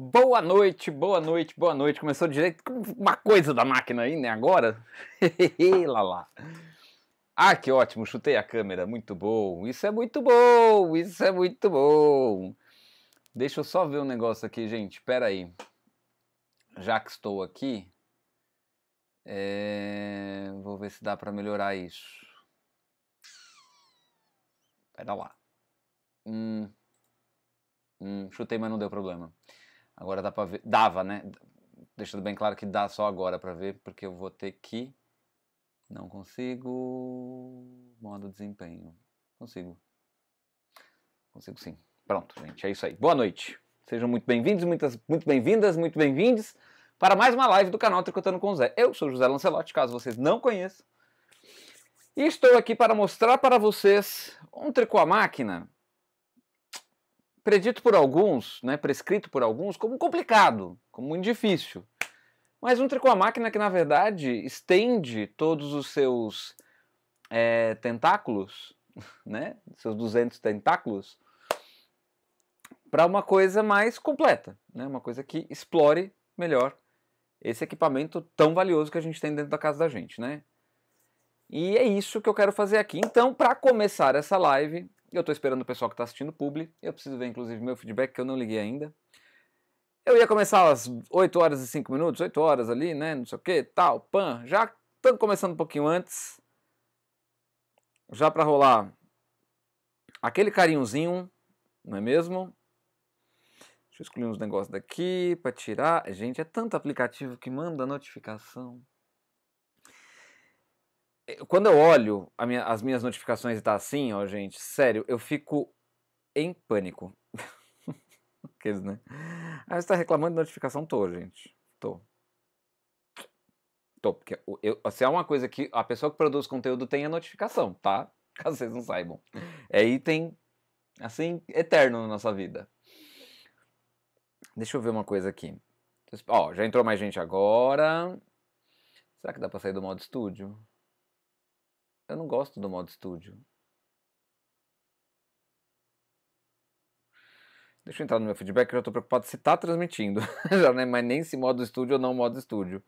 Boa noite, boa noite, boa noite. Começou direito com uma coisa da máquina aí, né? Agora? lá lá. Ah, que ótimo, chutei a câmera. Muito bom. Isso é muito bom. Isso é muito bom. Deixa eu só ver um negócio aqui, gente. Pera aí. Já que estou aqui, é... vou ver se dá para melhorar isso. Pera lá. Hum... Hum, chutei, mas não deu problema. Agora dá para ver. Dava, né? Deixando bem claro que dá só agora para ver, porque eu vou ter que. Não consigo. Modo desempenho. Consigo. Consigo sim. Pronto, gente. É isso aí. Boa noite. Sejam muito bem-vindos, muitas, muito bem-vindas, muito bem vindos para mais uma live do canal Tricotando com o Zé. Eu sou José Lancelotti, caso vocês não conheçam. E estou aqui para mostrar para vocês um tricô à máquina predito por alguns, né, prescrito por alguns, como complicado, como muito difícil. Mas um tricô à máquina que, na verdade, estende todos os seus é, tentáculos, né, seus 200 tentáculos, para uma coisa mais completa, né, uma coisa que explore melhor esse equipamento tão valioso que a gente tem dentro da casa da gente, né? E é isso que eu quero fazer aqui. Então, para começar essa live, eu estou esperando o pessoal que está assistindo o publi. Eu preciso ver, inclusive, meu feedback, que eu não liguei ainda. Eu ia começar às 8 horas e 5 minutos, 8 horas ali, né? Não sei o que, tal, pan. Já estamos começando um pouquinho antes. Já para rolar aquele carinhozinho, não é mesmo? Deixa eu excluir uns negócios daqui para tirar. Gente, é tanto aplicativo que manda notificação. É, quando eu olho minha, as minhas notificações e tá assim, ó, gente, sério, eu fico em pânico. Aqueles, né? Ah, você tá reclamando de notificação? Tô, gente. Tô. Tô, porque eu, se é uma coisa que a pessoa que produz conteúdo tem a é notificação, tá? Caso vocês não saibam. É item, assim, eterno na nossa vida. Deixa eu ver uma coisa aqui. Ó, já entrou mais gente agora. Será que dá pra sair do modo estúdio? Eu não gosto do modo estúdio. Deixa eu entrar no meu feedback, que eu já tô preocupado se tá transmitindo. já, né? Mas nem se modo estúdio ou não modo estúdio.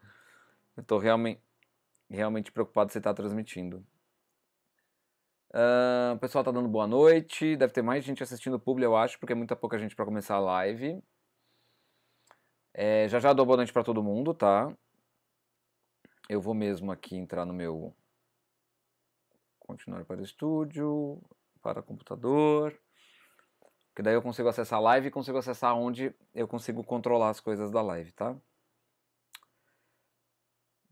Eu tô realmente, realmente preocupado se tá transmitindo. Uh, o pessoal tá dando boa noite. Deve ter mais gente assistindo o publi, eu acho, porque é muita pouca gente para começar a live. É, já já dou boa noite para todo mundo, tá? Eu vou mesmo aqui entrar no meu Continuar para o estúdio, para o computador. Que daí eu consigo acessar a live e consigo acessar onde eu consigo controlar as coisas da live, tá?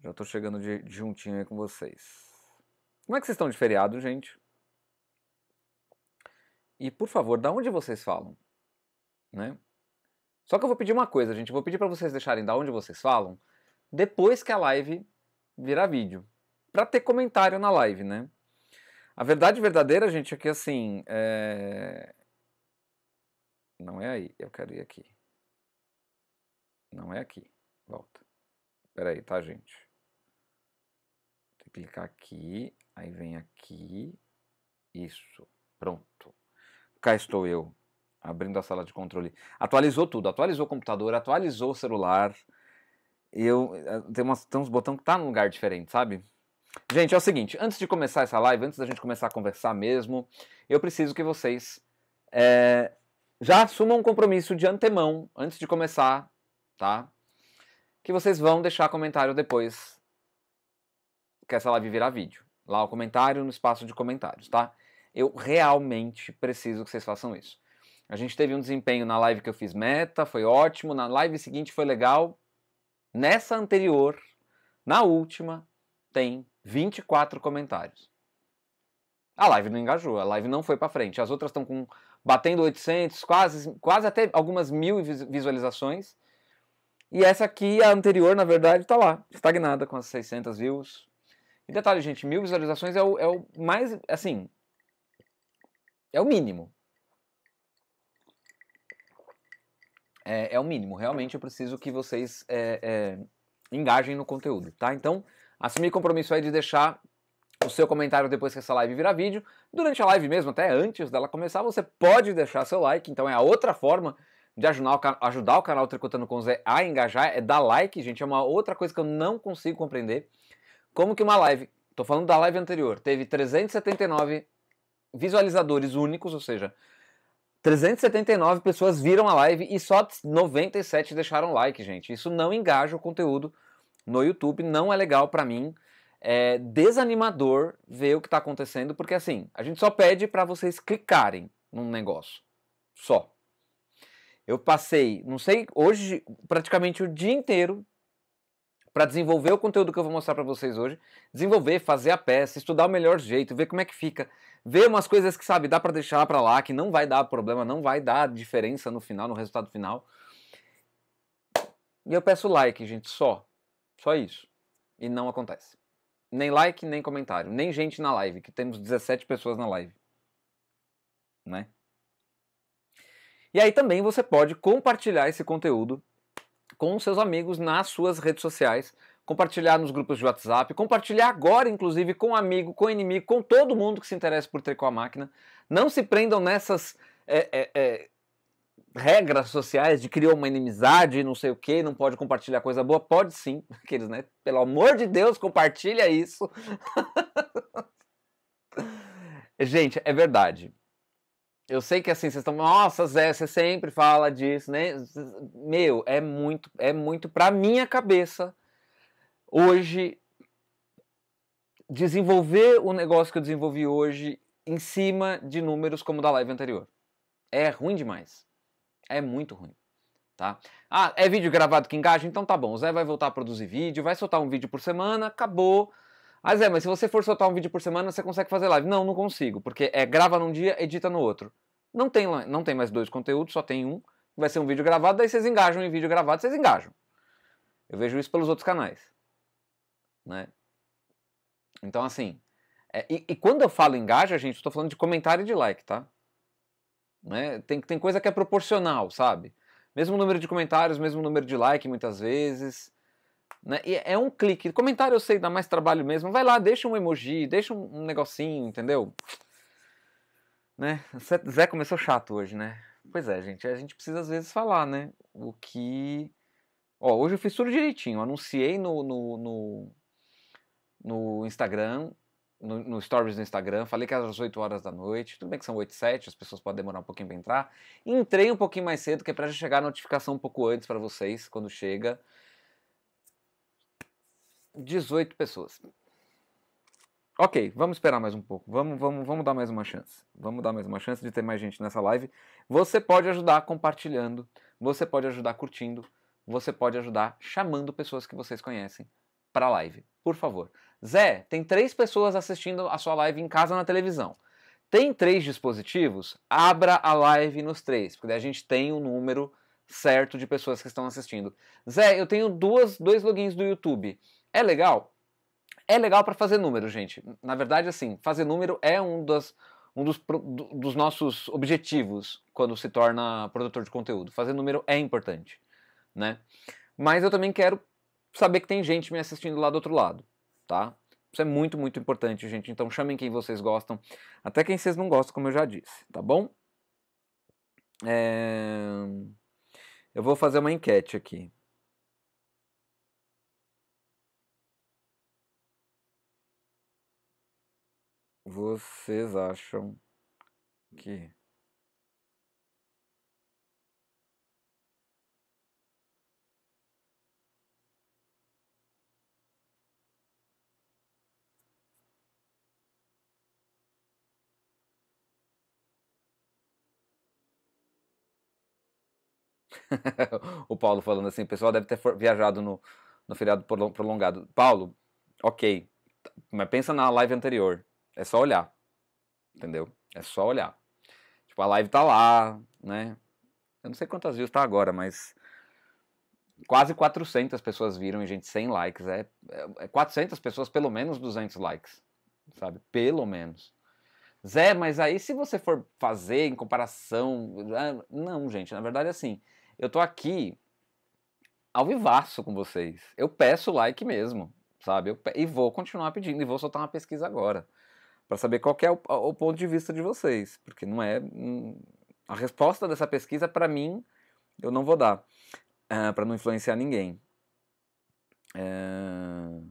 Já tô chegando de, de juntinho aí com vocês. Como é que vocês estão de feriado, gente? E por favor, da onde vocês falam? Né? Só que eu vou pedir uma coisa, gente. Eu vou pedir para vocês deixarem da onde vocês falam depois que a live virar vídeo. Pra ter comentário na live, né? A verdade verdadeira, gente, é que assim. É... Não é aí, eu quero ir aqui. Não é aqui. Volta. Peraí, tá, gente? Tem que clicar aqui, aí vem aqui. Isso. Pronto. Cá estou eu, abrindo a sala de controle. Atualizou tudo, atualizou o computador, atualizou o celular. Eu, eh, tem, umas, tem uns botões que tá num lugar diferente, sabe? Gente, é o seguinte, antes de começar essa live, antes da gente começar a conversar mesmo, eu preciso que vocês é, já assumam um compromisso de antemão, antes de começar, tá? Que vocês vão deixar comentário depois que essa live virar vídeo. Lá o comentário no espaço de comentários, tá? Eu realmente preciso que vocês façam isso. A gente teve um desempenho na live que eu fiz meta, foi ótimo. Na live seguinte foi legal. Nessa anterior, na última, tem 24 comentários. A live não engajou, a live não foi para frente. As outras estão com batendo 800, quase, quase até algumas mil visualizações. E essa aqui, a anterior, na verdade, está lá, estagnada com as 600 views. E detalhe, gente, mil visualizações é o, é o mais, assim, é o mínimo. É, é o mínimo. Realmente eu preciso que vocês é, é, engajem no conteúdo, tá? Então, assumir compromisso aí de deixar o seu comentário depois que essa live virar vídeo. Durante a live mesmo, até antes dela começar, você pode deixar seu like, então é a outra forma de ajudar o, ajudar o canal Tricotando com Zé a engajar, é dar like, gente, é uma outra coisa que eu não consigo compreender. Como que uma live, tô falando da live anterior, teve 379 visualizadores únicos, ou seja, 379 pessoas viram a live e só 97 deixaram like, gente. Isso não engaja o conteúdo no YouTube, não é legal para mim. É desanimador ver o que está acontecendo, porque assim, a gente só pede para vocês clicarem num negócio. Só. Eu passei, não sei, hoje praticamente o dia inteiro para desenvolver o conteúdo que eu vou mostrar para vocês hoje, desenvolver, fazer a peça, estudar o melhor jeito, ver como é que fica, ver umas coisas que sabe dá para deixar para lá, que não vai dar problema, não vai dar diferença no final, no resultado final. E eu peço like, gente, só. Só isso. E não acontece. Nem like, nem comentário, nem gente na live, que temos 17 pessoas na live. Né? E aí também você pode compartilhar esse conteúdo com seus amigos nas suas redes sociais, compartilhar nos grupos de WhatsApp, compartilhar agora, inclusive, com amigo, com inimigo, com todo mundo que se interessa por ter com a máquina. Não se prendam nessas é, é, é, regras sociais de criou uma inimizade, não sei o que, não pode compartilhar coisa boa, pode sim, aqueles, né? Pelo amor de Deus, compartilha isso. Gente, é verdade. Eu sei que assim, vocês estão, nossa, Zé, você sempre fala disso, né? Meu, é muito, é muito pra minha cabeça hoje desenvolver o negócio que eu desenvolvi hoje em cima de números como da live anterior. É ruim demais. É muito ruim. Tá? Ah, é vídeo gravado que engaja? Então tá bom. O Zé vai voltar a produzir vídeo, vai soltar um vídeo por semana, acabou. Ah, Zé, mas se você for soltar um vídeo por semana, você consegue fazer live? Não, não consigo, porque é grava num dia, edita no outro. Não tem, não tem mais dois conteúdos, só tem um. Vai ser um vídeo gravado, daí vocês engajam em vídeo gravado, vocês engajam. Eu vejo isso pelos outros canais. Né? Então, assim. É, e, e, quando eu falo engaja, gente, eu tô falando de comentário e de like, tá? Né? Tem, tem coisa que é proporcional, sabe? Mesmo número de comentários, mesmo número de like muitas vezes. Né? E é um clique. Comentário eu sei, dá mais trabalho mesmo. Vai lá, deixa um emoji, deixa um, um negocinho, entendeu? Né? Zé começou chato hoje, né? Pois é, gente. A gente precisa às vezes falar, né? O que. Ó, hoje eu fiz tudo direitinho. Anunciei no, no, no, no Instagram, no, no, stories do Instagram, falei que era às 8 horas da noite, tudo bem que são 8 e 7, as pessoas podem demorar um pouquinho para entrar. Entrei um pouquinho mais cedo, que é para já chegar a notificação um pouco antes para vocês, quando chega. 18 pessoas. Ok, vamos esperar mais um pouco. Vamos, vamos, vamos dar mais uma chance. Vamos dar mais uma chance de ter mais gente nessa live. Você pode ajudar compartilhando, você pode ajudar curtindo, você pode ajudar chamando pessoas que vocês conhecem para a live por favor. Zé, tem três pessoas assistindo a sua live em casa na televisão. Tem três dispositivos? Abra a live nos três, porque daí a gente tem o um número certo de pessoas que estão assistindo. Zé, eu tenho duas, dois logins do YouTube. É legal? É legal para fazer número, gente. Na verdade, assim, fazer número é um das, um dos, dos, nossos objetivos quando se torna produtor de conteúdo. Fazer número é importante, né? Mas eu também quero saber que tem gente me assistindo lá do outro lado, tá? Isso é muito, muito importante, gente. Então chamem quem vocês gostam, até quem vocês não gostam, como eu já disse, tá bom? É... Eu vou fazer uma enquete aqui. Vocês acham que o Paulo falando assim, o pessoal deve ter viajado no, no feriado prolongado. Paulo, ok, mas pensa na live anterior. É só olhar, entendeu? É só olhar. Tipo, a live tá lá, né? Eu não sei quantas views tá agora, mas quase 400 pessoas viram e, gente, 100 likes. É, é 400 é pessoas, pelo menos 200 likes, sabe? Pelo menos. Zé, mas aí se você for fazer em comparação. É, não, gente, na verdade é assim eu tô aqui ao vivaço com vocês. Eu peço like mesmo, sabe? Eu, e vou continuar pedindo, e vou soltar uma pesquisa agora. para saber qual é o, o, ponto de vista de vocês. Porque não é. Hum, a resposta dessa pesquisa, para mim, eu não vou dar. Uh, eh, para não influenciar ninguém. Uh,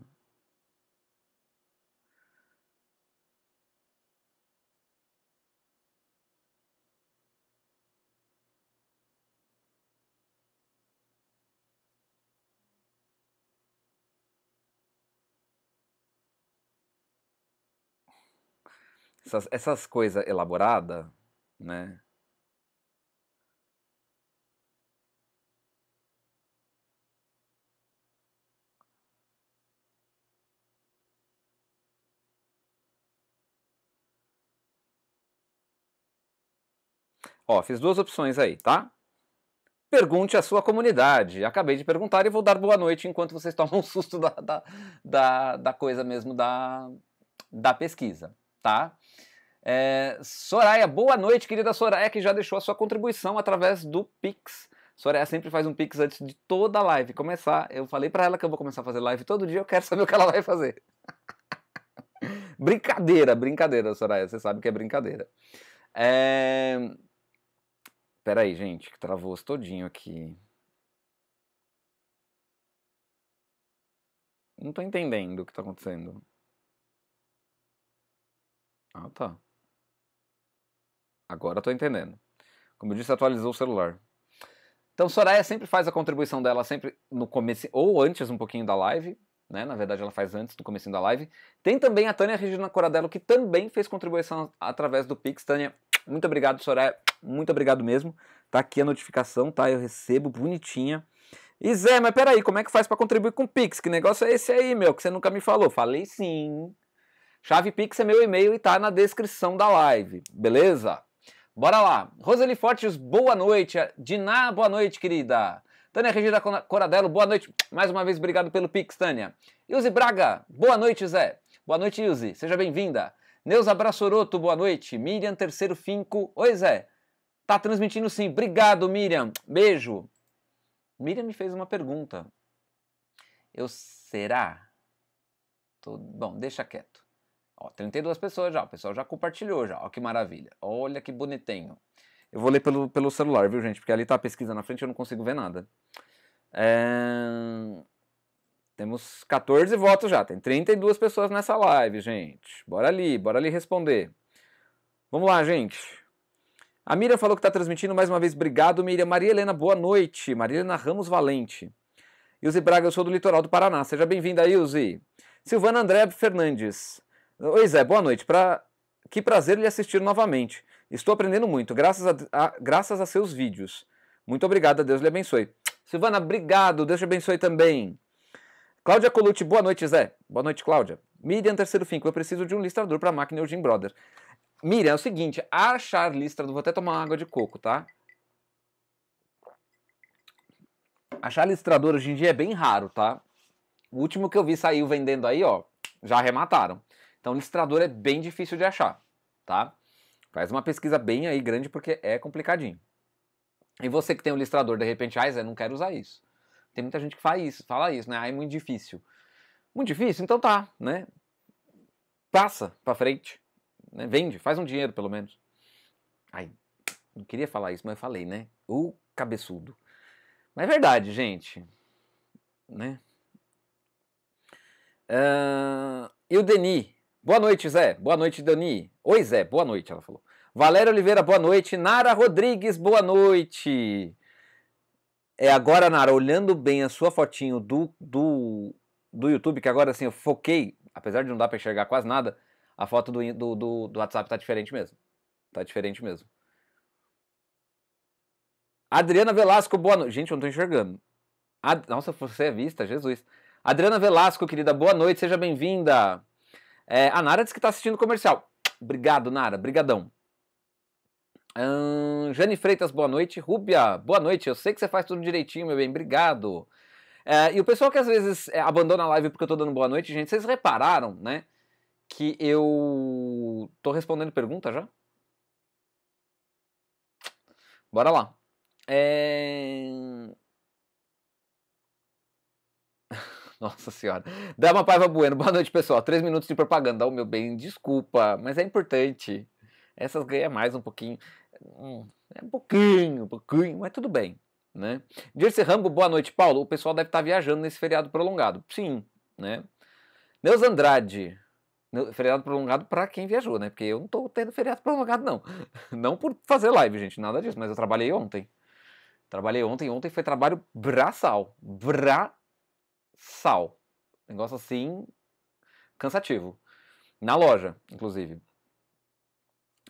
Essas, essas coisas elaboradas, né? Ó, fiz duas opções aí, tá? Pergunte à sua comunidade. Acabei de perguntar e vou dar boa noite enquanto vocês tomam um susto da, da, da, da coisa mesmo da, da pesquisa tá? É, Soraya, boa noite, querida Soraya, que já deixou a sua contribuição através do Pix. Soraya sempre faz um Pix antes de toda a live começar. Eu falei para ela que eu vou começar a fazer live todo dia, eu quero saber o que ela vai fazer. brincadeira, brincadeira, Soraya, você sabe que é brincadeira. É... aí gente, que travou os todinho aqui. Não tô entendendo o que tá acontecendo. Ah, tá. Agora estou entendendo. Como eu disse, atualizou o celular. Então, Soraya sempre faz a contribuição dela sempre no começo ou antes um pouquinho da live, né? Na verdade, ela faz antes do começo da live. Tem também a Tânia Regina Coradello, que também fez contribuição através do Pix. Tânia, muito obrigado, Soraya. Muito obrigado mesmo. Tá aqui a notificação, tá? Eu recebo, bonitinha. E Zé, mas peraí, como é que faz para contribuir com o Pix? Que negócio é esse aí, meu, que você nunca me falou? Falei sim. Chave Pix é meu e-mail e tá na descrição da live, beleza? Bora lá. Roseli Fortes, boa noite. Diná, boa noite, querida. Tânia Regina Coradelo, boa noite. Mais uma vez, obrigado pelo Pix, Tânia. Ilze Braga, boa noite, Zé. Boa noite, Ilze. Seja bem-vinda. Neuza Braçoroto, boa noite. Miriam Terceiro Finco, oi, Zé. Tá transmitindo sim. Obrigado, Miriam. Beijo. Miriam me fez uma pergunta. Eu será? Tô... Bom, deixa quieto. Ó, 32 pessoas já, o pessoal já compartilhou já, ó que maravilha, olha que bonitinho. Eu vou ler pelo, pelo celular, viu gente, porque ali tá a pesquisa na frente eu não consigo ver nada. É... Temos 14 votos já, tem 32 pessoas nessa live, gente. Bora ali, bora ali responder. Vamos lá, gente. A Miriam falou que está transmitindo mais uma vez. Obrigado, Miriam. Maria Helena, boa noite. Maria Helena Ramos Valente. Ilze Braga, eu sou do litoral do Paraná. Seja bem-vinda, Ilze. Silvana André Fernandes. Oi Zé, boa noite. Pra... Que prazer lhe assistir novamente. Estou aprendendo muito, graças a, a, graças a seus vídeos. Muito obrigado, Deus lhe abençoe. Silvana, obrigado, Deus te abençoe também. Cláudia Colucci, boa noite, Zé. Boa noite, Cláudia. Miriam Terceiro fim. eu preciso de um listrador para a máquina Eugene Brother. Miriam, é o seguinte, achar listrador, vou até tomar uma água de coco, tá? Achar listrador hoje em dia é bem raro, tá? O último que eu vi saiu vendendo aí, ó, já arremataram. Então, listrador é bem difícil de achar, tá? Faz uma pesquisa bem aí grande porque é complicadinho. E você que tem um listrador, de repente, ah, Zé, não quero usar isso. Tem muita gente que faz isso, fala isso, né? Ah, é muito difícil. Muito difícil? Então tá, né? Passa pra frente. Né? Vende, faz um dinheiro pelo menos. Ai, não queria falar isso, mas eu falei, né? O cabeçudo. Mas é verdade, gente. Né? Uh, e o Denis Boa noite, Zé. Boa noite, Dani. Oi, Zé. Boa noite, ela falou. Valéria Oliveira, boa noite. Nara Rodrigues, boa noite. É agora, Nara, olhando bem a sua fotinho do, do, do YouTube, que agora assim eu foquei, apesar de não dar para enxergar quase nada, a foto do, do, do, do WhatsApp tá diferente mesmo. Tá diferente mesmo. Adriana Velasco, boa noite. Gente, eu não tô enxergando. Ad... Nossa, você é vista, Jesus. Adriana Velasco, querida, boa noite, seja bem-vinda. É, a Nara disse que está assistindo o comercial. Obrigado, Nara. Brigadão. Hum, Jane Freitas, boa noite. Rúbia, boa noite. Eu sei que você faz tudo direitinho, meu bem. Obrigado. É, e o pessoal que às vezes é, abandona a live porque eu estou dando boa noite, gente, vocês repararam, né? Que eu tô respondendo pergunta já? Bora lá. É... Nossa senhora. Dama Paiva Bueno, boa noite, pessoal. Três minutos de propaganda. Oh, meu bem, desculpa, mas é importante. Essas ganha mais um pouquinho. Hum, é um pouquinho, um pouquinho, mas tudo bem. Né? Dirce Rambo, boa noite, Paulo. O pessoal deve estar tá viajando nesse feriado prolongado. Sim, né? Neus Andrade, feriado prolongado para quem viajou, né? Porque eu não tô tendo feriado prolongado, não. Não por fazer live, gente, nada disso, mas eu trabalhei ontem. Trabalhei ontem, ontem foi trabalho braçal. Bra sal. Negócio assim, cansativo. Na loja, inclusive.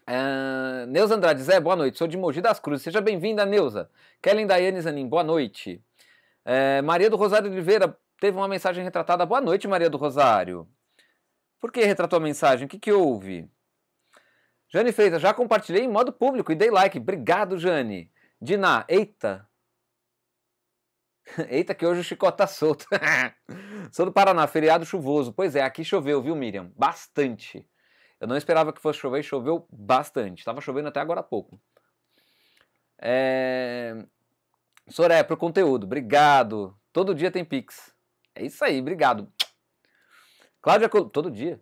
Uh, Neuza Andrade, Zé, boa noite. Sou de Mogi das Cruzes. Seja bem-vinda, Neuza. Kellen Daiane Zanin, boa noite. Uh, Maria do Rosário Oliveira teve uma mensagem retratada. Boa noite, Maria do Rosário. Por que retratou a mensagem? O que, que houve? Jane Freitas, já compartilhei em modo público e dei like. Obrigado, Jane. Diná, eita, Eita, que hoje o chicote tá solto. Sou do Paraná, feriado chuvoso. Pois é, aqui choveu, viu, Miriam? Bastante. Eu não esperava que fosse chover e choveu bastante. Tava chovendo até agora há pouco. É... Soré, pro conteúdo. Obrigado. Todo dia tem Pix. É isso aí, obrigado. Cláudia Todo dia?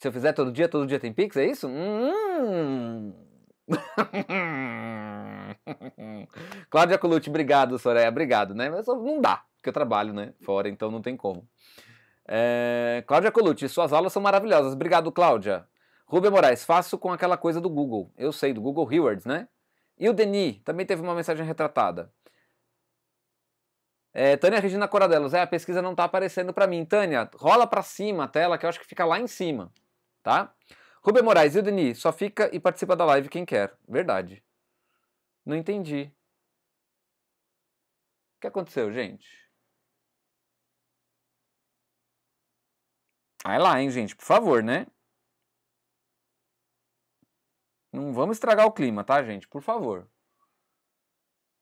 Se eu fizer todo dia, todo dia tem Pix? É isso? Hum... Cláudia Colucci, obrigado, Soraya. Obrigado, né? Mas não dá, porque eu trabalho, né? Fora, então não tem como. É... Cláudia Colucci, suas aulas são maravilhosas. Obrigado, Cláudia. Rubem Moraes, faço com aquela coisa do Google. Eu sei, do Google Rewards, né? E o Denis também teve uma mensagem retratada. É, Tânia Regina Coradelos, é, a pesquisa não tá aparecendo para mim. Tânia, rola para cima a tela que eu acho que fica lá em cima, tá? Rubem Moraes, e o Denis? Só fica e participa da live quem quer. Verdade. Não entendi. O que aconteceu, gente? Vai lá, hein, gente, por favor, né? Não vamos estragar o clima, tá, gente? Por favor.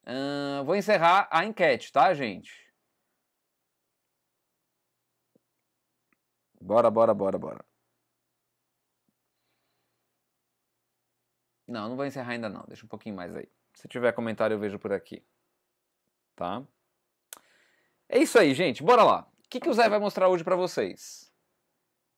Uh, vou encerrar a enquete, tá, gente? Bora, bora, bora, bora. Não, não vou encerrar ainda não. Deixa um pouquinho mais aí. Se tiver comentário, eu vejo por aqui. Tá? É isso aí, gente. Bora lá. O que, que o Zé vai mostrar hoje para vocês?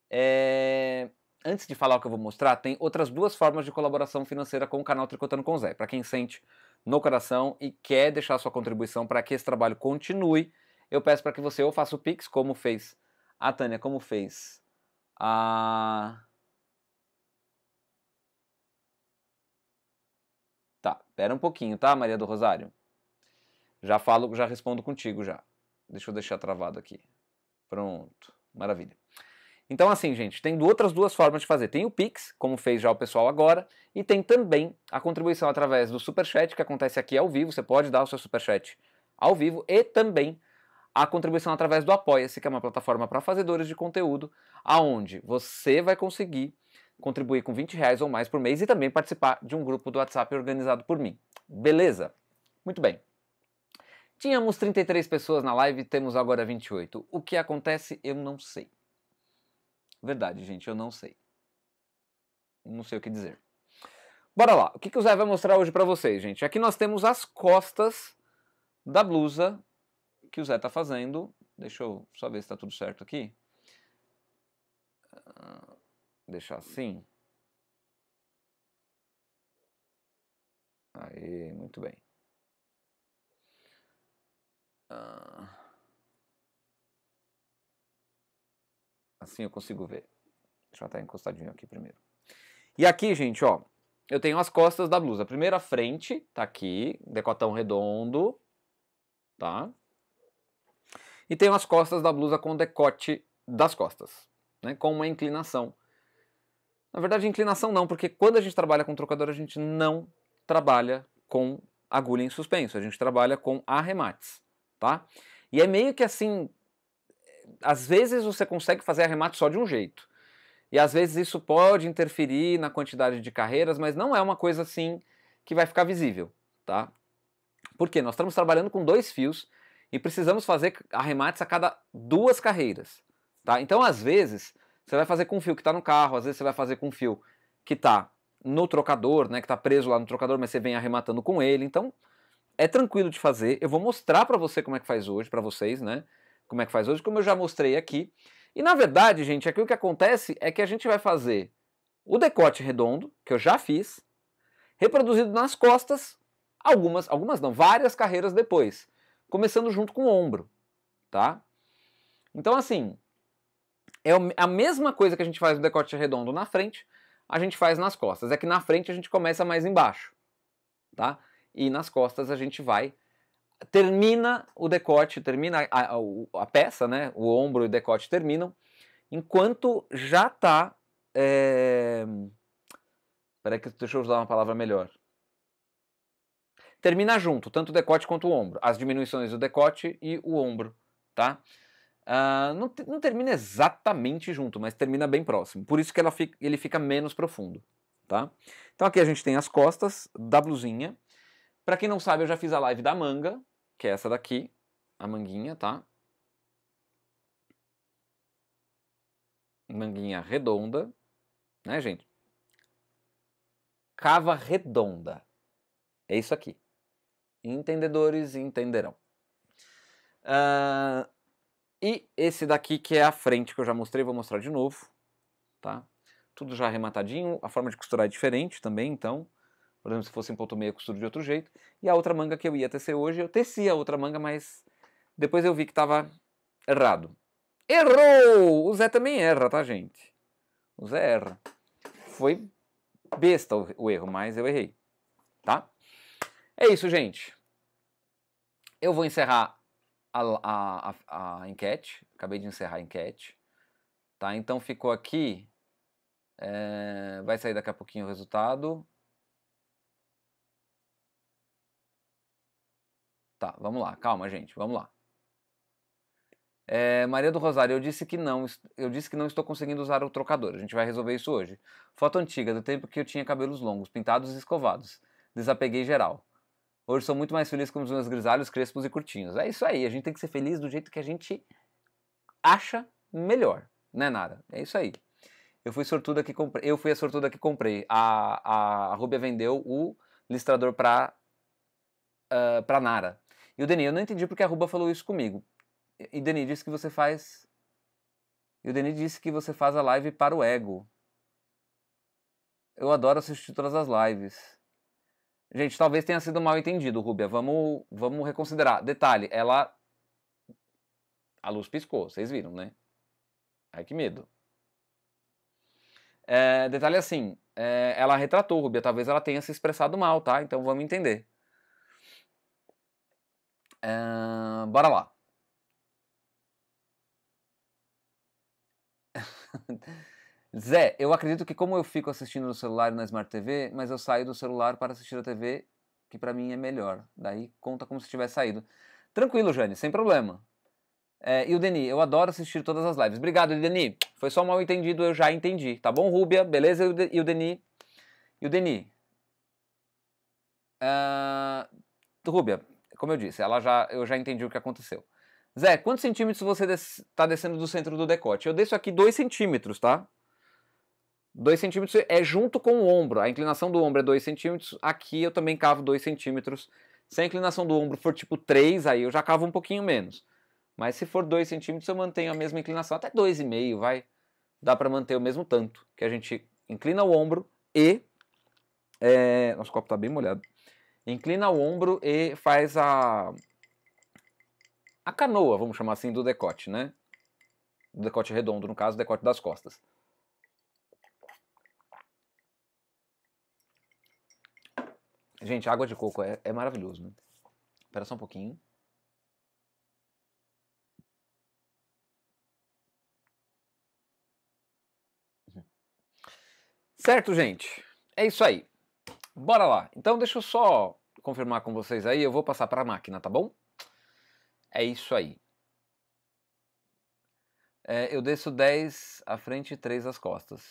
É... Antes de falar o que eu vou mostrar, tem outras duas formas de colaboração financeira com o canal Tricotando com o Zé. Para quem sente no coração e quer deixar sua contribuição para que esse trabalho continue, eu peço para que você ou faça o Pix, como fez a Tânia, como fez a Espera um pouquinho, tá, Maria do Rosário? Já falo, já respondo contigo já. Deixa eu deixar travado aqui. Pronto, maravilha. Então, assim, gente, tem outras duas formas de fazer. Tem o Pix, como fez já o pessoal agora, e tem também a contribuição através do Superchat, que acontece aqui ao vivo. Você pode dar o seu Superchat ao vivo, e também a contribuição através do Apoia-se, que é uma plataforma para fazedores de conteúdo, aonde você vai conseguir contribuir com 20 reais ou mais por mês e também participar de um grupo do WhatsApp organizado por mim. Beleza? Muito bem. Tínhamos 33 pessoas na live, temos agora 28. O que acontece, eu não sei. Verdade, gente, eu não sei. Não sei o que dizer. Bora lá. O que, que o Zé vai mostrar hoje para vocês, gente? Aqui nós temos as costas da blusa que o Zé tá fazendo. Deixa eu só ver se tá tudo certo aqui. Uh deixar assim. Aí, muito bem. Ah. Assim eu consigo ver. Deixa eu até encostadinho aqui primeiro. E aqui, gente, ó, eu tenho as costas da blusa. A primeira frente tá aqui, decotão redondo, tá? E tenho as costas da blusa com decote das costas, né? Com uma inclinação na verdade, inclinação não, porque quando a gente trabalha com trocador, a gente não trabalha com agulha em suspenso, a gente trabalha com arremates, tá? E é meio que assim, às vezes você consegue fazer arremate só de um jeito. E às vezes isso pode interferir na quantidade de carreiras, mas não é uma coisa assim que vai ficar visível, tá? Porque nós estamos trabalhando com dois fios e precisamos fazer arremates a cada duas carreiras, tá? Então, às vezes, você vai fazer com o fio que está no carro, às vezes você vai fazer com o fio que está no trocador, né, que está preso lá no trocador, mas você vem arrematando com ele. Então, é tranquilo de fazer. Eu vou mostrar para você como é que faz hoje, para vocês, né? Como é que faz hoje, como eu já mostrei aqui. E na verdade, gente, aqui o que acontece é que a gente vai fazer o decote redondo, que eu já fiz, reproduzido nas costas, algumas, algumas não, várias carreiras depois, começando junto com o ombro, tá? Então assim, é a mesma coisa que a gente faz no decote redondo na frente, a gente faz nas costas. É que na frente a gente começa mais embaixo, tá? E nas costas a gente vai termina o decote, termina a, a, a peça, né? O ombro e o decote terminam, enquanto já tá. É... Peraí que deixa eu usar uma palavra melhor. Termina junto, tanto o decote quanto o ombro. As diminuições do decote e o ombro, tá? Uh, não, não, termina exatamente junto, mas termina bem próximo. Por isso que fica, ele fica menos profundo, tá? Então aqui a gente tem as costas da blusinha. Para quem não sabe, eu já fiz a live da manga, que é essa daqui, a manguinha, tá? Manguinha redonda, né, gente? Cava redonda. É isso aqui. Entendedores entenderão. Ah, e esse daqui que é a frente que eu já mostrei, vou mostrar de novo, tá? Tudo já arrematadinho, a forma de costurar é diferente também, então, por exemplo, se fosse em ponto meio, eu costuro de outro jeito. E a outra manga que eu ia tecer hoje, eu teci a outra manga, mas depois eu vi que estava errado. Errou! O Zé também erra, tá, gente? O Zé erra. Foi besta o erro, mas eu errei, tá? É isso, gente. Eu vou encerrar a, a, a enquete, acabei de encerrar a enquete, tá? Então ficou aqui, é, vai sair daqui a pouquinho o resultado. Tá, vamos lá, calma gente, vamos lá. É, Maria do Rosário, eu disse que não, eu disse que não estou conseguindo usar o trocador. A gente vai resolver isso hoje. Foto antiga do tempo que eu tinha cabelos longos, pintados e escovados. Desapeguei geral. Hoje sou muito mais feliz com os meus grisalhos, crespos e curtinhos. É isso aí, a gente tem que ser feliz do jeito que a gente acha melhor, não é nada. É isso aí. Eu fui sortuda que comprei, eu fui a sortuda que comprei. A a, a Rubia vendeu o listrador para uh, ah, para Nara. E o Deni, eu não entendi porque a Ruba falou isso comigo. E o Deni disse que você faz E o Deni disse que você faz a live para o ego. Eu adoro assistir todas as lives. Gente, talvez tenha sido mal entendido, Rubia. Vamos, vamos reconsiderar. Detalhe, ela. A luz piscou, vocês viram, né? Ai, que medo. É, detalhe assim, é, ela retratou, Rubia. Talvez ela tenha se expressado mal, tá? Então vamos entender. É, bora lá. Zé, eu acredito que como eu fico assistindo no celular e na Smart TV, mas eu saio do celular para assistir a TV, que para mim é melhor. Daí conta como se tivesse saído. Tranquilo, Jane, sem problema. É, e o Deni, eu adoro assistir todas as lives. Obrigado, Deni. Foi só mal entendido, eu já entendi. Tá bom, Rúbia? Beleza? E o Deni? E o Deni? Uh, Rúbia, como eu disse, ela já, eu já entendi o que aconteceu. Zé, quantos centímetros você está des tá descendo do centro do decote? Eu desço aqui 2 centímetros, tá? 2 centímetros é junto com o ombro. A inclinação do ombro é 2 centímetros. Aqui eu também cavo 2 centímetros. Se a inclinação do ombro for tipo 3, aí eu já cavo um pouquinho menos. Mas se for 2 centímetros, eu mantenho a mesma inclinação, até 2,5, vai. Dá para manter o mesmo tanto, que a gente inclina o ombro e... É... Nosso copo está bem molhado. Inclina o ombro e faz a... A canoa, vamos chamar assim, do decote, né? Do decote redondo, no caso, decote das costas. Gente, água de coco é, é maravilhoso, né? Espera só um pouquinho. Certo, gente? É isso aí. Bora lá. Então deixa eu só confirmar com vocês aí, eu vou passar para a máquina, tá bom? É isso aí. É, eu desço 10 à frente e 3 às costas.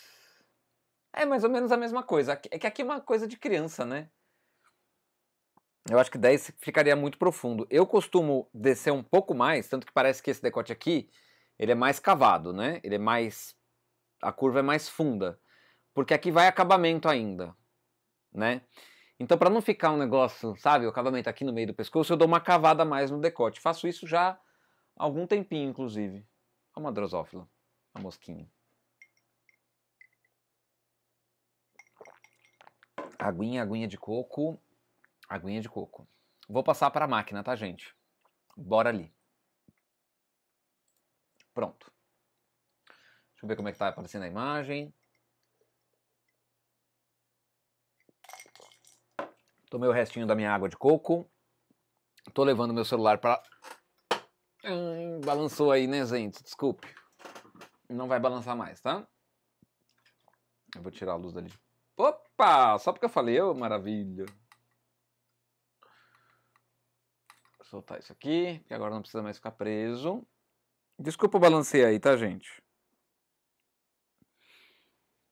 É mais ou menos a mesma coisa. É que aqui é uma coisa de criança, né? Eu acho que 10 ficaria muito profundo. Eu costumo descer um pouco mais, tanto que parece que esse decote aqui, ele é mais cavado, né? Ele é mais... a curva é mais funda. Porque aqui vai acabamento ainda, né? Então, para não ficar um negócio, sabe, o acabamento aqui no meio do pescoço, eu dou uma cavada mais no decote. Faço isso já há algum tempinho, inclusive. Olha é uma drosófila, a mosquinha. Aguinha, aguinha de coco Aguinha de coco. Vou passar para a máquina, tá, gente? Bora ali. Pronto. Deixa eu ver como é que tá aparecendo a imagem. Tomei o restinho da minha água de coco. Tô levando meu celular para hum, balançou aí, né, gente? Desculpe. Não vai balançar mais, tá? Eu vou tirar a luz dali. Opa! Só porque eu falei, ô, oh, maravilha. soltar isso aqui, que agora não precisa mais ficar preso. Desculpa o balanceio aí, tá, gente?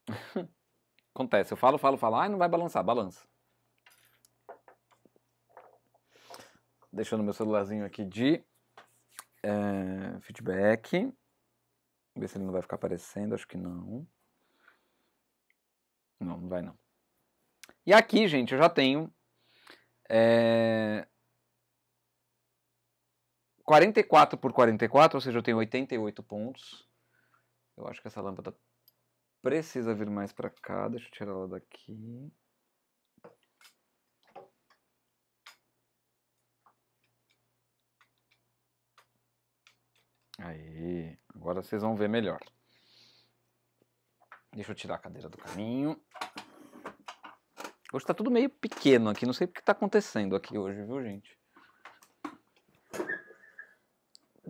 Acontece, eu falo, falo, falo, ai, não vai balançar, balança. Deixando meu celularzinho aqui de é, feedback. Ver se ele não vai ficar aparecendo, acho que não. Não, não vai não. E aqui, gente, eu já tenho é, 44 por 44, ou seja, eu tenho 88 pontos. Eu acho que essa lâmpada precisa vir mais para cá. Deixa eu tirar ela daqui. Aí, agora vocês vão ver melhor. Deixa eu tirar a cadeira do caminho. Hoje tá tudo meio pequeno aqui, não sei o que tá acontecendo aqui hoje, viu, gente?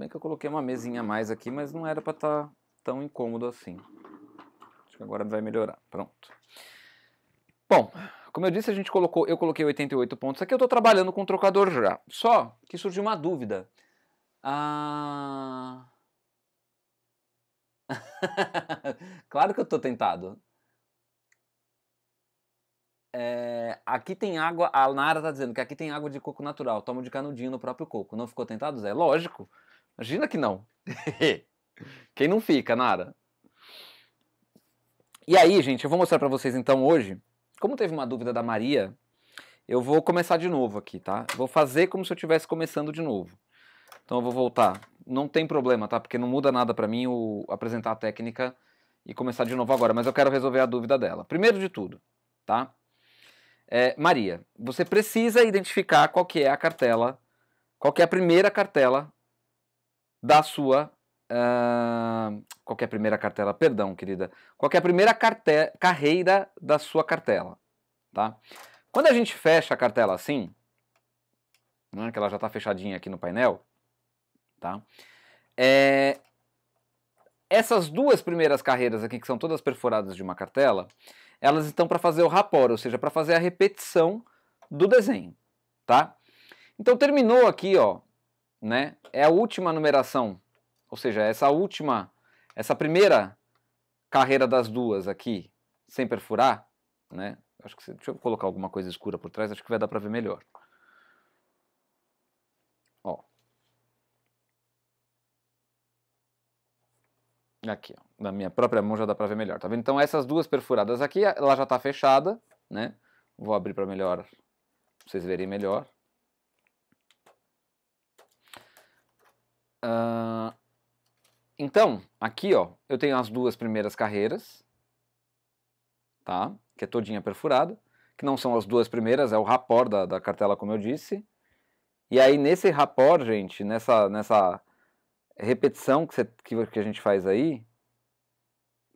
Bem que eu coloquei uma mesinha a mais aqui, mas não era para estar tá tão incômodo assim. Acho que agora vai melhorar. Pronto. Bom, como eu disse, a gente colocou, eu coloquei 88 pontos aqui, eu estou trabalhando com o trocador já. Só que surgiu uma dúvida. Ah... claro que eu estou tentado. É, aqui tem água, a Nara está dizendo que aqui tem água de coco natural, toma de canudinho no próprio coco. Não ficou tentado, Zé? Lógico. Imagina que não. Quem não fica, nada. E aí, gente, eu vou mostrar para vocês então hoje, como teve uma dúvida da Maria, eu vou começar de novo aqui, tá? Vou fazer como se eu estivesse começando de novo. Então eu vou voltar. Não tem problema, tá? Porque não muda nada para mim o apresentar a técnica e começar de novo agora, mas eu quero resolver a dúvida dela. Primeiro de tudo, tá? É, Maria, você precisa identificar qual que é a cartela, qual que é a primeira cartela da sua. Uh, qualquer é primeira cartela, perdão, querida. Qualquer é primeira carte carreira da sua cartela, tá? Quando a gente fecha a cartela assim, né, que ela já está fechadinha aqui no painel, tá? É, essas duas primeiras carreiras aqui, que são todas perfuradas de uma cartela, elas estão para fazer o rapor, ou seja, para fazer a repetição do desenho, tá? Então terminou aqui, ó, né? É a última numeração, ou seja, essa última, essa primeira carreira das duas aqui, sem perfurar, né? Acho que deixa eu colocar alguma coisa escura por trás, acho que vai dar para ver melhor. Ó. Aqui, ó. Na minha própria mão já dá para ver melhor, tá vendo? Então essas duas perfuradas aqui, ela já está fechada, né? Vou abrir para melhor, pra vocês verem melhor. então, aqui ó, eu tenho as duas primeiras carreiras, tá? que é todinha perfurada, que não são as duas primeiras, é o rapor da, da cartela, como eu disse. E aí nesse rapor, gente, nessa, nessa repetição que, que, que a gente faz aí,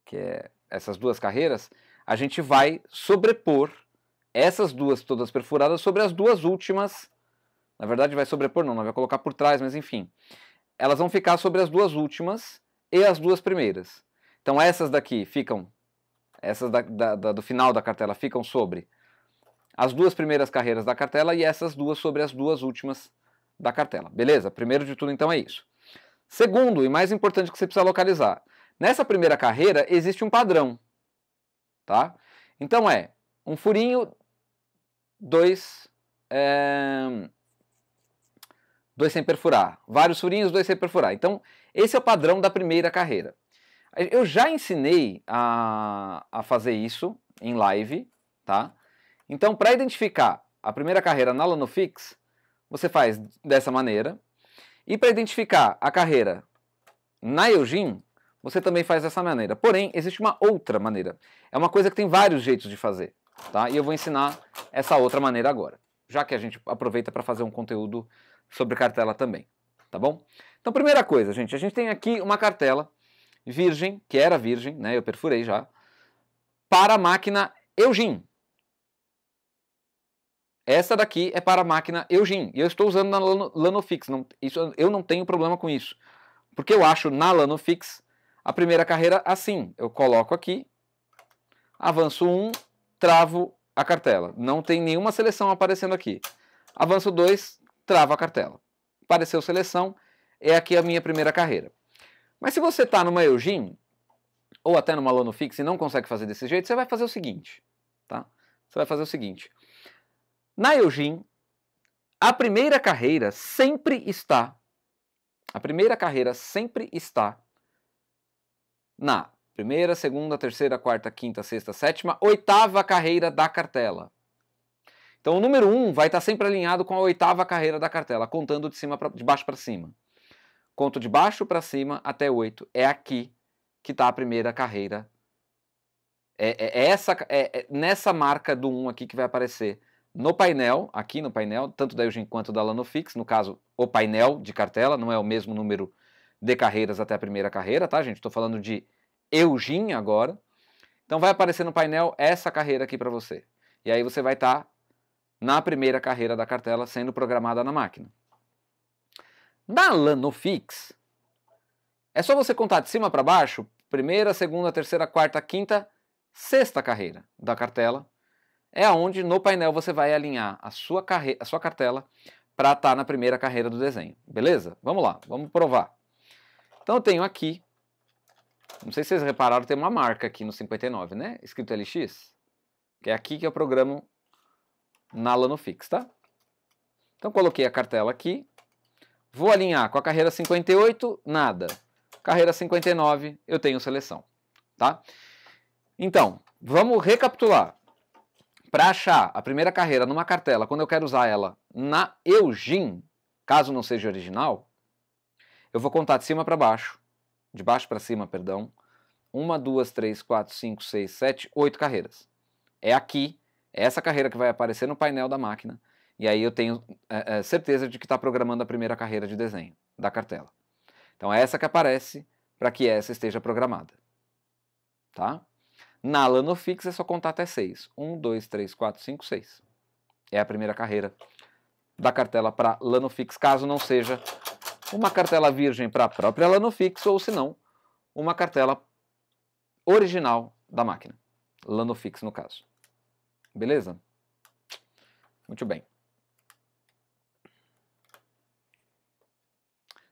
que é essas duas carreiras, a gente vai sobrepor essas duas todas perfuradas sobre as duas últimas. Na verdade, vai sobrepor, não, não vai colocar por trás, mas enfim elas vão ficar sobre as duas últimas e as duas primeiras. Então essas daqui ficam, essas da, da, da, do final da cartela ficam sobre as duas primeiras carreiras da cartela e essas duas sobre as duas últimas da cartela. Beleza? Primeiro de tudo, então, é isso. Segundo, e mais importante que você precisa localizar, nessa primeira carreira existe um padrão, tá? Então é um furinho, dois, eh, dois sem perfurar, vários furinhos, dois sem perfurar. Então, esse é o padrão da primeira carreira. Eu já ensinei a, a fazer isso em live, tá? Então, para identificar a primeira carreira na Lanofix, você faz dessa maneira. E para identificar a carreira na Eugene, você também faz dessa maneira. Porém, existe uma outra maneira. É uma coisa que tem vários jeitos de fazer, tá? E eu vou ensinar essa outra maneira agora, já que a gente aproveita para fazer um conteúdo sobre cartela também, tá bom? Então, primeira coisa, gente, a gente tem aqui uma cartela virgem, que era virgem, né? Eu perfurei já, para a máquina Eugene. Essa daqui é para a máquina Eugene. E eu estou usando na Lanofix. Não, isso, eu não tenho problema com isso. Porque eu acho na Lanofix a primeira carreira assim. Eu coloco aqui, avanço 1, um, travo a cartela. Não tem nenhuma seleção aparecendo aqui. Avanço 2, trava a cartela. Pareceu seleção, é aqui a minha primeira carreira. Mas se você está numa Eugene, ou até numa Lono Fix e não consegue fazer desse jeito, você vai fazer o seguinte, tá? Você vai fazer o seguinte. Na Eugene, a primeira carreira sempre está a primeira carreira sempre está na primeira, segunda, terceira, quarta, quinta, sexta, sétima, oitava carreira da cartela. Então o número 1 um vai estar sempre alinhado com a oitava carreira da cartela, contando de cima pra, de baixo para cima. Conto de baixo para cima até 8. É aqui que está a primeira carreira. É, é, é essa, é, é, nessa marca do 1 um aqui que vai aparecer no painel, aqui no painel, tanto da Eugene quanto da Lanofix, no caso, o painel de cartela, não é o mesmo número de carreiras até a primeira carreira, tá, gente? Estou falando de Eugene agora. Então vai aparecer no painel essa carreira aqui para você. E aí você vai estar tá na primeira carreira da cartela sendo programada na máquina. Na Lanofix, é só você contar de cima para baixo, primeira, segunda, terceira, quarta, quinta, sexta carreira da cartela, é onde no painel você vai alinhar a sua, carre... a sua cartela para estar tá na primeira carreira do desenho. Beleza? Vamos lá, vamos provar. Então eu tenho aqui, não sei se vocês repararam, tem uma marca aqui no 59, né? Escrito LX, que é aqui que eu programo na Lanofix, tá? Então coloquei a cartela aqui, vou alinhar com a carreira 58, nada. Carreira 59, eu tenho seleção, tá? Então, vamos recapitular. Para achar a primeira carreira numa cartela, quando eu quero usar ela na Eugene, caso não seja original, eu vou contar de cima para baixo, de baixo para cima, perdão, uma, duas, três, quatro, cinco, seis, sete, oito carreiras. É aqui essa carreira que vai aparecer no painel da máquina. E aí eu tenho é, é, certeza de que está programando a primeira carreira de desenho da cartela. Então é essa que aparece para que essa esteja programada. Tá? Na Lanofix é só contar até 6. 1, 2, 3, 4, 5, 6. É a primeira carreira da cartela para Lanofix, caso não seja uma cartela virgem para a própria Lanofix ou, se não, uma cartela original da máquina. Lanofix, no caso. Beleza? Muito bem.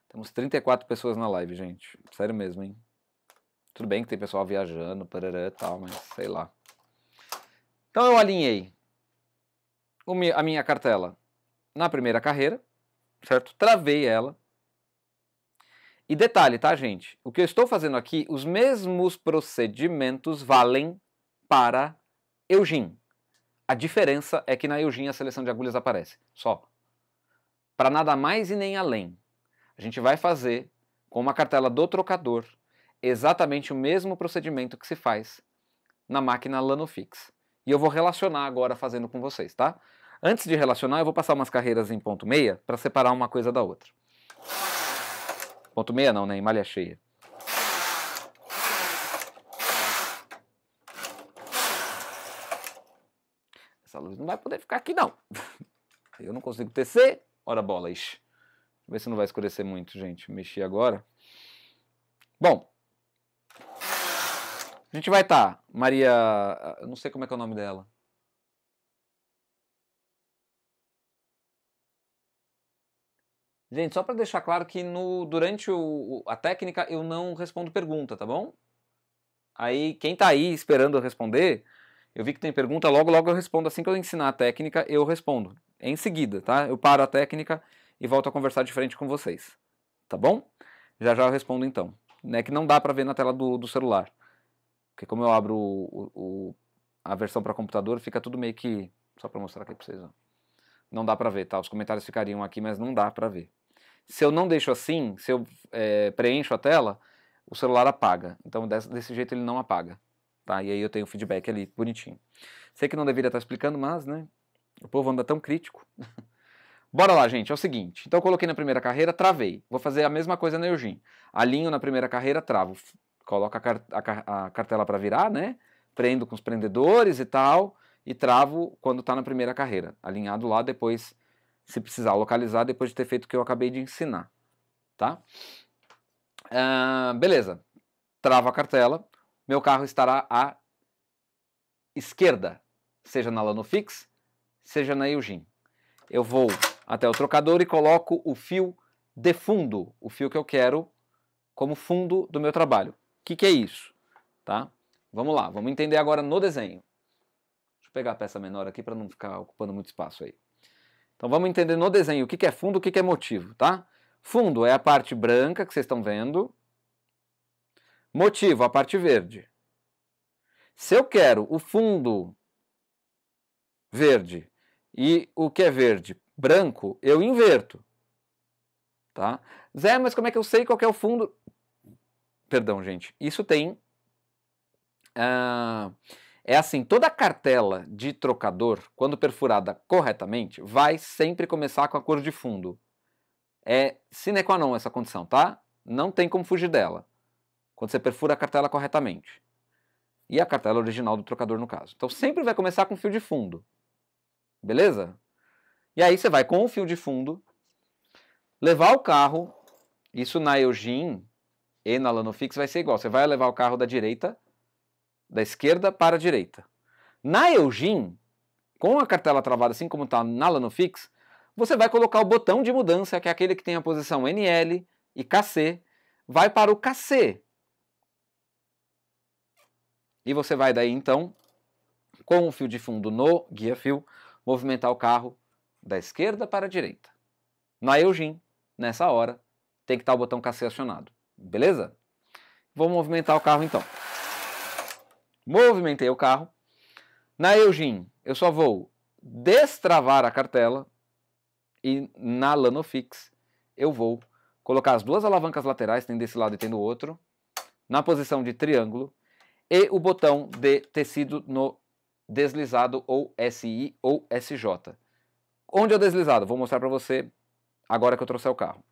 Temos 34 pessoas na live, gente. Sério mesmo, hein? Tudo bem que tem pessoal viajando, parará e tal, mas sei lá. Então eu alinhei a minha cartela na primeira carreira, certo? Travei ela. E detalhe, tá, gente? O que eu estou fazendo aqui, os mesmos procedimentos valem para Eugene. A diferença é que na Eugene a seleção de agulhas aparece, só. Para nada mais e nem além. A gente vai fazer, com uma cartela do trocador, exatamente o mesmo procedimento que se faz na máquina Lanofix. E eu vou relacionar agora fazendo com vocês, tá? Antes de relacionar, eu vou passar umas carreiras em ponto meia para separar uma coisa da outra. Ponto meia não, né? Em malha cheia. Luiz não vai poder ficar aqui, não. Eu não consigo tecer. Ora bolas. Deixa ver se não vai escurecer muito, gente. Mexi agora. Bom. A gente vai estar. Tá, Maria. Eu não sei como é que é o nome dela. Gente, só para deixar claro que no, durante o, a técnica eu não respondo pergunta, tá bom? Aí quem tá aí esperando eu responder, eu vi que tem pergunta, logo logo eu respondo. Assim que eu ensinar a técnica, eu respondo. É em seguida, tá? Eu paro a técnica e volto a conversar de frente com vocês. Tá bom? Já já eu respondo então. É que não dá para ver na tela do, do, celular. Porque como eu abro o, o, a versão para computador, fica tudo meio que... Só para mostrar aqui para vocês. Ó. Não dá para ver, tá? Os comentários ficariam aqui, mas não dá para ver. Se eu não deixo assim, se eu é, preencho a tela, o celular apaga. Então desse, desse jeito ele não apaga. Tá? E aí eu tenho o feedback ali, bonitinho. Sei que não deveria estar explicando, mas, né? O povo anda tão crítico. Bora lá, gente, é o seguinte. Então eu coloquei na primeira carreira, travei. Vou fazer a mesma coisa na Eugene. Alinho na primeira carreira, travo. Coloco a, car a, a cartela para virar, né? Prendo com os prendedores e tal. E travo quando está na primeira carreira. Alinhado lá, depois, se precisar localizar, depois de ter feito o que eu acabei de ensinar. Tá? Ah, beleza. Travo a cartela, meu carro estará à esquerda, seja na Lanofix, seja na Eugene. Eu vou até o trocador e coloco o fio de fundo, o fio que eu quero como fundo do meu trabalho. O que, que é isso? Tá? Vamos lá, vamos entender agora no desenho. Deixa eu pegar a peça menor aqui para não ficar ocupando muito espaço aí. Então vamos entender no desenho o que, que é fundo, o que, que é motivo, tá? Fundo é a parte branca que vocês estão vendo, Motivo, a parte verde. Se eu quero o fundo verde e o que é verde branco, eu inverto. Tá? Zé, mas como é que eu sei qual é o fundo? Perdão, gente. Isso tem. Ah, é assim: toda cartela de trocador, quando perfurada corretamente, vai sempre começar com a cor de fundo. É sine qua non essa condição, tá? Não tem como fugir dela quando você perfura a cartela corretamente. E a cartela original do trocador, no caso. Então sempre vai começar com fio de fundo. Beleza? E aí você vai com o fio de fundo, levar o carro, isso na Eugene e na Lanofix vai ser igual. Você vai levar o carro da direita, da esquerda para a direita. Na Eugene, com a cartela travada assim como está na Lanofix, você vai colocar o botão de mudança, que é aquele que tem a posição NL e KC, vai para o KC, e você vai daí então, com o fio de fundo no guia-fio, movimentar o carro da esquerda para a direita. Na Eugen nessa hora, tem que estar o botão KC acionado. Beleza? Vou movimentar o carro então. Movimentei o carro. Na Eugen eu só vou destravar a cartela e na Lanofix eu vou colocar as duas alavancas laterais, tem desse lado e tem do outro, na posição de triângulo e o botão de tecido no deslizado ou SI ou SJ. Onde é o deslizado? Vou mostrar para você agora que eu trouxe o carro.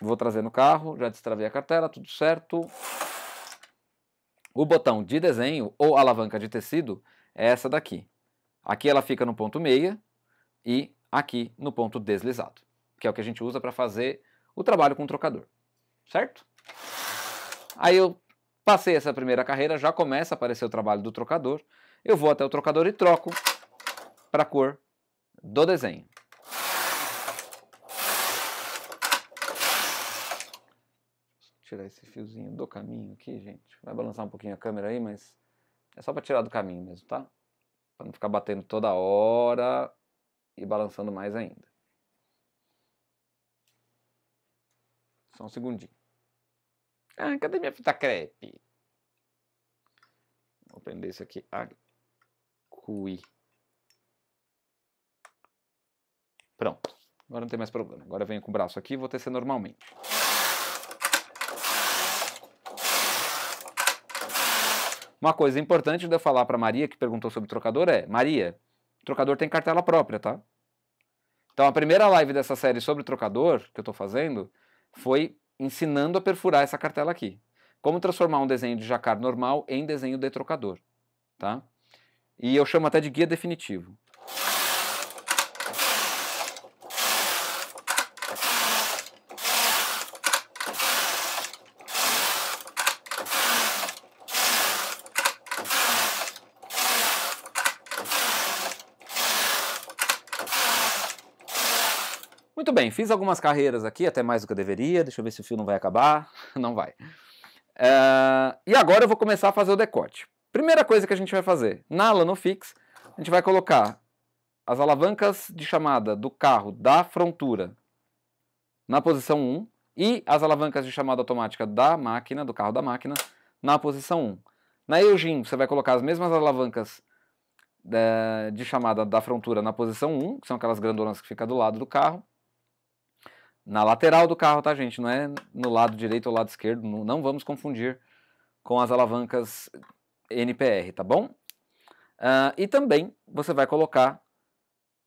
Vou trazer no carro, já destravei a cartela, tudo certo. O botão de desenho ou alavanca de tecido é essa daqui. Aqui ela fica no ponto meia e aqui no ponto deslizado, que é o que a gente usa para fazer o trabalho com o trocador, certo? Aí eu Passei essa primeira carreira, já começa a aparecer o trabalho do trocador. Eu vou até o trocador e troco para a cor do desenho. tirar esse fiozinho do caminho aqui, gente. Vai balançar um pouquinho a câmera aí, mas é só para tirar do caminho mesmo, tá? Para não ficar batendo toda hora e balançando mais ainda. Só um segundinho. Ah, cadê minha fita crepe? Vou prender isso aqui. Ah, cui. Pronto. Agora não tem mais problema. Agora eu venho com o braço aqui e vou tecer normalmente. Uma coisa importante de eu falar para Maria, que perguntou sobre o trocador, é: Maria, o trocador tem cartela própria, tá? Então a primeira live dessa série sobre o trocador que eu estou fazendo foi ensinando a perfurar essa cartela aqui. Como transformar um desenho de jacar normal em desenho de trocador, tá? E eu chamo até de guia definitivo. bem, fiz algumas carreiras aqui, até mais do que eu deveria. Deixa eu ver se o fio não vai acabar. Não vai. Eh, e agora eu vou começar a fazer o decote. Primeira coisa que a gente vai fazer, na Lanofix, a gente vai colocar as alavancas de chamada do carro da frontura na posição 1 e as alavancas de chamada automática da máquina, do carro da máquina, na posição 1. Na Eugene, você vai colocar as mesmas alavancas eh, de chamada da frontura na posição 1, que são aquelas grandonas que ficam do lado do carro, na lateral do carro, tá, gente? Não é no lado direito ou lado esquerdo. Não vamos confundir com as alavancas NPR, tá bom? Uh, e também você vai colocar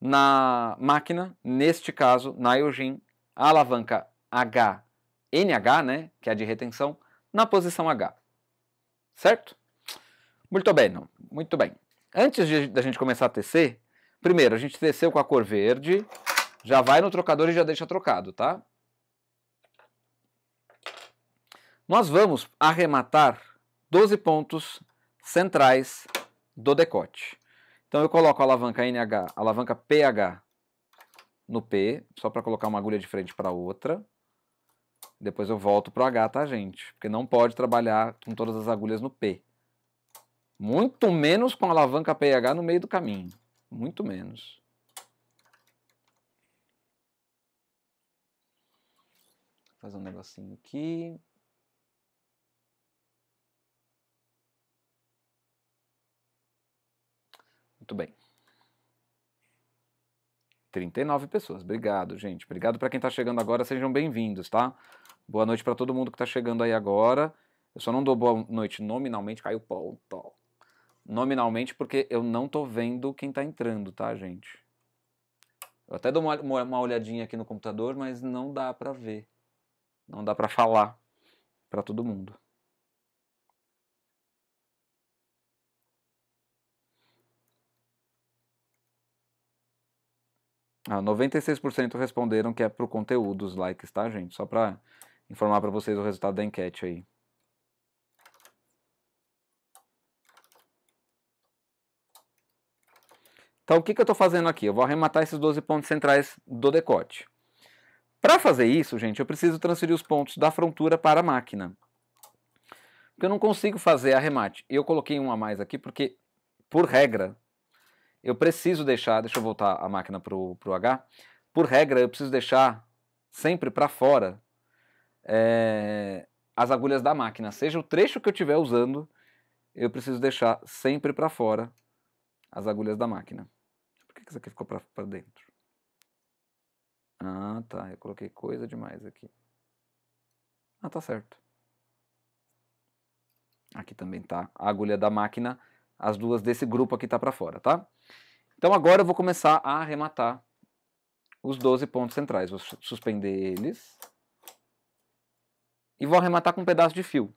na máquina, neste caso, na Eugene, a alavanca H, NH, né, que é a de retenção, na posição H. Certo? Muito bem, não. muito bem. Antes da gente começar a tecer, primeiro a gente teceu com a cor verde, já vai no trocador e já deixa trocado, tá? Nós vamos arrematar 12 pontos centrais do decote. Então eu coloco a alavanca NH, a alavanca PH no P, só para colocar uma agulha de frente para outra. Depois eu volto para o H, tá, gente? Porque não pode trabalhar com todas as agulhas no P. Muito menos com a alavanca PH no meio do caminho. Muito menos. Fazer um negocinho aqui. Muito bem. 39 pessoas. Obrigado, gente. Obrigado para quem está chegando agora. Sejam bem-vindos, tá? Boa noite para todo mundo que está chegando aí agora. Eu só não dou boa noite nominalmente, caiu pau, tá? Nominalmente porque eu não tô vendo quem está entrando, tá, gente? Eu até dou uma, uma olhadinha aqui no computador, mas não dá para ver. Não dá para falar para todo mundo. Ah, 96% responderam que é pro conteúdo os likes, tá, gente? Só para informar para vocês o resultado da enquete aí. Então, o que, que eu estou fazendo aqui? Eu vou arrematar esses 12 pontos centrais do decote. Para fazer isso, gente, eu preciso transferir os pontos da frontura para a máquina. Porque eu não consigo fazer arremate. Eu coloquei um a mais aqui porque, por regra, eu preciso deixar... Deixa eu voltar a máquina para o H. Por regra, eu preciso deixar sempre para fora é, as agulhas da máquina. Seja o trecho que eu estiver usando, eu preciso deixar sempre para fora as agulhas da máquina. Por que isso aqui ficou para dentro? Ah, tá. Eu coloquei coisa demais aqui. Ah, tá certo. Aqui também tá a agulha da máquina. As duas desse grupo aqui tá para fora, tá? Então agora eu vou começar a arrematar os 12 pontos centrais. Vou suspender eles. E vou arrematar com um pedaço de fio.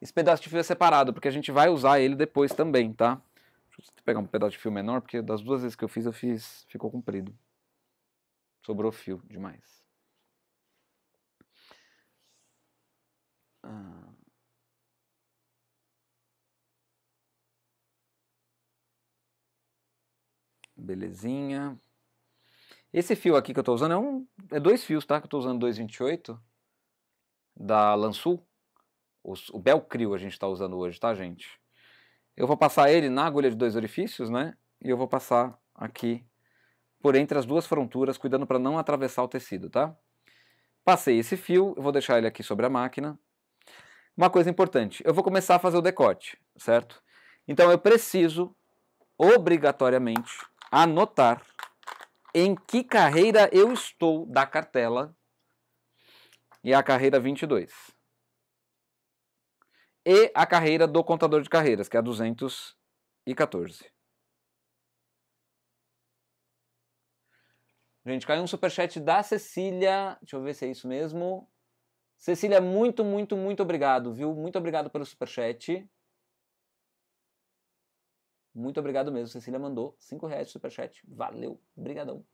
Esse pedaço de fio é separado, porque a gente vai usar ele depois também, tá? Deixa eu pegar um pedaço de fio menor, porque das duas vezes que eu fiz, eu fiz ficou comprido. Sobrou fio demais. Ah. Belezinha. Esse fio aqui que eu estou usando é, um, é dois fios, tá? Que eu estou usando 228 da Lansul. O, o Belcrio a gente está usando hoje, tá, gente? Eu vou passar ele na agulha de dois orifícios, né? E eu vou passar aqui por entre as duas fronturas, cuidando para não atravessar o tecido, tá? Passei esse fio, eu vou deixar ele aqui sobre a máquina. Uma coisa importante, eu vou começar a fazer o decote, certo? Então eu preciso, obrigatoriamente, anotar em que carreira eu estou da cartela e a carreira 22. E a carreira do contador de carreiras, que é a 214. Gente, caiu um superchat da Cecília. Deixa eu ver se é isso mesmo. Cecília, muito, muito, muito obrigado, viu? Muito obrigado pelo superchat. Muito obrigado mesmo. Cecília mandou 5 reais de superchat. Valeu, brigadão.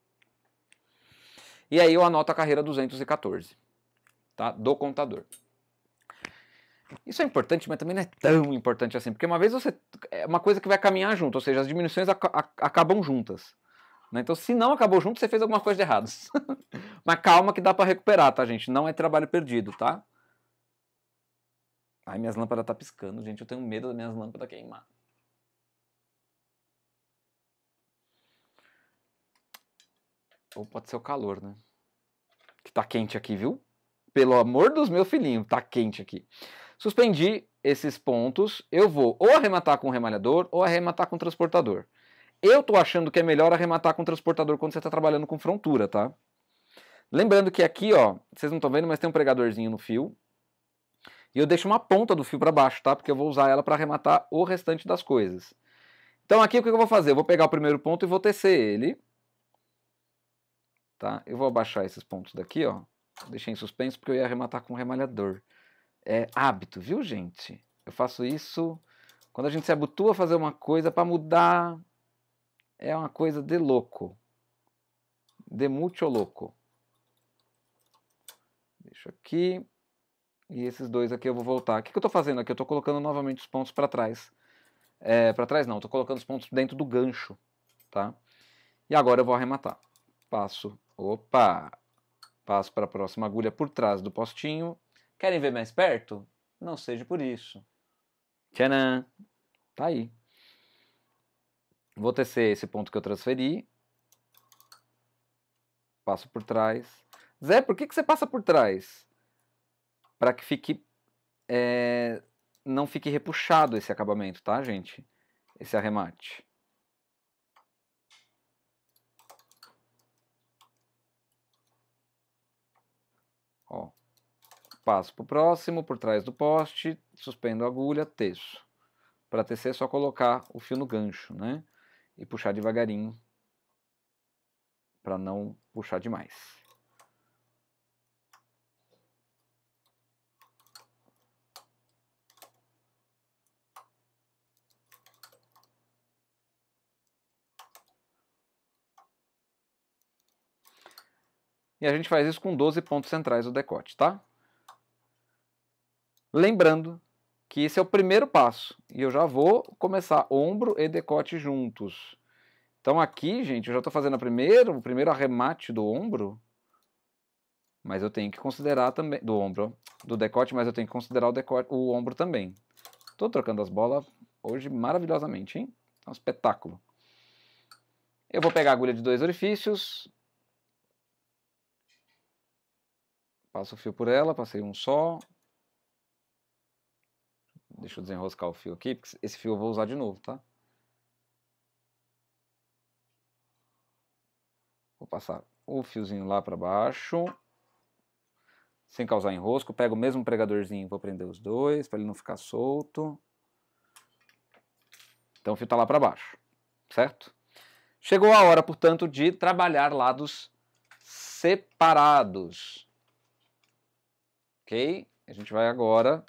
E aí eu anoto a carreira 214, tá? Do contador. Isso é importante, mas também não é tão importante assim, porque uma vez você. É uma coisa que vai caminhar junto, ou seja, as diminuições ac acabam juntas. Né? Então, se não acabou junto, você fez alguma coisa de errado. Mas calma que dá para recuperar, tá, gente? Não é trabalho perdido, tá? Ai, minhas lâmpadas tá piscando, gente. Eu tenho medo das minhas lâmpadas queimar. Ou pode ser o calor, né? Que tá quente aqui, viu? Pelo amor dos meus filhinhos, tá quente aqui. Suspendi esses pontos. Eu vou ou arrematar com o remalhador ou arrematar com o transportador. Eu tô achando que é melhor arrematar com transportador quando você está trabalhando com frontura, tá? Lembrando que aqui, ó, vocês não estão vendo, mas tem um pregadorzinho no fio. E eu deixo uma ponta do fio para baixo, tá? Porque eu vou usar ela para arrematar o restante das coisas. Então aqui o que eu vou fazer? Eu vou pegar o primeiro ponto e vou tecer ele. Tá? Eu vou abaixar esses pontos daqui, ó. Deixei em suspenso porque eu ia arrematar com o remalhador. É hábito, viu, gente? Eu faço isso quando a gente se habitua a fazer uma coisa para mudar é uma coisa de louco. De muito louco. Deixa aqui. E esses dois aqui eu vou voltar. O que, que eu estou fazendo aqui? Eu estou colocando novamente os pontos para trás. É, para trás não, estou colocando os pontos dentro do gancho. Tá? E agora eu vou arrematar. Passo. Opa! Passo para a próxima agulha por trás do postinho. Querem ver mais perto? Não seja por isso. Tchanan! Tá aí. Vou tecer esse ponto que eu transferi. Passo por trás. Zé, por que, que você passa por trás? Para que fique... É, não fique repuxado esse acabamento, tá, gente? Esse arremate. Ó, passo para o próximo, por trás do poste, suspendo a agulha, teço. Para tecer é só colocar o fio no gancho, né? e puxar devagarinho para não puxar demais. E a gente faz isso com 12 pontos centrais do decote, tá? Lembrando que esse é o primeiro passo. E eu já vou começar ombro e decote juntos. Então aqui, gente, eu já estou fazendo a primeiro, o primeiro arremate do ombro, mas eu tenho que considerar também, do ombro, do decote, mas eu tenho que considerar o, decote, o ombro também. Estou trocando as bolas hoje maravilhosamente, hein? É um espetáculo. Eu vou pegar a agulha de dois orifícios. Passo o fio por ela, passei um só, Deixa eu desenroscar o fio aqui, porque esse fio eu vou usar de novo, tá? Vou passar o fiozinho lá para baixo, sem causar enrosco. Pego o mesmo pregadorzinho, vou prender os dois, para ele não ficar solto. Então o fio está lá para baixo, certo? Chegou a hora, portanto, de trabalhar lados separados. Ok? A gente vai agora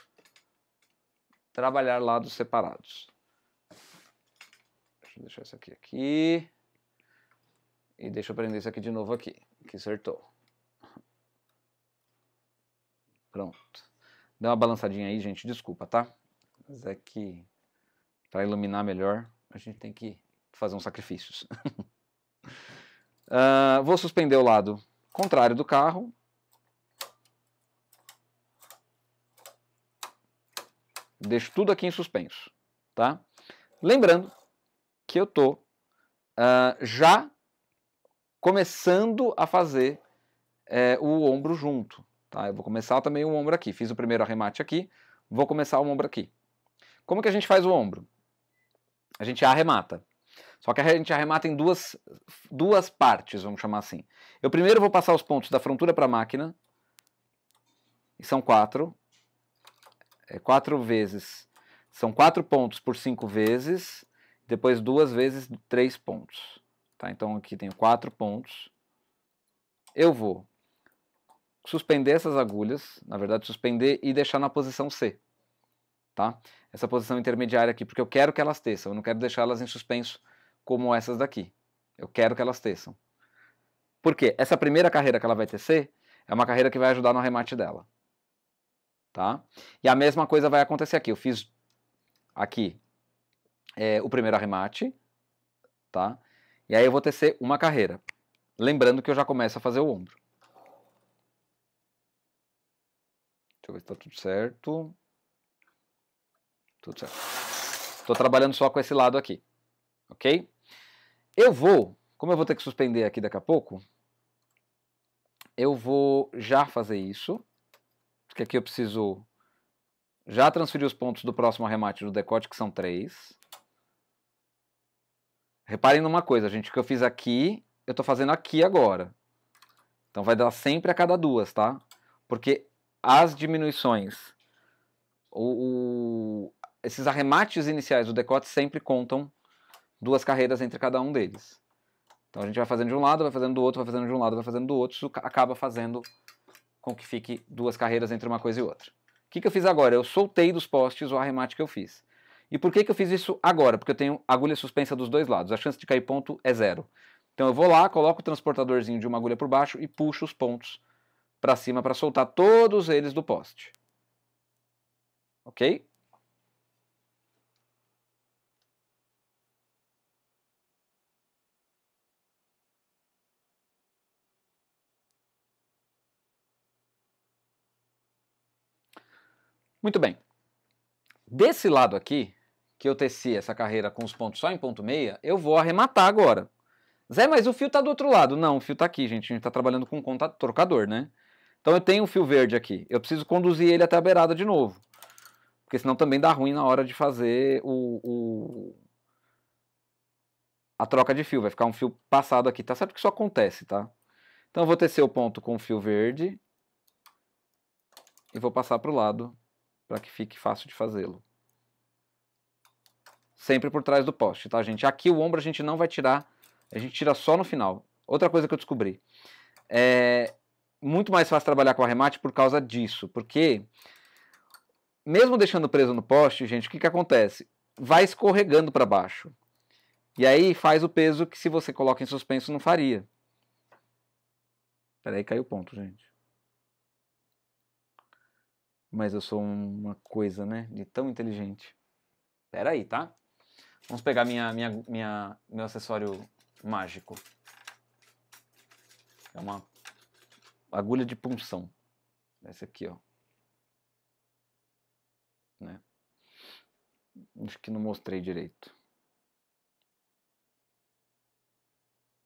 trabalhar lados separados. Deixa eu deixar isso aqui aqui. E deixa eu prender isso aqui de novo aqui, que acertou. Pronto. Dá uma balançadinha aí, gente, desculpa, tá? Mas é que para iluminar melhor, a gente tem que fazer uns sacrifícios. uh, vou suspender o lado contrário do carro Deixo tudo aqui em suspenso, tá? Lembrando que eu tô uh, já começando a fazer é, o ombro junto, tá? Eu vou começar também o ombro aqui. Fiz o primeiro arremate aqui, vou começar o ombro aqui. Como que a gente faz o ombro? A gente arremata. Só que a gente arremata em duas, duas partes, vamos chamar assim. Eu primeiro vou passar os pontos da frontura para a máquina, e são quatro é quatro vezes. São quatro pontos por cinco vezes, depois duas vezes três pontos. Tá? Então aqui tenho quatro pontos. Eu vou suspender essas agulhas, na verdade suspender e deixar na posição C. Tá? Essa posição intermediária aqui, porque eu quero que elas teçam, eu não quero deixá-las em suspenso como essas daqui. Eu quero que elas teçam. Por quê? Essa primeira carreira que ela vai tecer é uma carreira que vai ajudar no arremate dela tá? E a mesma coisa vai acontecer aqui. Eu fiz aqui é, o primeiro arremate, tá? E aí eu vou tecer uma carreira. Lembrando que eu já começo a fazer o ombro. Deixa eu ver se tá tudo certo. Tudo certo. Estou trabalhando só com esse lado aqui, ok? Eu vou, como eu vou ter que suspender aqui daqui a pouco, eu vou já fazer isso, que aqui eu preciso já transferir os pontos do próximo arremate do decote, que são três. Reparem numa coisa, gente, o que eu fiz aqui, eu estou fazendo aqui agora. Então vai dar sempre a cada duas, tá? Porque as diminuições, o, o, esses arremates iniciais do decote sempre contam duas carreiras entre cada um deles. Então a gente vai fazendo de um lado, vai fazendo do outro, vai fazendo de um lado, vai fazendo do outro, isso acaba fazendo com que fique duas carreiras entre uma coisa e outra. O que, que eu fiz agora? Eu soltei dos postes o arremate que eu fiz. E por que, que eu fiz isso agora? Porque eu tenho agulha suspensa dos dois lados. A chance de cair ponto é zero. Então eu vou lá, coloco o transportadorzinho de uma agulha por baixo e puxo os pontos para cima para soltar todos eles do poste. Ok? Muito bem. Desse lado aqui, que eu teci essa carreira com os pontos só em ponto meia, eu vou arrematar agora. Zé, mas o fio está do outro lado. Não, o fio está aqui, gente. A gente está trabalhando com um trocador, né? Então eu tenho o um fio verde aqui. Eu preciso conduzir ele até a beirada de novo. Porque senão também dá ruim na hora de fazer o, o a troca de fio. Vai ficar um fio passado aqui. Tá certo que isso acontece, tá? Então eu vou tecer o ponto com o fio verde. E vou passar para o lado para que fique fácil de fazê-lo. Sempre por trás do poste, tá, gente? Aqui o ombro a gente não vai tirar, a gente tira só no final. Outra coisa que eu descobri. É muito mais fácil trabalhar com arremate por causa disso, porque mesmo deixando preso no poste, gente, o que, que acontece? Vai escorregando para baixo. E aí faz o peso que se você coloca em suspenso não faria. Peraí, caiu o ponto, gente. Mas eu sou uma coisa, né? De tão inteligente. Pera aí, tá? Vamos pegar minha, minha, minha, meu acessório mágico. É uma agulha de punção. Essa aqui, ó. Né? Acho que não mostrei direito.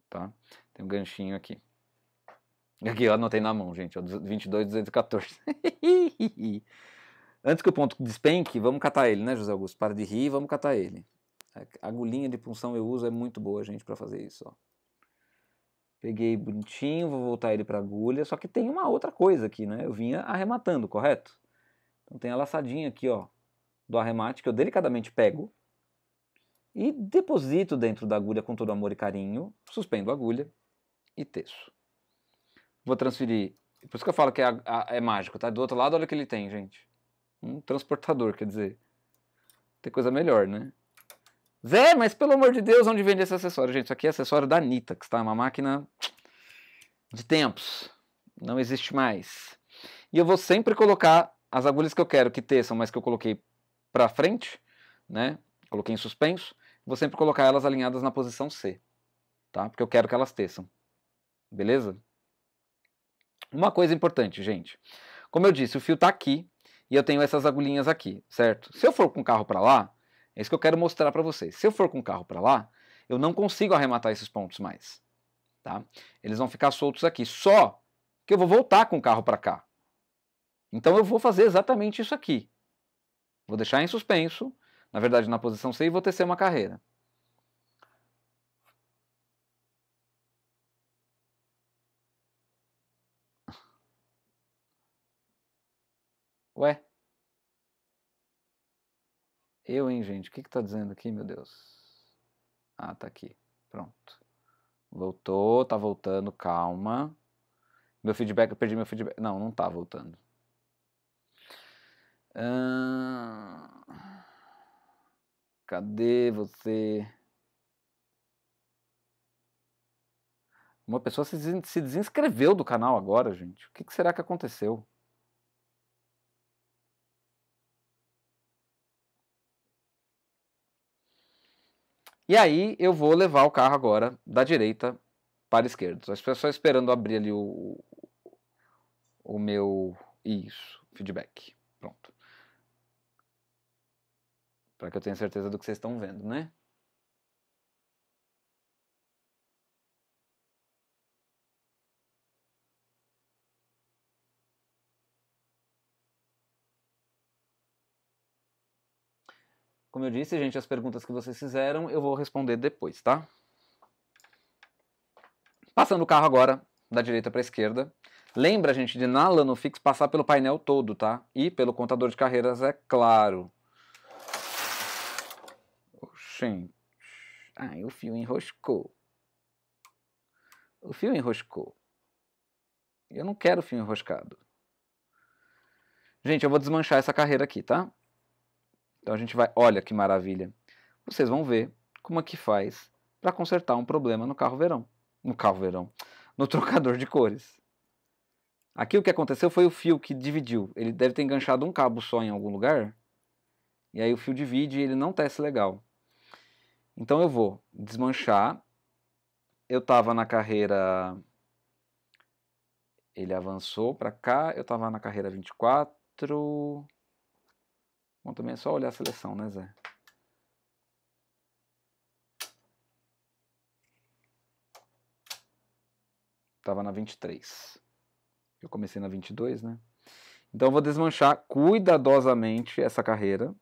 Tá? Tem um ganchinho aqui. Aqui, ó, anotei na mão, gente, ó, 22, 214. Antes que o ponto despenque, vamos catar ele, né, José Augusto? Para de rir, vamos catar ele. A agulhinha de punção eu uso, é muito boa, gente, para fazer isso, ó. Peguei bonitinho, vou voltar ele para agulha, só que tem uma outra coisa aqui, né? Eu vinha arrematando, correto? Então tem a laçadinha aqui, ó, do arremate, que eu delicadamente pego e deposito dentro da agulha com todo amor e carinho, suspendo a agulha e teço vou transferir. Por isso que eu falo que é, é mágico, tá? Do outro lado, olha o que ele tem, gente. Um transportador, quer dizer. Tem coisa melhor, né? Zé, mas pelo amor de Deus, onde vende esse acessório? Gente, isso aqui é acessório da que está Uma máquina de tempos. Não existe mais. E eu vou sempre colocar as agulhas que eu quero que teçam, mas que eu coloquei para frente, né? Coloquei em suspenso. Vou sempre colocar elas alinhadas na posição C, tá? Porque eu quero que elas teçam. Beleza? Uma coisa importante, gente. Como eu disse, o fio está aqui e eu tenho essas agulhinhas aqui, certo? Se eu for com o carro para lá, é isso que eu quero mostrar para vocês. Se eu for com o carro para lá, eu não consigo arrematar esses pontos mais, tá? Eles vão ficar soltos aqui, só que eu vou voltar com o carro para cá. Então eu vou fazer exatamente isso aqui. Vou deixar em suspenso, na verdade na posição C, e vou tecer uma carreira. Ué? Eu, hein, gente? O que está dizendo aqui, meu Deus? Ah, tá aqui. Pronto. Voltou, tá voltando, calma. Meu feedback, eu perdi meu feedback. Não, não tá voltando. Ah, cadê você? Uma pessoa se desinscreveu do canal agora, gente. O que será que aconteceu? E aí eu vou levar o carro agora da direita para a esquerda. As só esperando abrir ali o, o meu. Isso, feedback. Pronto. Para que eu tenha certeza do que vocês estão vendo, né? Como eu disse, gente, as perguntas que vocês fizeram eu vou responder depois, tá? Passando o carro agora da direita para a esquerda. Lembra, gente, de na Lanofix passar pelo painel todo, tá? E pelo contador de carreiras, é claro. Gente. Ai, o fio enroscou. O fio enroscou. Eu não quero fio enroscado. Gente, eu vou desmanchar essa carreira aqui, tá? Então a gente vai, olha que maravilha. Vocês vão ver como é que faz para consertar um problema no carro verão. No carro verão. No trocador de cores. Aqui o que aconteceu foi o fio que dividiu. Ele deve ter enganchado um cabo só em algum lugar. E aí o fio divide e ele não tece legal. Então eu vou desmanchar. Eu estava na carreira. Ele avançou para cá. Eu estava na carreira 24. Bom, também é só olhar a seleção, né, Zé? Estava na 23. Eu comecei na 22, né? Então eu vou desmanchar cuidadosamente essa carreira.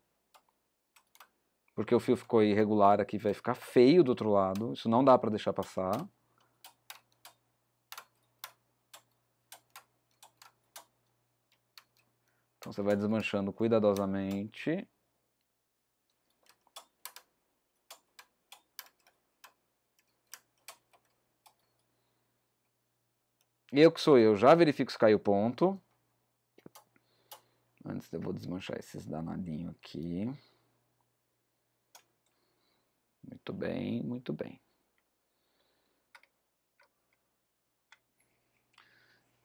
Porque o fio ficou irregular aqui, vai ficar feio do outro lado. Isso não dá para deixar passar. Então você vai desmanchando cuidadosamente. Eu que sou eu, já verifico se caiu ponto. Antes eu vou desmanchar esses danadinhos aqui. Muito bem, muito bem.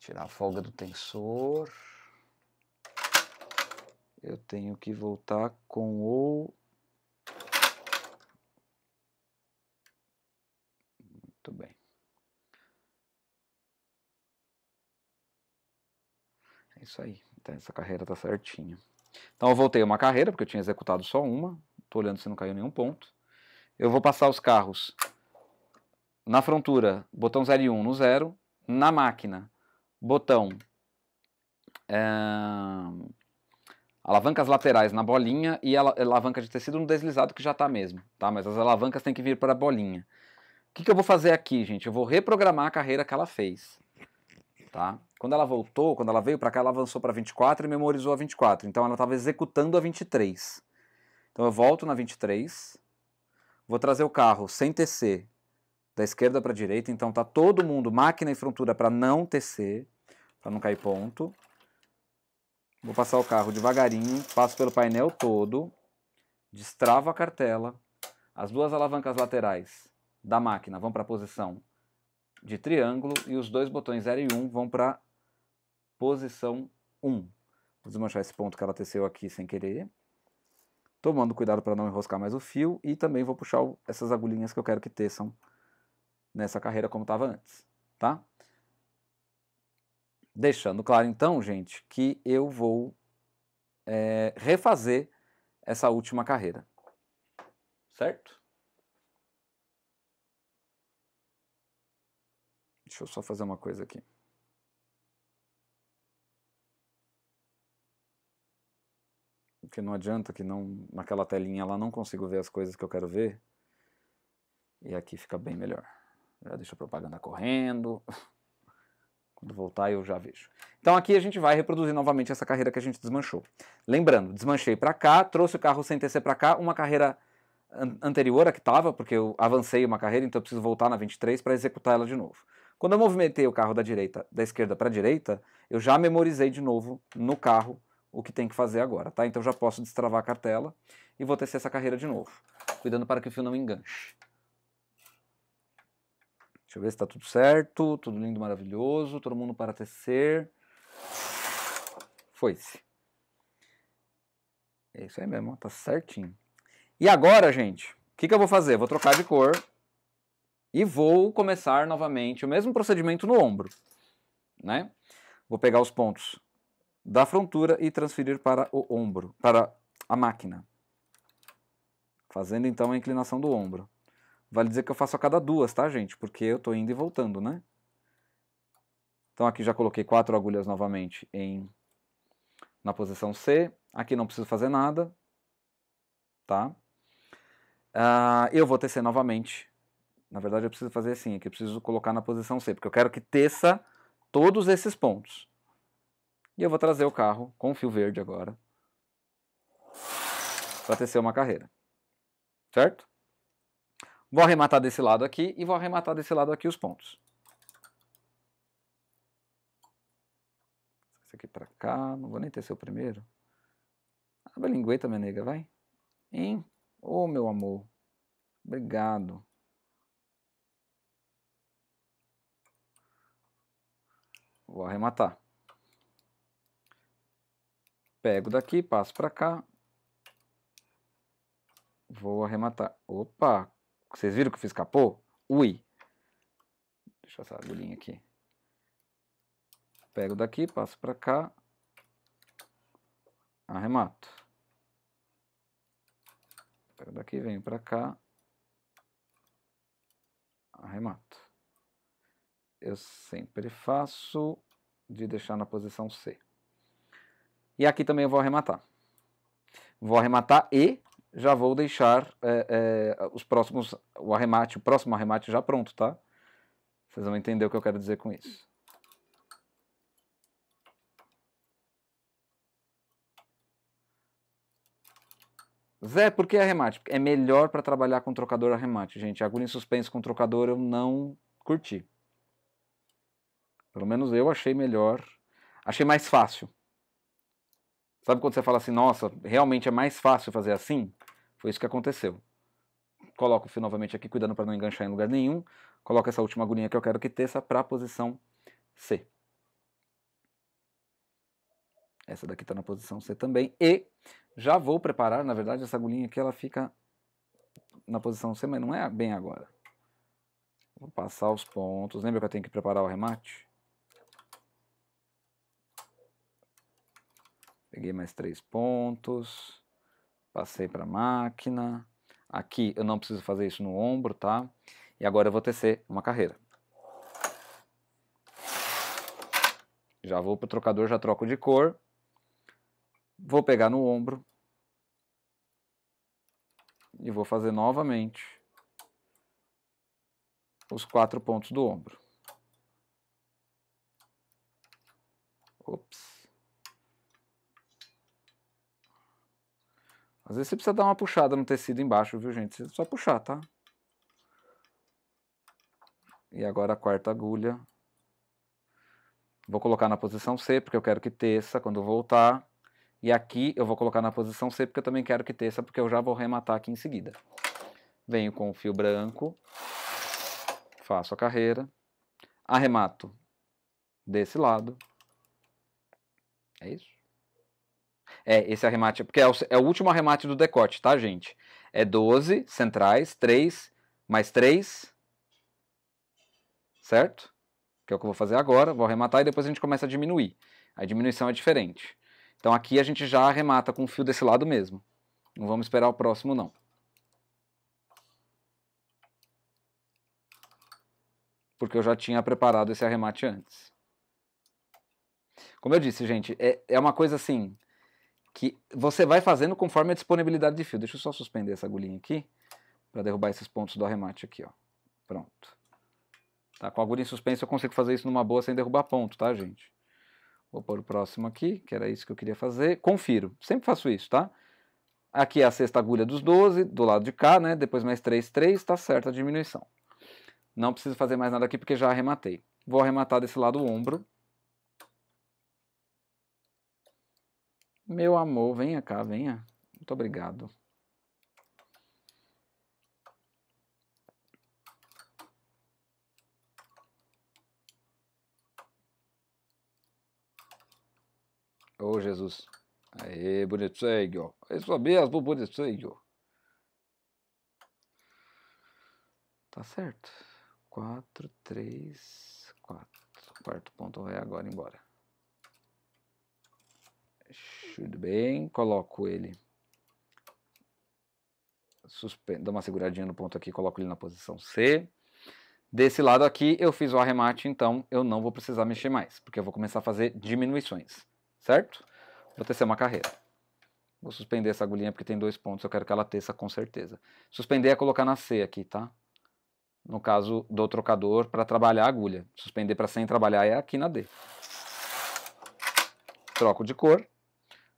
Tirar a folga do tensor eu tenho que voltar com o... Muito bem. É isso aí. Então, essa carreira está certinha. Então eu voltei uma carreira, porque eu tinha executado só uma. Estou olhando se não caiu nenhum ponto. Eu vou passar os carros na frontura, botão 0 e 1 um no 0. Na máquina, botão... É alavancas laterais na bolinha e alavanca de tecido no deslizado que já está mesmo, tá? Mas as alavancas têm que vir para a bolinha. O que, que eu vou fazer aqui, gente? Eu vou reprogramar a carreira que ela fez, tá? Quando ela voltou, quando ela veio para cá, ela avançou para 24 e memorizou a 24. Então ela estava executando a 23. Então eu volto na 23, vou trazer o carro sem tecer da esquerda para a direita, então tá todo mundo máquina e frontura para não tecer, para não cair ponto. Vou passar o carro devagarinho, passo pelo painel todo, destravo a cartela, as duas alavancas laterais da máquina vão para a posição de triângulo e os dois botões 0 e 1 um vão para posição 1. Um. Vou desmanchar esse ponto que ela teceu aqui sem querer. Tomando cuidado para não enroscar mais o fio e também vou puxar essas agulhinhas que eu quero que teçam nessa carreira como estava antes, tá? Deixando claro, então, gente, que eu vou é, refazer essa última carreira. Certo? Deixa eu só fazer uma coisa aqui. Porque não adianta que não naquela telinha lá não consigo ver as coisas que eu quero ver. E aqui fica bem melhor. Já deixa a propaganda correndo. Quando voltar eu já vejo. Então aqui a gente vai reproduzir novamente essa carreira que a gente desmanchou. Lembrando, desmanchei para cá, trouxe o carro sem TC para cá, uma carreira an anterior a que estava, porque eu avancei uma carreira, então eu preciso voltar na 23 para executar ela de novo. Quando eu movimentei o carro da direita, da esquerda para a direita, eu já memorizei de novo no carro o que tem que fazer agora, tá? Então já posso destravar a cartela e vou tecer essa carreira de novo, cuidando para que o fio não enganche. Deixa eu ver se está tudo certo, tudo lindo, maravilhoso, todo mundo para tecer. Foi-se. É isso aí mesmo, tá certinho. E agora, gente, o que, que eu vou fazer? Vou trocar de cor e vou começar novamente o mesmo procedimento no ombro, né? Vou pegar os pontos da frontura e transferir para o ombro, para a máquina. Fazendo então a inclinação do ombro. Vale dizer que eu faço a cada duas, tá, gente? Porque eu estou indo e voltando, né? Então aqui já coloquei quatro agulhas novamente em na posição C. Aqui não preciso fazer nada, tá? Uh, eu vou tecer novamente. Na verdade, eu preciso fazer assim, aqui eu preciso colocar na posição C, porque eu quero que teça todos esses pontos. E eu vou trazer o carro com o fio verde agora para tecer uma carreira, certo? Vou arrematar desse lado aqui e vou arrematar desse lado aqui os pontos. Esse aqui para cá, não vou nem ter seu primeiro. Abre a lingueta, minha nega, vai. Hein? Ô, oh, meu amor. Obrigado. Vou arrematar. Pego daqui, passo para cá. Vou arrematar. Opa, vocês viram que eu fiz capô? Ui! Deixa essa agulhinha aqui. Pego daqui, passo para cá. Arremato. Pego daqui, venho para cá. Arremato. Eu sempre faço de deixar na posição C. E aqui também eu vou arrematar. Vou arrematar e já vou deixar é, é, os próximos, o arremate, o próximo arremate já pronto, tá? Vocês vão entender o que eu quero dizer com isso. Zé, por que arremate? É melhor para trabalhar com trocador arremate, gente. Agulha em suspenso com trocador eu não curti. Pelo menos eu achei melhor. Achei mais fácil. Sabe quando você fala assim, nossa, realmente é mais fácil fazer assim? Foi isso que aconteceu. Coloco o fio novamente aqui, cuidando para não enganchar em lugar nenhum. Coloco essa última agulhinha que eu quero que teça para a posição C. Essa daqui está na posição C também. E já vou preparar, na verdade, essa agulhinha aqui ela fica na posição C, mas não é bem agora. Vou passar os pontos. Lembra que eu tenho que preparar o remate? Peguei mais três pontos. Passei para a máquina. Aqui eu não preciso fazer isso no ombro, tá? E agora eu vou tecer uma carreira. Já vou para o trocador, já troco de cor. Vou pegar no ombro. E vou fazer novamente os quatro pontos do ombro. Ops. Às vezes você precisa dar uma puxada no tecido embaixo, viu, gente? Você é só puxar, tá? E agora a quarta agulha. Vou colocar na posição C, porque eu quero que teça quando voltar. E aqui eu vou colocar na posição C, porque eu também quero que teça, porque eu já vou rematar aqui em seguida. Venho com o fio branco, faço a carreira, arremato desse lado. É isso. É, esse arremate, porque é o, é o último arremate do decote, tá, gente? É 12 centrais, 3 mais 3, certo? Que é o que eu vou fazer agora, vou arrematar e depois a gente começa a diminuir. A diminuição é diferente. Então aqui a gente já arremata com o fio desse lado mesmo. Não vamos esperar o próximo, não. Porque eu já tinha preparado esse arremate antes. Como eu disse, gente, é, é uma coisa assim, que você vai fazendo conforme a disponibilidade de fio. Deixa eu só suspender essa agulhinha aqui para derrubar esses pontos do arremate aqui, ó. Pronto. Tá, com a agulha em suspensa, eu consigo fazer isso numa boa sem derrubar ponto, tá, gente? Vou pôr o próximo aqui, que era isso que eu queria fazer. Confiro, sempre faço isso, tá? Aqui é a sexta agulha dos 12, do lado de cá, né? Depois mais 3, 3, tá certa a diminuição. Não preciso fazer mais nada aqui porque já arrematei. Vou arrematar desse lado o ombro, Meu amor, venha cá, venha. Muito obrigado. Ô, oh, Jesus. Aê, bonitinho. Isso mesmo, bonitinho. Tá certo. 4, 3, 4. Quarto ponto vai agora embora. Tudo bem, coloco ele. Suspendo, dou uma seguradinha no ponto aqui, coloco ele na posição C. Desse lado aqui eu fiz o arremate, então eu não vou precisar mexer mais, porque eu vou começar a fazer diminuições, certo? Vou tecer uma carreira. Vou suspender essa agulhinha porque tem dois pontos, eu quero que ela teça com certeza. Suspender é colocar na C aqui, tá? No caso do trocador, para trabalhar a agulha. Suspender para sem trabalhar é aqui na D. Troco de cor.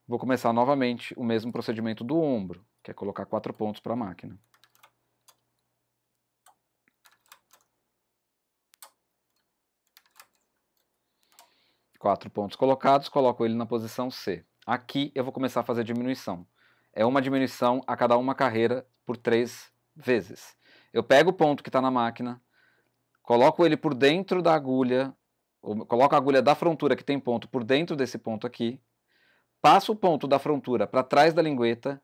Vou começar novamente o mesmo procedimento do ombro, que é colocar quatro pontos para a máquina. Quatro pontos colocados, coloco ele na posição C. Aqui eu vou começar a fazer diminuição. É uma diminuição a cada uma carreira por três vezes. Eu pego o ponto que está na máquina, coloco ele por dentro da agulha, coloco a agulha da frontura que tem ponto por dentro desse ponto aqui, passo o ponto da frontura para trás da lingueta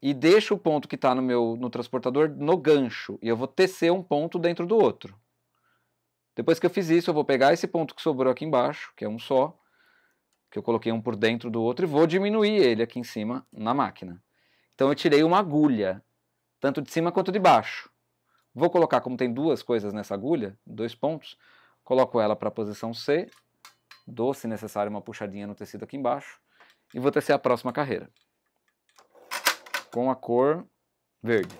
e deixo o ponto que está no meu no transportador no gancho e eu vou tecer um ponto dentro do outro. Depois que eu fiz isso, eu vou pegar esse ponto que sobrou aqui embaixo, que é um só, que eu coloquei um por dentro do outro e vou diminuir ele aqui em cima na máquina. Então eu tirei uma agulha, tanto de cima quanto de baixo. Vou colocar, como tem duas coisas nessa agulha, dois pontos, coloco ela para a posição C, dou, se necessário, uma puxadinha no tecido aqui embaixo, e vou tecer a próxima carreira com a cor verde.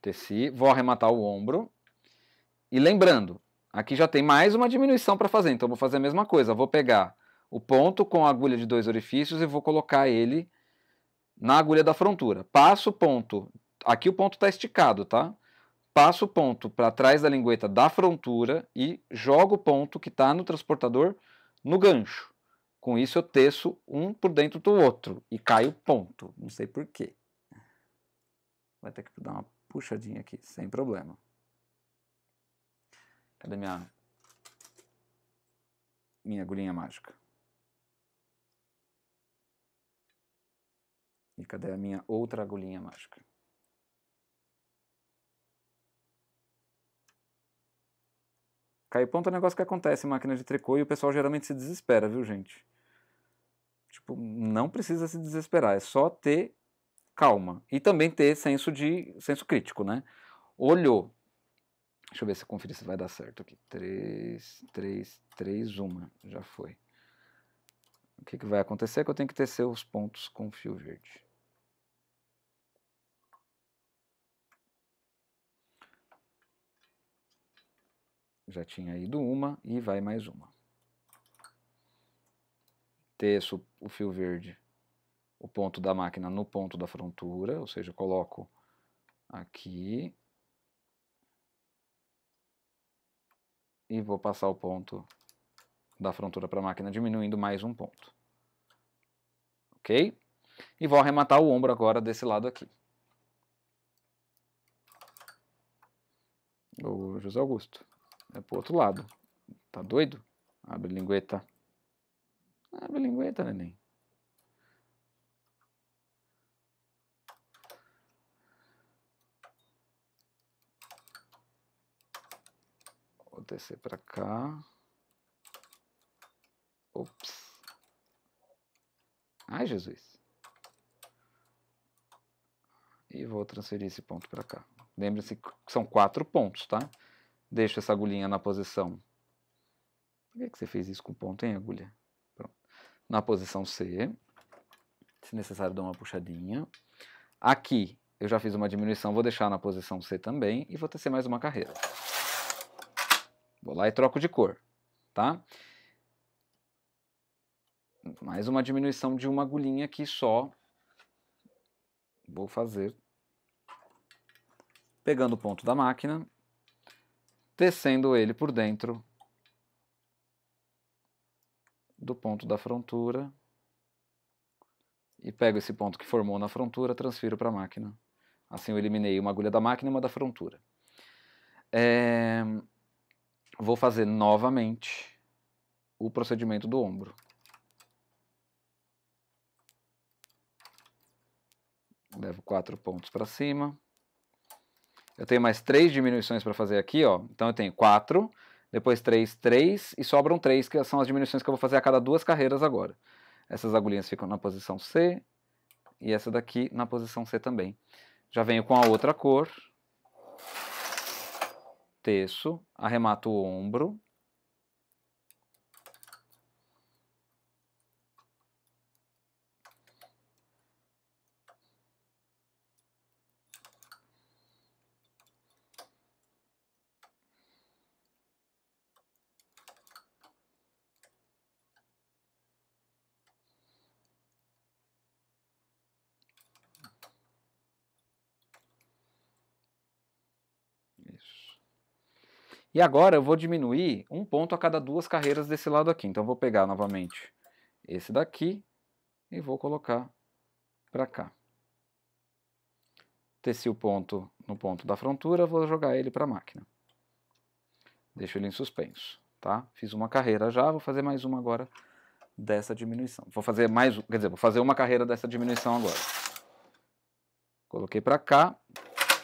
Teci, vou arrematar o ombro. E lembrando, aqui já tem mais uma diminuição para fazer, então vou fazer a mesma coisa. Vou pegar o ponto com a agulha de dois orifícios e vou colocar ele na agulha da frontura. Passo o ponto, aqui o ponto está esticado, tá? passo o ponto para trás da lingueta da frontura e jogo o ponto que está no transportador no gancho. Com isso eu teço um por dentro do outro e cai o ponto. Não sei porquê. Vai ter que dar uma puxadinha aqui, sem problema. Cadê minha, minha agulhinha mágica? E cadê a minha outra agulhinha mágica? Cair ponto é um negócio que acontece em máquina de tricô e o pessoal geralmente se desespera, viu, gente? Tipo, não precisa se desesperar, é só ter calma e também ter senso de senso crítico, né? Olhou. Deixa eu ver se eu conferir se vai dar certo aqui. 3 3 3 1, já foi. O que, que vai acontecer é que eu tenho que tecer os pontos com fio verde. já tinha ido uma e vai mais uma. Teço o fio verde, o ponto da máquina no ponto da frontura, ou seja, coloco aqui e vou passar o ponto da frontura para a máquina diminuindo mais um ponto. Ok? E vou arrematar o ombro agora desse lado aqui. O José Augusto. É pro outro lado. Tá doido? Abre lingueta. Abre lingueta, neném. Vou descer para cá. Ops. Ai, Jesus. E vou transferir esse ponto para cá. Lembre-se que são quatro pontos, tá? deixo essa agulhinha na posição. Por que, que você fez isso com ponto, hein, agulha? Pronto. Na posição C, se necessário dou uma puxadinha. Aqui eu já fiz uma diminuição, vou deixar na posição C também e vou tecer mais uma carreira. Vou lá e troco de cor, tá? Mais uma diminuição de uma agulhinha aqui só. Vou fazer pegando o ponto da máquina tecendo ele por dentro do ponto da frontura e pego esse ponto que formou na frontura, transfiro para a máquina. Assim eu eliminei uma agulha da máquina e uma da frontura. É... Vou fazer novamente o procedimento do ombro. Levo quatro pontos para cima eu tenho mais três diminuições para fazer aqui, ó. Então eu tenho quatro, depois três, três, e sobram três, que são as diminuições que eu vou fazer a cada duas carreiras agora. Essas agulhinhas ficam na posição C, e essa daqui na posição C também. Já venho com a outra cor, teço, arremato o ombro, E agora eu vou diminuir um ponto a cada duas carreiras desse lado aqui. Então eu vou pegar novamente esse daqui e vou colocar para cá. Teci o ponto no ponto da frontura, vou jogar ele para a máquina. Deixo ele em suspenso, tá? Fiz uma carreira já, vou fazer mais uma agora dessa diminuição. Vou fazer mais, quer dizer, vou fazer uma carreira dessa diminuição agora. Coloquei para cá,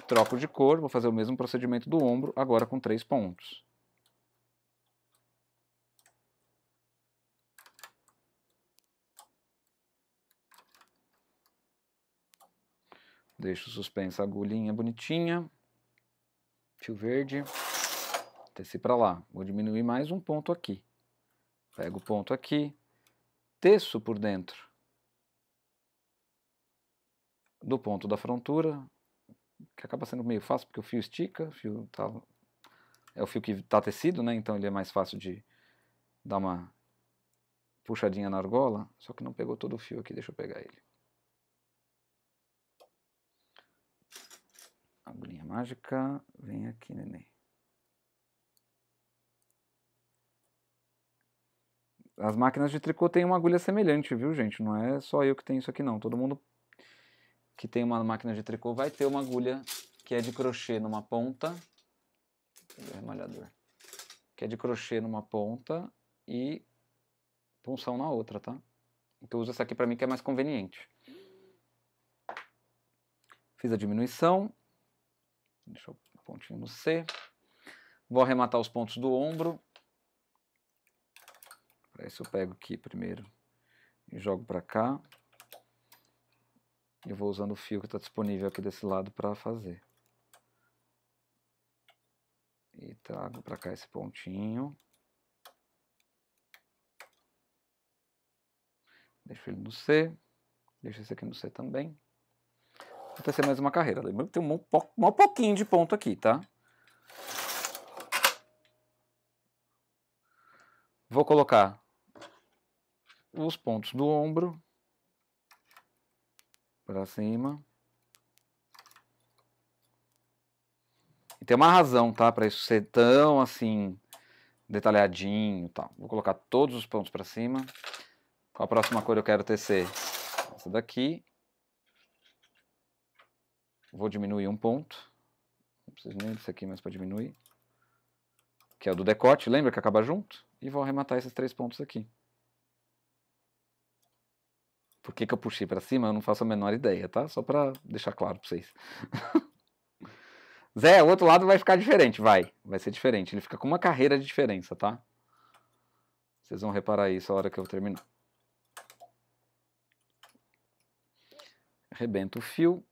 Troco de cor, vou fazer o mesmo procedimento do ombro, agora com três pontos. Deixo suspensa a agulhinha bonitinha. Fio verde. Teci para lá. Vou diminuir mais um ponto aqui. Pego o ponto aqui. Teço por dentro do ponto da frontura, que acaba sendo meio fácil, porque o fio estica, o fio tá, é o fio que está tecido, né? Então ele é mais fácil de dar uma puxadinha na argola. Só que não pegou todo o fio aqui, deixa eu pegar ele. Agulhinha mágica, vem aqui, neném. As máquinas de tricô têm uma agulha semelhante, viu, gente? Não é só eu que tenho isso aqui, não. Todo mundo que tem uma máquina de tricô vai ter uma agulha que é de crochê numa ponta. Remalhador. Que é de crochê numa ponta e punção na outra, tá? Então usa essa aqui para mim que é mais conveniente. Fiz a diminuição. Deixa eu pontinho no C. Vou arrematar os pontos do ombro. Para isso eu pego aqui primeiro e jogo para cá. Eu vou usando o fio que está disponível aqui desse lado para fazer. E trago para cá esse pontinho. Deixo ele no C. Deixo esse aqui no C também. Vou ser mais uma carreira. lembra que tem um, um pouquinho de ponto aqui, tá? Vou colocar os pontos do ombro para cima. E tem uma razão, tá? Para isso ser tão assim detalhadinho, tá? Vou colocar todos os pontos para cima. Qual a próxima cor eu quero tecer? Essa daqui. Vou diminuir um ponto. Não preciso nem disso aqui, mas para diminuir. Que é o do decote, lembra que acaba junto? E vou arrematar esses três pontos aqui. Por que, que eu puxei para cima? Eu não faço a menor ideia, tá? Só para deixar claro para vocês. Zé, o outro lado vai ficar diferente, vai. Vai ser diferente. Ele fica com uma carreira de diferença, tá? Vocês vão reparar isso a hora que eu terminar. Rebento o fio.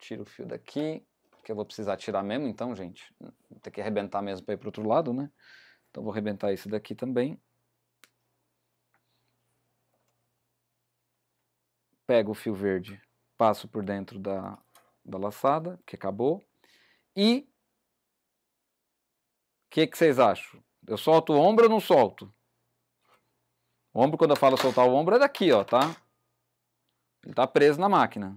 Tiro o fio daqui. Que eu vou precisar tirar mesmo, então, gente. Vou ter que arrebentar mesmo para ir para outro lado, né? Então vou arrebentar esse daqui também. pego o fio verde, passo por dentro da, da laçada, que acabou, e o que, que vocês acham? Eu solto o ombro ou não solto? O ombro, quando eu falo soltar o ombro, é daqui, ó, tá? Ele tá preso na máquina.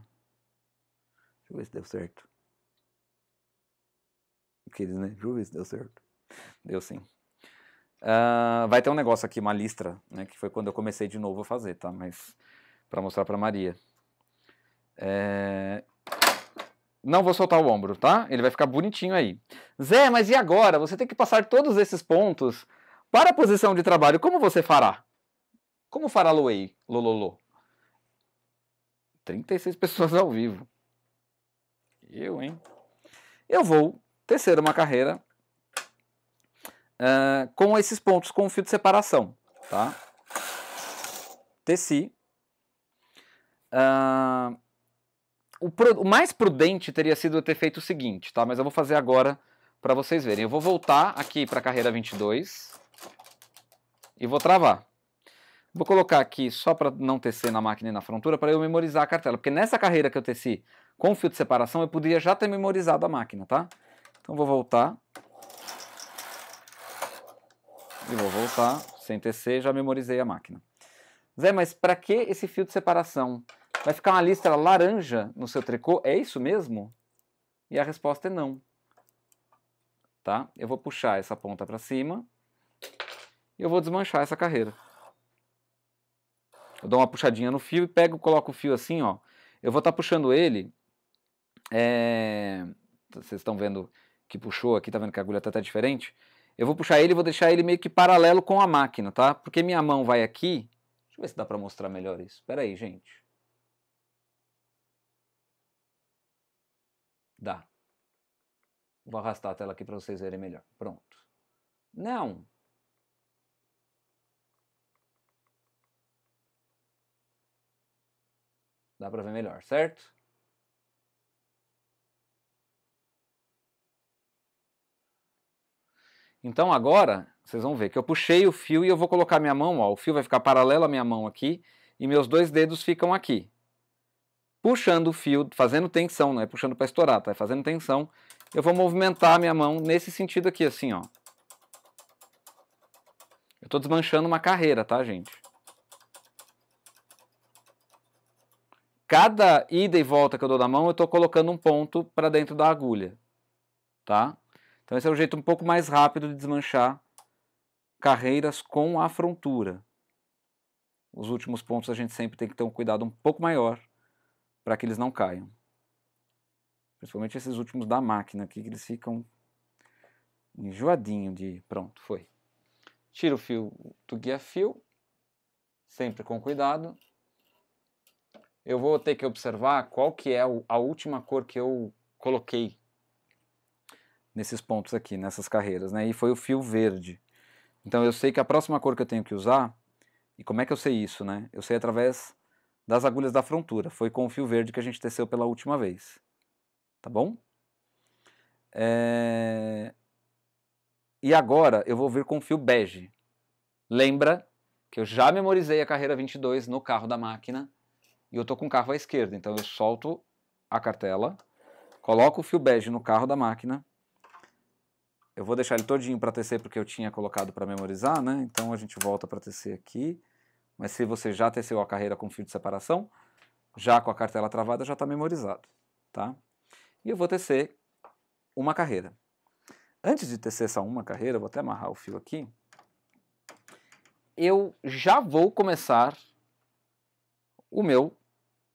Deixa eu ver se deu certo. Aqueles, né? Deixa eu ver se deu certo. Deu sim. Uh, vai ter um negócio aqui, uma listra, né? Que foi quando eu comecei de novo a fazer, tá? Mas para mostrar para Maria. É... Não vou soltar o ombro, tá? Ele vai ficar bonitinho aí. Zé, mas e agora? Você tem que passar todos esses pontos para a posição de trabalho. Como você fará? Como fará Loei, Lololô? 36 pessoas ao vivo. Eu, hein? Eu vou tecer uma carreira uh, com esses pontos com fio de separação, tá? Teci ah, o, pro, o, mais prudente teria sido eu ter feito o seguinte, tá? Mas eu vou fazer agora para vocês verem. Eu vou voltar aqui para a carreira 22 e vou travar. Vou colocar aqui só para não tecer na máquina e na frontura para eu memorizar a cartela, porque nessa carreira que eu teci com fio de separação eu poderia já ter memorizado a máquina, tá? Então vou voltar e vou voltar sem tecer, já memorizei a máquina. Zé, mas para que esse fio de separação? Vai ficar uma lista laranja no seu tricô? É isso mesmo? E a resposta é não. Tá? Eu vou puxar essa ponta para cima e eu vou desmanchar essa carreira. Eu dou uma puxadinha no fio e pego, coloco o fio assim, ó. Eu vou estar tá puxando ele. É... Vocês estão vendo que puxou aqui, tá vendo que a agulha tá até diferente? Eu vou puxar ele e vou deixar ele meio que paralelo com a máquina, tá? Porque minha mão vai aqui. Deixa eu ver se dá para mostrar melhor isso. Pera aí, gente. Dá. Vou arrastar a tela aqui para vocês verem melhor. Pronto. Não. Dá para ver melhor, certo? Então agora, vocês vão ver que eu puxei o fio e eu vou colocar minha mão, ó, o fio vai ficar paralelo à minha mão aqui e meus dois dedos ficam aqui puxando o fio, fazendo tensão, não é puxando para estourar, tá? É fazendo tensão, eu vou movimentar a minha mão nesse sentido aqui, assim, ó. Eu estou desmanchando uma carreira, tá, gente? Cada ida e volta que eu dou na mão, eu estou colocando um ponto para dentro da agulha, tá? Então esse é o jeito um pouco mais rápido de desmanchar carreiras com a frontura. Os últimos pontos a gente sempre tem que ter um cuidado um pouco maior, para que eles não caiam. Principalmente esses últimos da máquina aqui, que eles ficam enjoadinho de pronto, foi. Tira o fio do guia fio, sempre com cuidado. Eu vou ter que observar qual que é a última cor que eu coloquei nesses pontos aqui, nessas carreiras, né? E foi o fio verde. Então eu sei que a próxima cor que eu tenho que usar, e como é que eu sei isso, né? Eu sei através das agulhas da frontura. Foi com o fio verde que a gente teceu pela última vez. Tá bom? É... E agora eu vou vir com o fio bege. Lembra que eu já memorizei a carreira 22 no carro da máquina e eu tô com o carro à esquerda. Então eu solto a cartela, coloco o fio bege no carro da máquina. Eu vou deixar ele todinho para tecer porque eu tinha colocado para memorizar, né? Então a gente volta para tecer aqui. Mas se você já teceu a carreira com fio de separação, já com a cartela travada, já está memorizado, tá? E eu vou tecer uma carreira. Antes de tecer essa uma carreira, vou até amarrar o fio aqui, eu já vou começar o meu,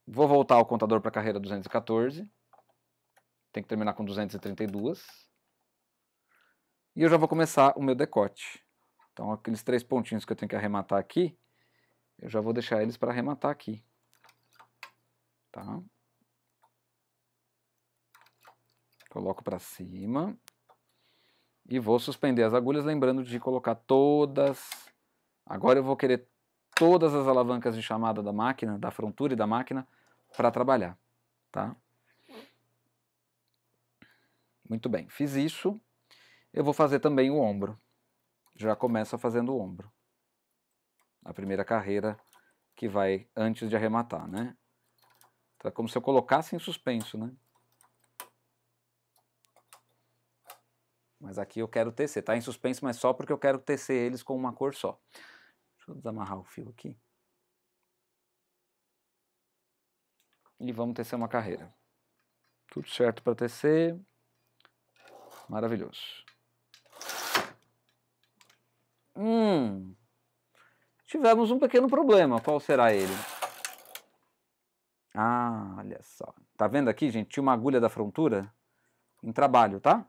vou voltar o contador para a carreira 214, tem que terminar com 232, e eu já vou começar o meu decote. Então aqueles três pontinhos que eu tenho que arrematar aqui, eu já vou deixar eles para arrematar aqui. Tá? Coloco para cima. E vou suspender as agulhas, lembrando de colocar todas... Agora eu vou querer todas as alavancas de chamada da máquina, da frontura e da máquina, para trabalhar. Tá? Muito bem, fiz isso. Eu vou fazer também o ombro. Já começa fazendo o ombro a primeira carreira que vai antes de arrematar, né? Então é como se eu colocasse em suspenso, né? Mas aqui eu quero tecer, tá em suspenso, mas só porque eu quero tecer eles com uma cor só. Deixa eu desamarrar o fio aqui. E vamos tecer uma carreira. Tudo certo para tecer. Maravilhoso. Hum, tivemos um pequeno problema. Qual será ele? Ah, olha só. Tá vendo aqui, gente? Tinha uma agulha da frontura em trabalho, tá?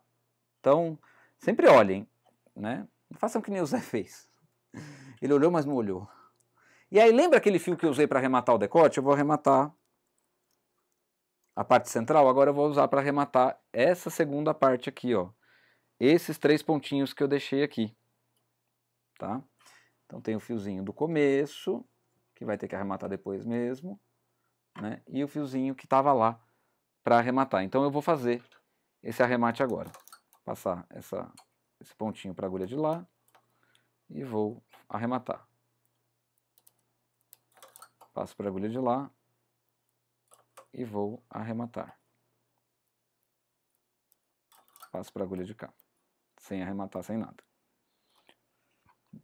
Então, sempre olhem, né? Não façam que nem o Zé fez. Ele olhou, mas não olhou. E aí, lembra aquele fio que eu usei para arrematar o decote? Eu vou arrematar a parte central, agora eu vou usar para arrematar essa segunda parte aqui, ó. Esses três pontinhos que eu deixei aqui, tá? Então tem o fiozinho do começo, que vai ter que arrematar depois mesmo, né? E o fiozinho que estava lá para arrematar. Então eu vou fazer esse arremate agora. Passar essa, esse pontinho para a agulha de lá e vou arrematar. Passo para a agulha de lá e vou arrematar. Passo para a agulha de cá, sem arrematar, sem nada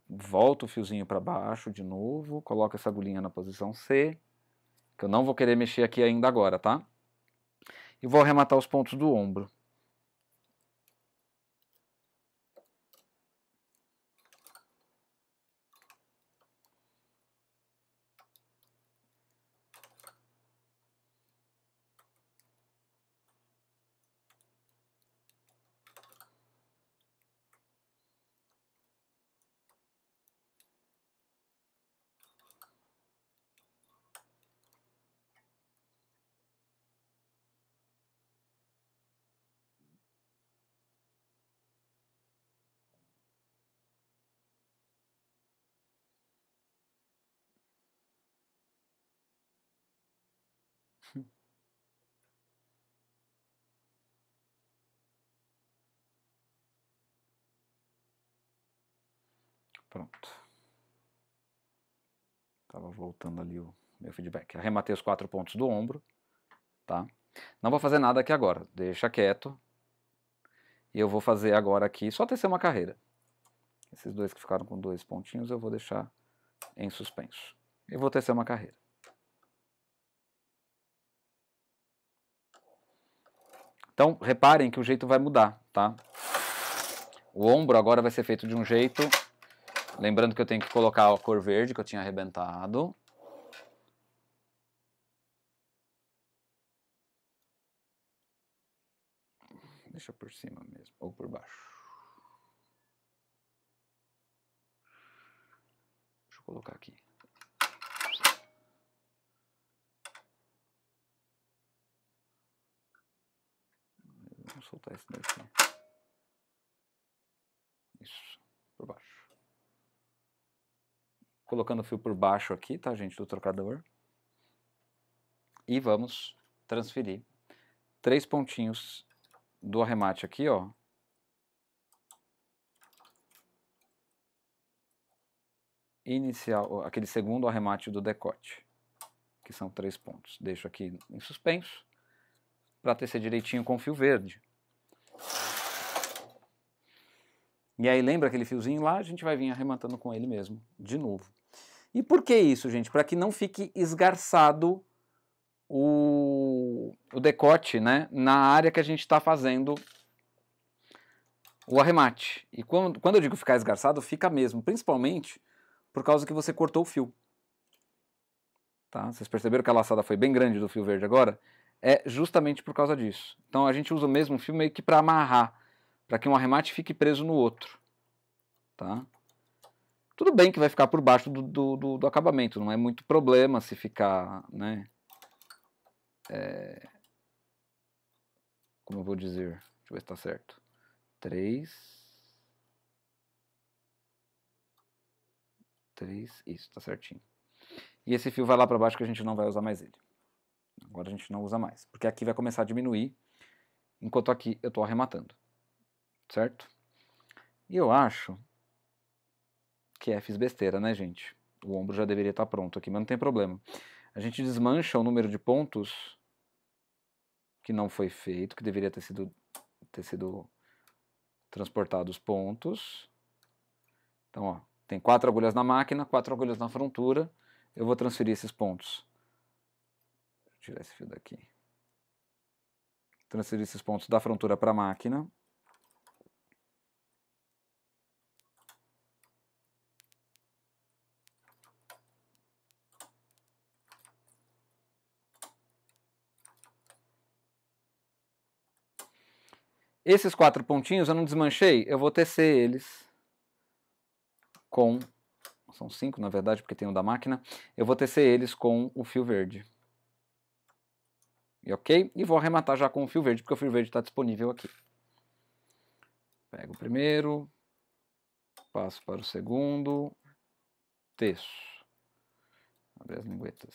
volto o fiozinho para baixo de novo, coloco essa agulhinha na posição C, que eu não vou querer mexer aqui ainda agora, tá? E vou arrematar os pontos do ombro. voltando ali o meu feedback. Arrematei os quatro pontos do ombro, tá? Não vou fazer nada aqui agora, deixa quieto. E eu vou fazer agora aqui, só tecer uma carreira. Esses dois que ficaram com dois pontinhos eu vou deixar em suspenso. E vou tecer uma carreira. Então, reparem que o jeito vai mudar, tá? O ombro agora vai ser feito de um jeito Lembrando que eu tenho que colocar a cor verde que eu tinha arrebentado. Deixa por cima mesmo, ou por baixo. Deixa eu colocar aqui. Vamos soltar esse daqui. Isso, por baixo colocando o fio por baixo aqui, tá gente, do trocador. E vamos transferir três pontinhos do arremate aqui, ó. Inicial, aquele segundo arremate do decote, que são três pontos. Deixo aqui em suspenso para tecer direitinho com o fio verde. E aí lembra aquele fiozinho lá, a gente vai vir arrematando com ele mesmo, de novo. E por que isso, gente? Para que não fique esgarçado o, o decote né, na área que a gente está fazendo o arremate. E quando, quando eu digo ficar esgarçado, fica mesmo, principalmente por causa que você cortou o fio. Tá? Vocês perceberam que a laçada foi bem grande do fio verde agora? É justamente por causa disso. Então a gente usa o mesmo fio meio que para amarrar, para que um arremate fique preso no outro. Tá? Tudo bem que vai ficar por baixo do, do, do, do acabamento, não é muito problema se ficar, né? É... Como eu vou dizer? Deixa eu ver se está certo. 3. 3, isso, está certinho. E esse fio vai lá para baixo que a gente não vai usar mais ele. Agora a gente não usa mais, porque aqui vai começar a diminuir, enquanto aqui eu estou arrematando, certo? E eu acho que é fiz besteira, né, gente? O ombro já deveria estar tá pronto aqui, mas não tem problema. A gente desmancha o número de pontos que não foi feito, que deveria ter sido, ter sido transportado os pontos. Então, ó, tem quatro agulhas na máquina, quatro agulhas na frontura. Eu vou transferir esses pontos. Vou tirar esse fio daqui. Transferir esses pontos da frontura para a máquina. Esses quatro pontinhos eu não desmanchei, eu vou tecer eles com. São cinco, na verdade, porque tem um da máquina. Eu vou tecer eles com o fio verde. E ok? E vou arrematar já com o fio verde, porque o fio verde está disponível aqui. Pego o primeiro, passo para o segundo, teço. Abre as linguetas.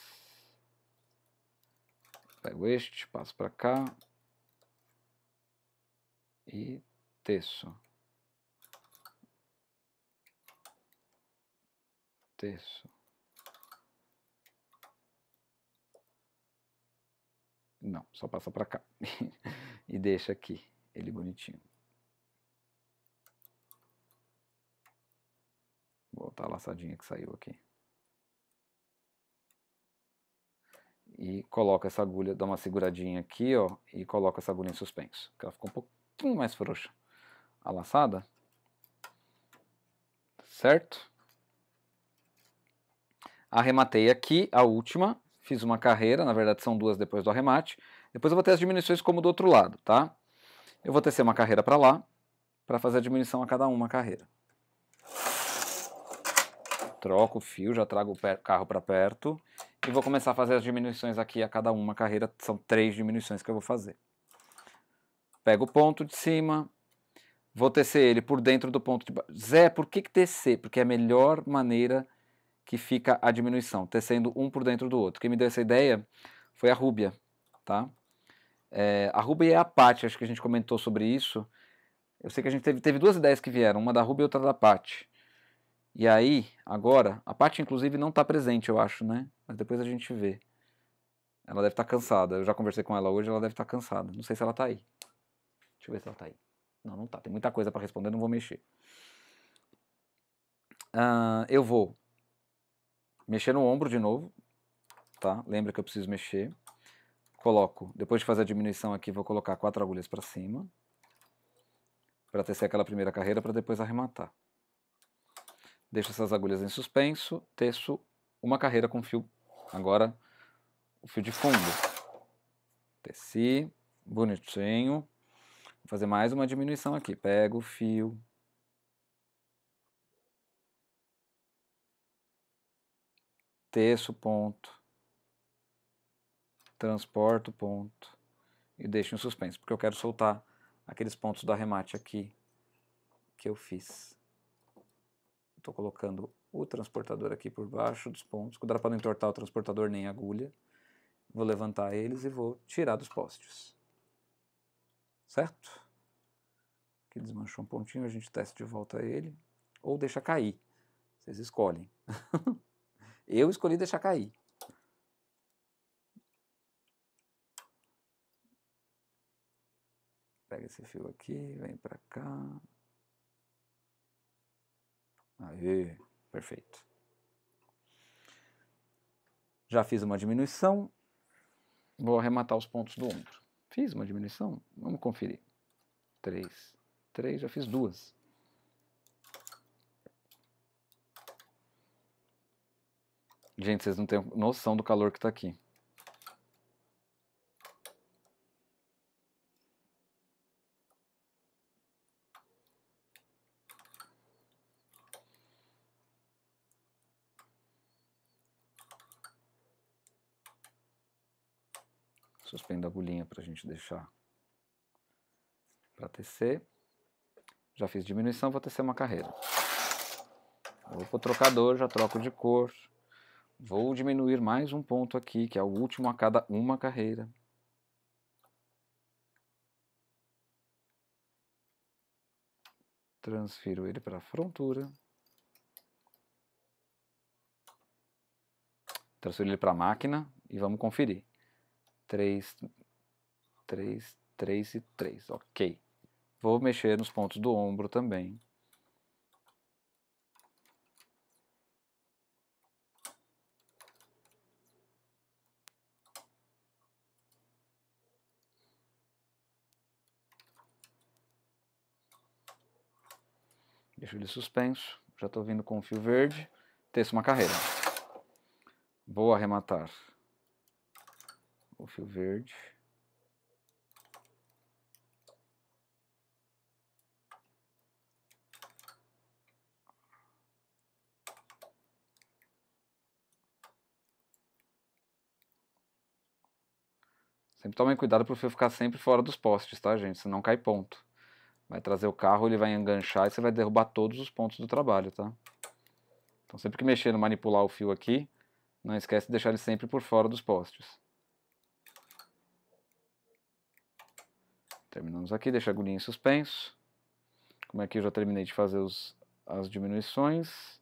Pego este, passo para cá, e terço. Terço. Não, só passa para cá e deixa aqui ele bonitinho. Vou botar a laçadinha que saiu aqui. E coloca essa agulha, dá uma seguradinha aqui, ó, e coloca essa agulha em suspenso, que ela ficou um pouco pouquinho mais frouxa a laçada, certo? Arrematei aqui a última, fiz uma carreira, na verdade são duas depois do arremate. Depois eu vou ter as diminuições como do outro lado, tá? Eu vou tecer uma carreira para lá, para fazer a diminuição a cada uma carreira. Troco o fio, já trago o carro para perto e vou começar a fazer as diminuições aqui a cada uma carreira, são três diminuições que eu vou fazer. Pego o ponto de cima, vou tecer ele por dentro do ponto de baixo. Zé, por que, que tecer? Porque é a melhor maneira que fica a diminuição, tecendo um por dentro do outro. Quem me deu essa ideia foi a Rúbia, tá? É, a Rúbia e a Paty, acho que a gente comentou sobre isso. Eu sei que a gente teve, teve duas ideias que vieram, uma da Rúbia e outra da Paty. E aí, agora, a Paty inclusive não está presente, eu acho, né? Mas depois a gente vê. Ela deve estar tá cansada. Eu já conversei com ela hoje, ela deve estar tá cansada. Não sei se ela está aí. Deixa eu ver se ela tá aí. Não, não tá. Tem muita coisa para responder, não vou mexer. Uh, eu vou mexer no ombro de novo, tá? Lembra que eu preciso mexer. Coloco, depois de fazer a diminuição aqui, vou colocar quatro agulhas para cima. Para tecer aquela primeira carreira, para depois arrematar. Deixo essas agulhas em suspenso, teço uma carreira com fio, agora o fio de fundo. Teci, bonitinho. Vou fazer mais uma diminuição aqui. Pego o fio. Teço o ponto. Transporto o ponto. E deixo em suspenso, porque eu quero soltar aqueles pontos do arremate aqui que eu fiz. Estou colocando o transportador aqui por baixo dos pontos. Cuidado para não entortar o transportador nem a agulha. Vou levantar eles e vou tirar dos postes certo? Que desmanchou um pontinho, a gente testa de volta ele, ou deixa cair. Vocês escolhem. Eu escolhi deixar cair. Pega esse fio aqui, vem para cá. Aí, perfeito. Já fiz uma diminuição. Vou arrematar os pontos do ombro. Fiz uma diminuição? Vamos conferir. 3. 3, já fiz duas. Gente, vocês não têm noção do calor que está aqui. a agulhinha para a gente deixar para tecer. Já fiz diminuição, vou tecer uma carreira. Vou para o trocador, já troco de cor. Vou diminuir mais um ponto aqui, que é o último a cada uma carreira. Transfiro ele para a frontura. Transfiro ele para a máquina e vamos conferir. 3, 3, 3 e 3, ok. Vou mexer nos pontos do ombro também. Deixo ele suspenso. Já estou vindo com o fio verde. Teço uma carreira. Vou arrematar o fio verde. Sempre tomem cuidado para o fio ficar sempre fora dos postes, tá, gente? Senão cai ponto. Vai trazer o carro, ele vai enganchar e você vai derrubar todos os pontos do trabalho, tá? Então sempre que mexer no manipular o fio aqui, não esquece de deixar ele sempre por fora dos postes. Terminamos aqui, deixa a agulhinha em suspenso. Como é que eu já terminei de fazer os, as diminuições,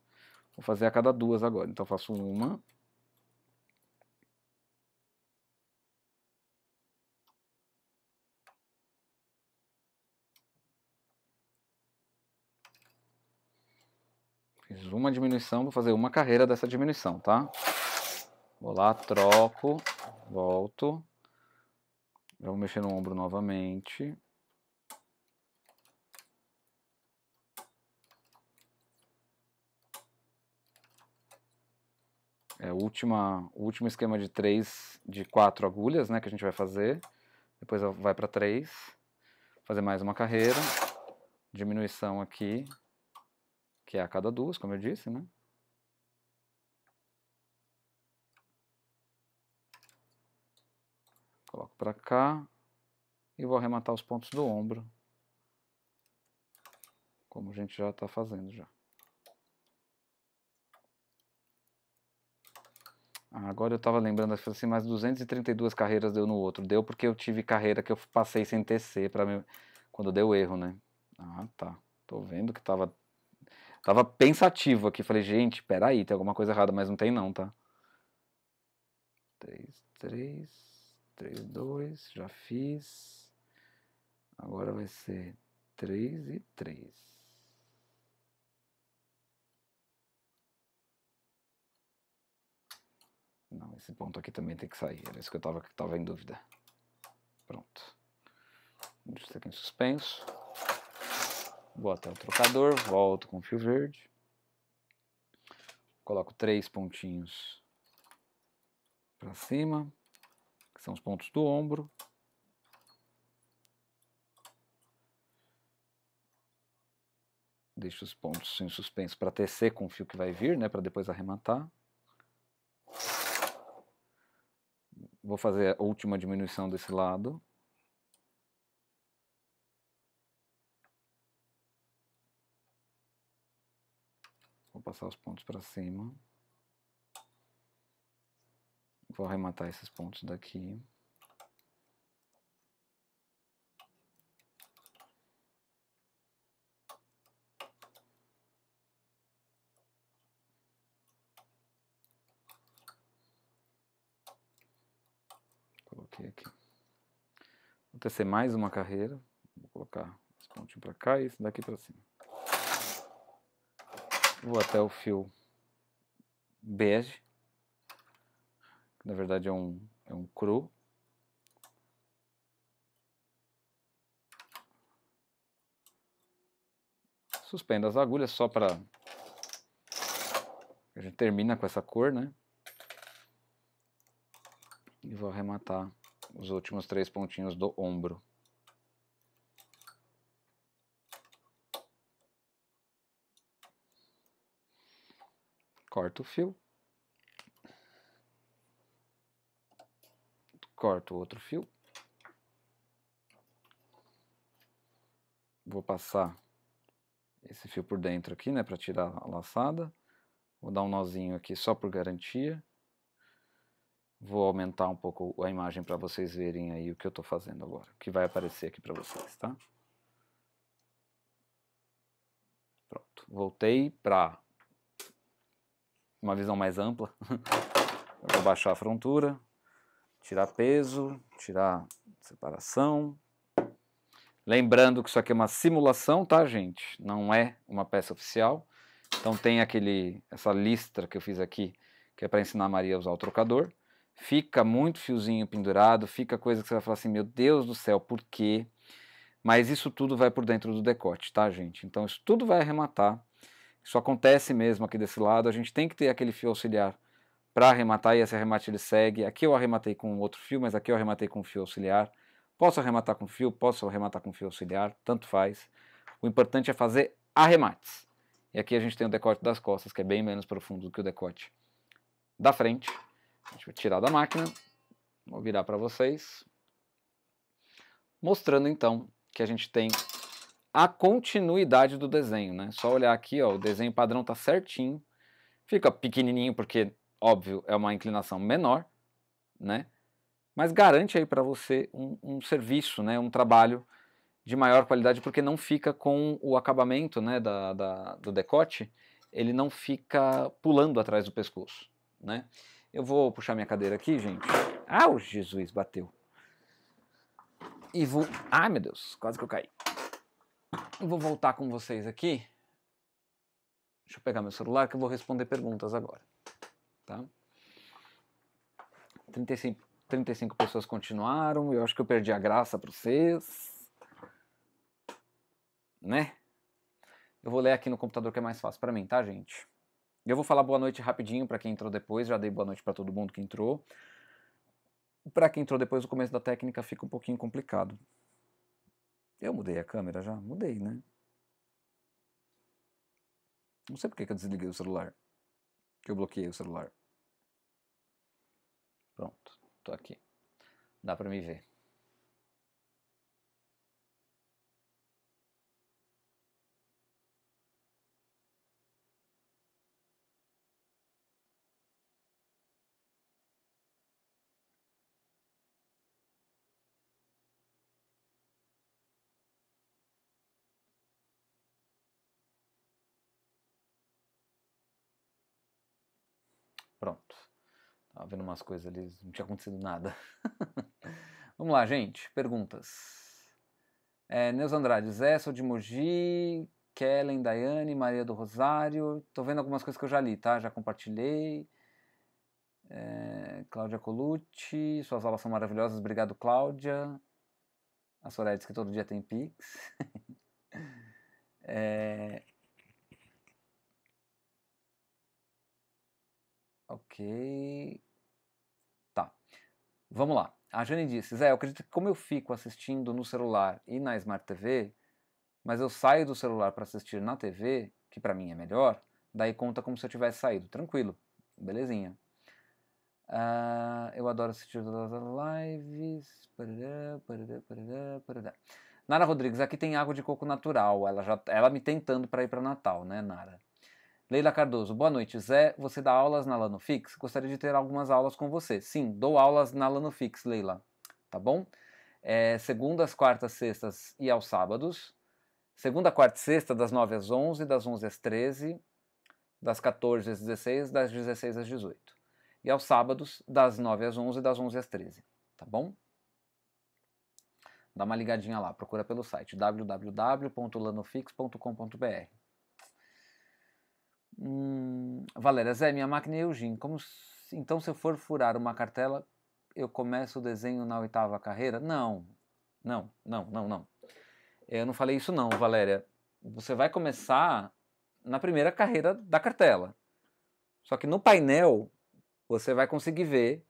vou fazer a cada duas agora. Então faço uma. Fiz uma diminuição, vou fazer uma carreira dessa diminuição, tá? Vou lá, troco, volto vou mexer no ombro novamente. É o última, último esquema de três, de quatro agulhas, né, que a gente vai fazer. Depois vai para três. Fazer mais uma carreira. Diminuição aqui, que é a cada duas, como eu disse, né? Coloco para cá e vou arrematar os pontos do ombro, como a gente já está fazendo já. Ah, agora eu estava lembrando, assim, mais 232 carreiras deu no outro. Deu porque eu tive carreira que eu passei sem TC para me... quando deu erro, né? Ah, tá. Tô vendo que tava tava pensativo aqui. Falei, gente, peraí, tem alguma coisa errada, mas não tem não, tá? 3, 3... 3, 2, já fiz. Agora vai ser 3 e 3. Não, esse ponto aqui também tem que sair. Era isso que eu estava tava em dúvida. Pronto. Deixa isso aqui em suspenso. Vou até o trocador, volto com o fio verde. Coloco três pontinhos para cima que são os pontos do ombro. Deixo os pontos em suspenso para tecer com o fio que vai vir, né, para depois arrematar. Vou fazer a última diminuição desse lado. Vou passar os pontos para cima. Vou arrematar esses pontos daqui. Coloquei aqui. Vou tecer mais uma carreira. Vou colocar esse pontinho para cá e esse daqui para cima. Vou até o fio bege na verdade é um, é um cru. Suspendo as agulhas só para... A gente termina com essa cor, né? E vou arrematar os últimos três pontinhos do ombro. Corto o fio. corto o outro fio. Vou passar esse fio por dentro aqui, né, para tirar a laçada. Vou dar um nozinho aqui só por garantia. Vou aumentar um pouco a imagem para vocês verem aí o que eu estou fazendo agora, que vai aparecer aqui para vocês, tá? Pronto, voltei para uma visão mais ampla. vou baixar a frontura, tirar peso, tirar separação. Lembrando que isso aqui é uma simulação, tá, gente? Não é uma peça oficial. Então tem aquele essa listra que eu fiz aqui, que é para ensinar a Maria a usar o trocador. Fica muito fiozinho pendurado, fica coisa que você vai falar assim, meu Deus do céu, por quê? Mas isso tudo vai por dentro do decote, tá, gente? Então isso tudo vai arrematar. Isso acontece mesmo aqui desse lado, a gente tem que ter aquele fio auxiliar para arrematar, e esse arremate ele segue. Aqui eu arrematei com outro fio, mas aqui eu arrematei com fio auxiliar. Posso arrematar com fio, posso arrematar com fio auxiliar, tanto faz. O importante é fazer arremates. E aqui a gente tem o decote das costas, que é bem menos profundo do que o decote da frente. vou tirar da máquina, vou virar para vocês. Mostrando então que a gente tem a continuidade do desenho, né? Só olhar aqui, ó, o desenho padrão tá certinho. Fica pequenininho porque óbvio, é uma inclinação menor, né? Mas garante aí para você um, um, serviço, né? Um trabalho de maior qualidade, porque não fica com o acabamento, né? Da, da, do decote, ele não fica pulando atrás do pescoço, né? Eu vou puxar minha cadeira aqui, gente. Ah, o Jesus bateu. E vou. Ah, meu Deus, quase que eu caí. Eu vou voltar com vocês aqui. Deixa eu pegar meu celular que eu vou responder perguntas agora tá? 35, 35 pessoas continuaram, eu acho que eu perdi a graça para vocês. Né? Eu vou ler aqui no computador que é mais fácil para mim, tá, gente? Eu vou falar boa noite rapidinho para quem entrou depois, já dei boa noite para todo mundo que entrou. Para quem entrou depois, o começo da técnica fica um pouquinho complicado. Eu mudei a câmera já? Mudei, né? Não sei porque que eu desliguei o celular que eu bloqueei o celular. Pronto, tô aqui. Dá para me ver. Tava vendo umas coisas ali, não tinha acontecido nada. Vamos lá, gente. Perguntas. É, Neus Andrade, Zé, sou de Mogi, Kellen, Daiane, Maria do Rosário. Tô vendo algumas coisas que eu já li, tá? Já compartilhei. É, Cláudia Colucci, suas aulas são maravilhosas, obrigado, Cláudia. A Soraya diz que todo dia tem Pix. é... Ok. Vamos lá. A Jane disse: Zé, eu acredito que como eu fico assistindo no celular e na Smart TV, mas eu saio do celular para assistir na TV, que para mim é melhor, daí conta como se eu tivesse saído. Tranquilo, belezinha. Uh, eu adoro assistir todas as lives. Parará, parará, parará, parará. Nara Rodrigues, aqui tem água de coco natural. Ela já, ela me tentando para ir para Natal, né, Nara? Leila Cardoso, boa noite. Zé, você dá aulas na Lanofix? Gostaria de ter algumas aulas com você. Sim, dou aulas na Lanofix, Leila. Tá bom? É, segundas, quartas, sextas e aos sábados. Segunda, quarta e sexta, das 9 às 11, das 11 às 13, das 14 às 16, das 16 às 18. E aos sábados, das 9 às 11, das 11 às 13. Tá bom? Dá uma ligadinha lá, procura pelo site www.lanofix.com.br. Hum, Valéria, Zé, minha máquina é Eugene. Como se, então, se eu for furar uma cartela, eu começo o desenho na oitava carreira? Não, não, não, não, não. Eu não falei isso, não, Valéria. Você vai começar na primeira carreira da cartela. Só que no painel você vai conseguir ver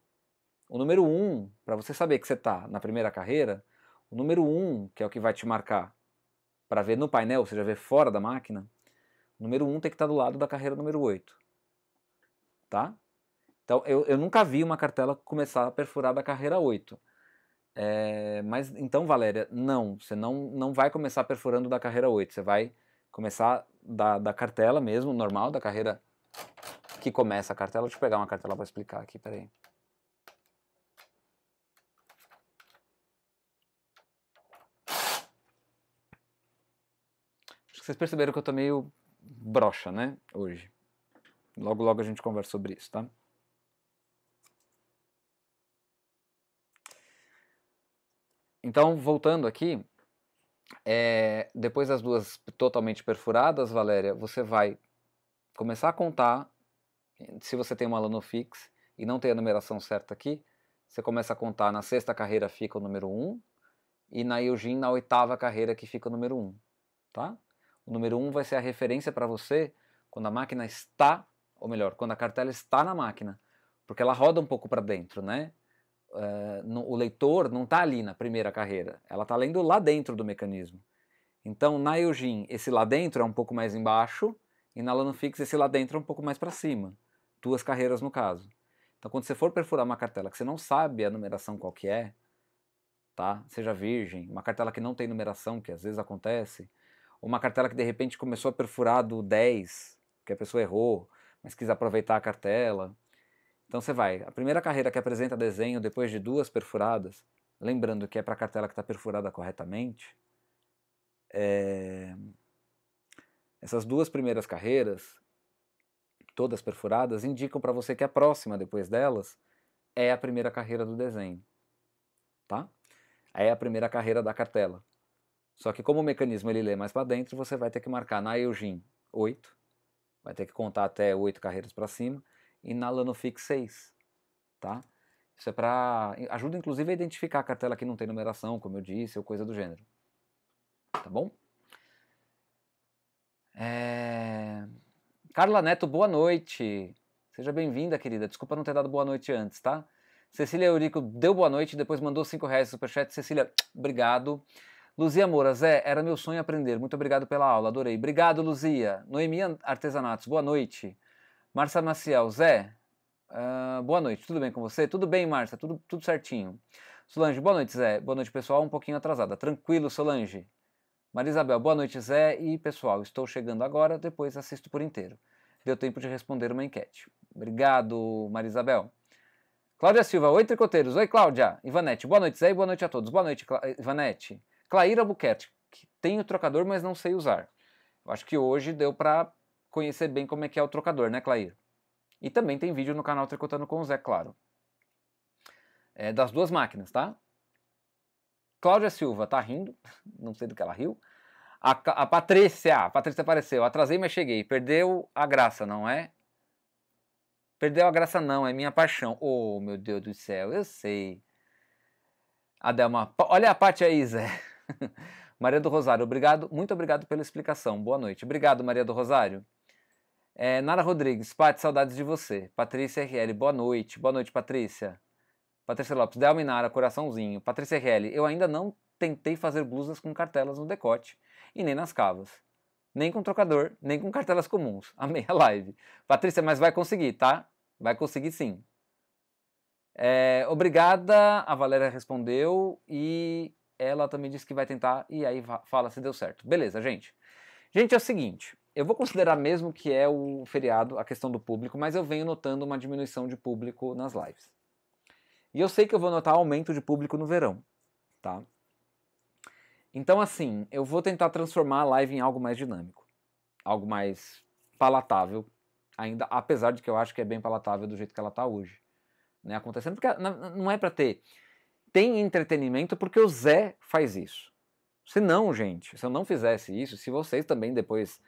o número 1, um, para você saber que você está na primeira carreira, o número 1, um, que é o que vai te marcar para ver no painel, ou seja, ver fora da máquina, número 1 um tem que estar do lado da carreira número 8. Tá? Então, eu, eu nunca vi uma cartela começar a perfurar da carreira 8. É, mas então, Valéria, não, você não, não vai começar perfurando da carreira 8, você vai começar da, da cartela mesmo, normal, da carreira que começa a cartela. Deixa eu pegar uma cartela para explicar aqui, peraí. Acho que vocês perceberam que eu tô meio brocha, né? Hoje. Logo, logo a gente conversa sobre isso, tá? Então, voltando aqui, é, depois das duas totalmente perfuradas, Valéria, você vai começar a contar. Se você tem uma lanofix e não tem a numeração certa aqui, você começa a contar. Na sexta carreira fica o número 1 um, e na Eugene, na oitava carreira, que fica o número 1. Um, tá? O número 1 um vai ser a referência para você quando a máquina está, ou melhor, quando a cartela está na máquina, porque ela roda um pouco para dentro, né? Uh, no, o leitor não está ali na primeira carreira, ela está lendo lá dentro do mecanismo. Então, na Eugene, esse lá dentro é um pouco mais embaixo, e na Lanufix esse lá dentro é um pouco mais para cima. Duas carreiras no caso. Então, quando você for perfurar uma cartela que você não sabe a numeração qual que é, tá? Seja virgem, uma cartela que não tem numeração, que às vezes acontece, uma cartela que de repente começou a perfurar do 10, que a pessoa errou, mas quis aproveitar a cartela. Então você vai, a primeira carreira que apresenta desenho depois de duas perfuradas, lembrando que é para a cartela que está perfurada corretamente, é... essas duas primeiras carreiras, todas perfuradas, indicam para você que a próxima depois delas é a primeira carreira do desenho, tá? É a primeira carreira da cartela. Só que como o mecanismo ele lê mais para dentro, você vai ter que marcar na Eugene 8, vai ter que contar até 8 carreiras para cima, e na Lanofix 6, tá? Isso é para ajuda inclusive a identificar a cartela que não tem numeração, como eu disse, ou coisa do gênero. Tá bom? É... Carla Neto, boa noite. Seja bem-vinda, querida. Desculpa não ter dado boa noite antes, tá? Cecília Eurico deu boa noite, depois mandou 5 reais no superchat. Cecília, obrigado. Luzia Moura, Zé, era meu sonho aprender. Muito obrigado pela aula, adorei. Obrigado, Luzia. Noemi Artesanatos, boa noite. Marcia Maciel, Zé, uh, boa noite. Tudo bem com você? Tudo bem, Marcia, tudo, tudo certinho. Solange, boa noite, Zé. Boa noite, pessoal. Um pouquinho atrasada. Tranquilo, Solange. Marisabel, boa noite, Zé. E pessoal, estou chegando agora, depois assisto por inteiro. Deu tempo de responder uma enquete. Obrigado, Marisabel. Cláudia Silva, oi tricoteiros, oi Cláudia. Ivanete, boa noite, Zé, e boa noite a todos. Boa noite, Cla Ivanete que tem tenho trocador, mas não sei usar. Eu acho que hoje deu para conhecer bem como é que é o trocador, né, Clair? E também tem vídeo no canal Tricotando com o Zé, claro. É das duas máquinas, tá? Cláudia Silva tá rindo, não sei do que ela riu. A, a Patrícia, a Patrícia apareceu. Atrasei, mas cheguei. Perdeu a graça, não é? Perdeu a graça, não, é minha paixão. Oh, meu Deus do céu, eu sei. Adelma, olha a parte aí, Zé. Maria do Rosário, obrigado, muito obrigado pela explicação. Boa noite. Obrigado, Maria do Rosário. É, Nara Rodrigues, Paty, saudades de você. Patrícia RL, boa noite. Boa noite, Patrícia. Patrícia Lopes, Delminara, coraçãozinho. Patrícia RL, eu ainda não tentei fazer blusas com cartelas no decote e nem nas cavas. Nem com trocador, nem com cartelas comuns. Amei a live. Patrícia, mas vai conseguir, tá? Vai conseguir sim. É, obrigada, a Valéria respondeu. E ela também disse que vai tentar e aí fala se deu certo. Beleza, gente. Gente, é o seguinte, eu vou considerar mesmo que é o feriado, a questão do público, mas eu venho notando uma diminuição de público nas lives. E eu sei que eu vou notar aumento de público no verão, tá? Então, assim, eu vou tentar transformar a live em algo mais dinâmico, algo mais palatável, ainda apesar de que eu acho que é bem palatável do jeito que ela tá hoje, né? Acontecendo porque não é para ter tem entretenimento porque o Zé faz isso. Se não, gente, se eu não fizesse isso, se vocês também depois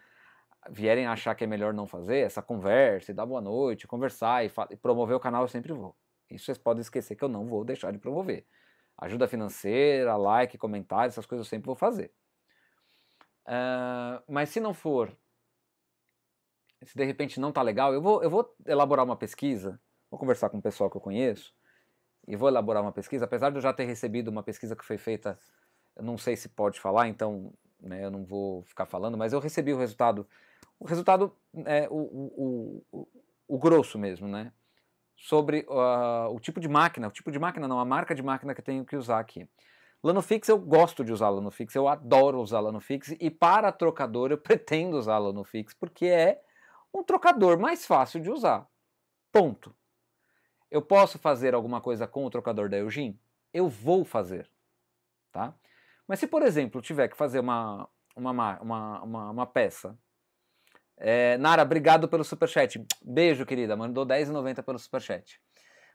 vierem achar que é melhor não fazer, essa conversa e dar boa noite, conversar e, e promover o canal, eu sempre vou. Isso vocês podem esquecer que eu não vou deixar de promover. Ajuda financeira, like, comentário, essas coisas eu sempre vou fazer. Uh, mas se não for, se de repente não tá legal, eu vou, eu vou elaborar uma pesquisa, vou conversar com o pessoal que eu conheço e vou elaborar uma pesquisa, apesar de eu já ter recebido uma pesquisa que foi feita, eu não sei se pode falar, então né, eu não vou ficar falando, mas eu recebi o resultado, o resultado é o, o, o, o grosso mesmo, né? Sobre uh, o tipo de máquina, o tipo de máquina não, a marca de máquina que eu tenho que usar aqui. Lanofix eu gosto de usar Lanofix, eu adoro usar Lanofix e para trocador eu pretendo usar Lanofix porque é um trocador mais fácil de usar. Ponto. Eu posso fazer alguma coisa com o trocador da Eugene? Eu vou fazer, tá? Mas se, por exemplo, tiver que fazer uma, uma, uma, uma, uma peça... É, Nara, obrigado pelo superchat. Beijo, querida. Mandou 10,90 pelo superchat.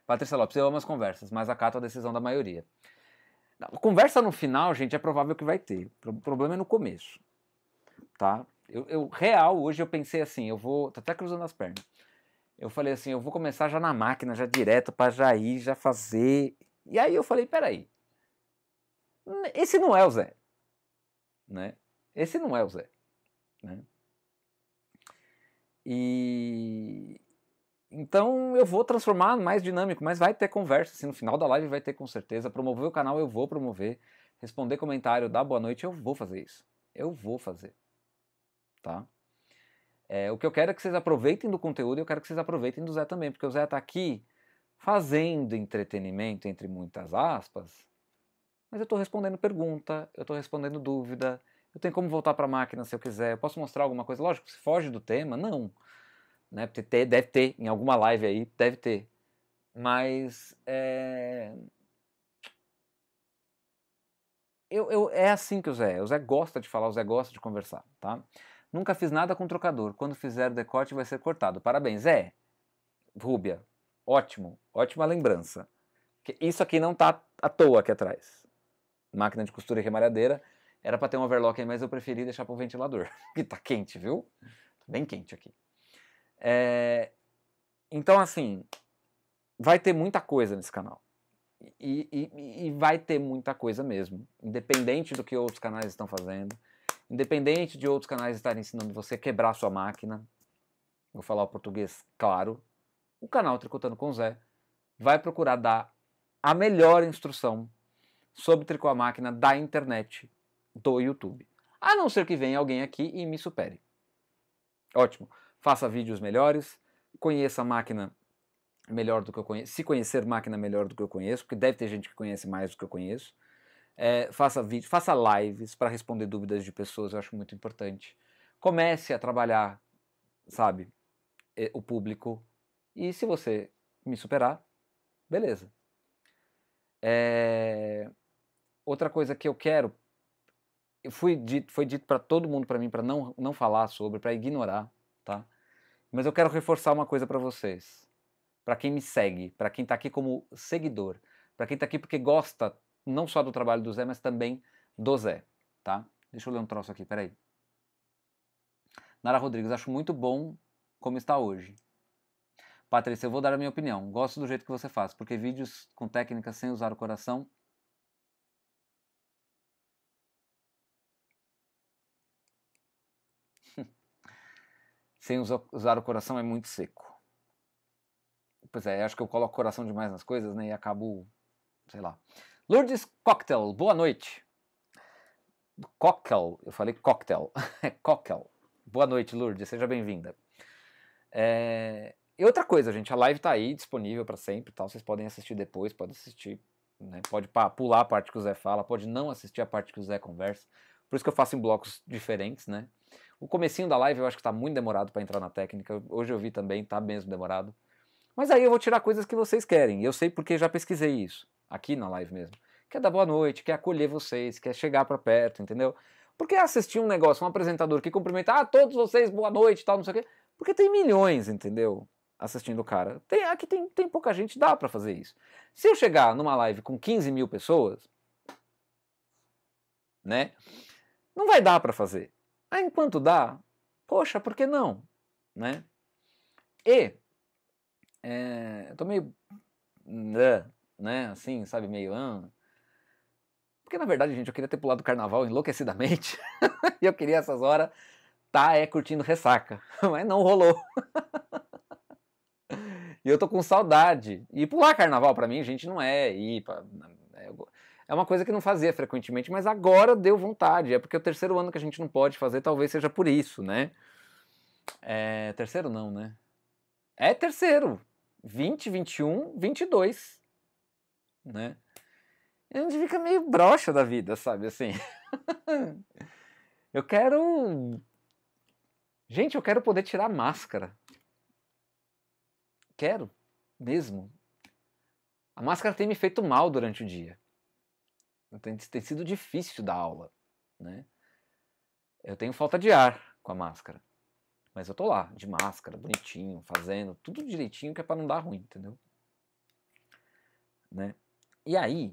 Patrícia Lopes, eu amo as conversas, mas acato a decisão da maioria. Conversa no final, gente, é provável que vai ter. O problema é no começo, tá? Eu, eu real, hoje eu pensei assim, eu vou... Tô até cruzando as pernas eu falei assim, eu vou começar já na máquina, já direto para já ir, já fazer. E aí eu falei, peraí, esse não é o Zé, né? Esse não é o Zé, né? E então eu vou transformar mais dinâmico, mas vai ter conversa, assim, no final da live vai ter com certeza. Promover o canal eu vou promover, responder comentário, dar boa noite eu vou fazer isso, eu vou fazer, tá? É, o que eu quero é que vocês aproveitem do conteúdo e eu quero que vocês aproveitem do Zé também, porque o Zé está aqui fazendo entretenimento, entre muitas aspas, mas eu estou respondendo pergunta, eu estou respondendo dúvida, eu tenho como voltar para a máquina se eu quiser, eu posso mostrar alguma coisa. Lógico, se foge do tema, não. Né? Deve ter, em alguma live aí, deve ter. Mas é... Eu, eu, é assim que o Zé é, O Zé gosta de falar, o Zé gosta de conversar, tá? Nunca fiz nada com trocador. Quando fizer o decote vai ser cortado. Parabéns. É, Rúbia, ótimo, ótima lembrança. Isso aqui não tá à toa aqui atrás. Máquina de costura e remalhadeira. Era para ter um overlock aí, mas eu preferi deixar para o ventilador, que tá quente, viu? Tá bem quente aqui. É... Então, assim, vai ter muita coisa nesse canal. E, e, e vai ter muita coisa mesmo, independente do que outros canais estão fazendo. Independente de outros canais estarem ensinando você a quebrar sua máquina, vou falar o português claro, o canal Tricotando com Zé vai procurar dar a melhor instrução sobre tricô a máquina da internet do YouTube. A não ser que venha alguém aqui e me supere. Ótimo. Faça vídeos melhores, conheça a máquina melhor do que eu conheço, se conhecer máquina melhor do que eu conheço, porque deve ter gente que conhece mais do que eu conheço. É, faça vídeos, faça lives para responder dúvidas de pessoas, eu acho muito importante. Comece a trabalhar, sabe, é, o público. E se você me superar, beleza. É... Outra coisa que eu quero, eu fui dito, foi dito para todo mundo para mim para não, não falar sobre, para ignorar, tá? Mas eu quero reforçar uma coisa para vocês, para quem me segue, para quem está aqui como seguidor, para quem está aqui porque gosta não só do trabalho do Zé, mas também do Zé, tá? Deixa eu ler um troço aqui, peraí. Nara Rodrigues, acho muito bom como está hoje. Patrícia, eu vou dar a minha opinião. Gosto do jeito que você faz, porque vídeos com técnicas sem usar o coração sem usar o coração é muito seco. Pois é, acho que eu coloco o coração demais nas coisas, né? E acabo, sei lá. Lourdes Cocktail, boa noite. Cocktail, eu falei cocktail, é cocktail. Boa noite, Lourdes, seja bem-vinda. É... E outra coisa, gente, a live tá aí disponível para sempre, tal. Vocês podem assistir depois, podem assistir, né? pode pular a parte que o Zé fala, pode não assistir a parte que o Zé conversa. Por isso que eu faço em blocos diferentes, né? O comecinho da live eu acho que tá muito demorado para entrar na técnica. Hoje eu vi também, tá mesmo demorado. Mas aí eu vou tirar coisas que vocês querem. Eu sei porque já pesquisei isso aqui na live mesmo, quer dar boa noite, quer acolher vocês, quer chegar para perto, entendeu? Porque assistir um negócio, um apresentador que cumprimenta, ah, todos vocês, boa noite, tal, não sei o quê, porque tem milhões, entendeu? Assistindo o cara. Tem, aqui tem, tem pouca gente, dá para fazer isso. Se eu chegar numa live com 15 mil pessoas, né? Não vai dar para fazer. Aí enquanto dá, poxa, por que não? Né? E, é, tô meio né, né? Assim, sabe, meio. Ah. Porque na verdade, gente, eu queria ter pulado o carnaval enlouquecidamente. e eu queria essas horas tá é curtindo ressaca. Mas não rolou. e eu tô com saudade. E pular carnaval para mim, gente, não é ir pra... É, é uma coisa que não fazia frequentemente, mas agora deu vontade. É porque é o terceiro ano que a gente não pode fazer, talvez seja por isso, né? É... Terceiro não, né? É terceiro. 20, 21, 22 né? Eu a gente fica meio broxa da vida, sabe? Assim. eu quero. Gente, eu quero poder tirar a máscara. Quero, mesmo. A máscara tem me feito mal durante o dia. Tem, tem sido difícil dar aula, né? Eu tenho falta de ar com a máscara. Mas eu tô lá, de máscara, bonitinho, fazendo, tudo direitinho que é pra não dar ruim, entendeu? Né? E aí,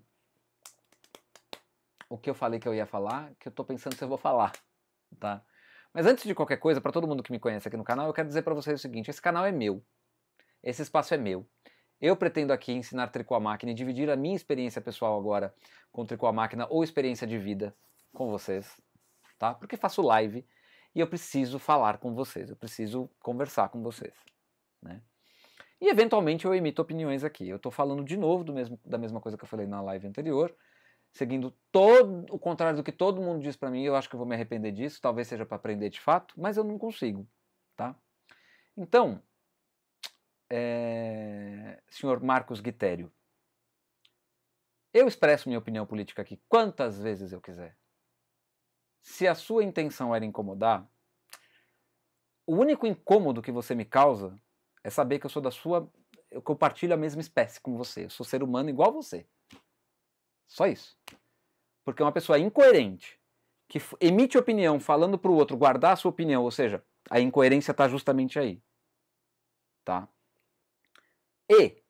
o que eu falei que eu ia falar, que eu tô pensando se eu vou falar, tá? Mas antes de qualquer coisa, para todo mundo que me conhece aqui no canal, eu quero dizer para vocês o seguinte: esse canal é meu. Esse espaço é meu. Eu pretendo aqui ensinar tricô à máquina e dividir a minha experiência pessoal agora com tricô à máquina ou experiência de vida com vocês, tá? Porque faço live e eu preciso falar com vocês, eu preciso conversar com vocês, né? E eventualmente eu emito opiniões aqui. Eu estou falando de novo mesmo, da mesma coisa que eu falei na live anterior, seguindo todo o contrário do que todo mundo diz para mim. Eu acho que eu vou me arrepender disso, talvez seja para aprender de fato, mas eu não consigo, tá? Então, é, senhor Marcos Guitério, eu expresso minha opinião política aqui quantas vezes eu quiser. Se a sua intenção era incomodar, o único incômodo que você me causa é saber que eu sou da sua. Eu compartilho a mesma espécie com você. Eu sou ser humano igual você. Só isso. Porque uma pessoa incoerente, que emite opinião falando para o outro guardar a sua opinião, ou seja, a incoerência está justamente aí. Tá? E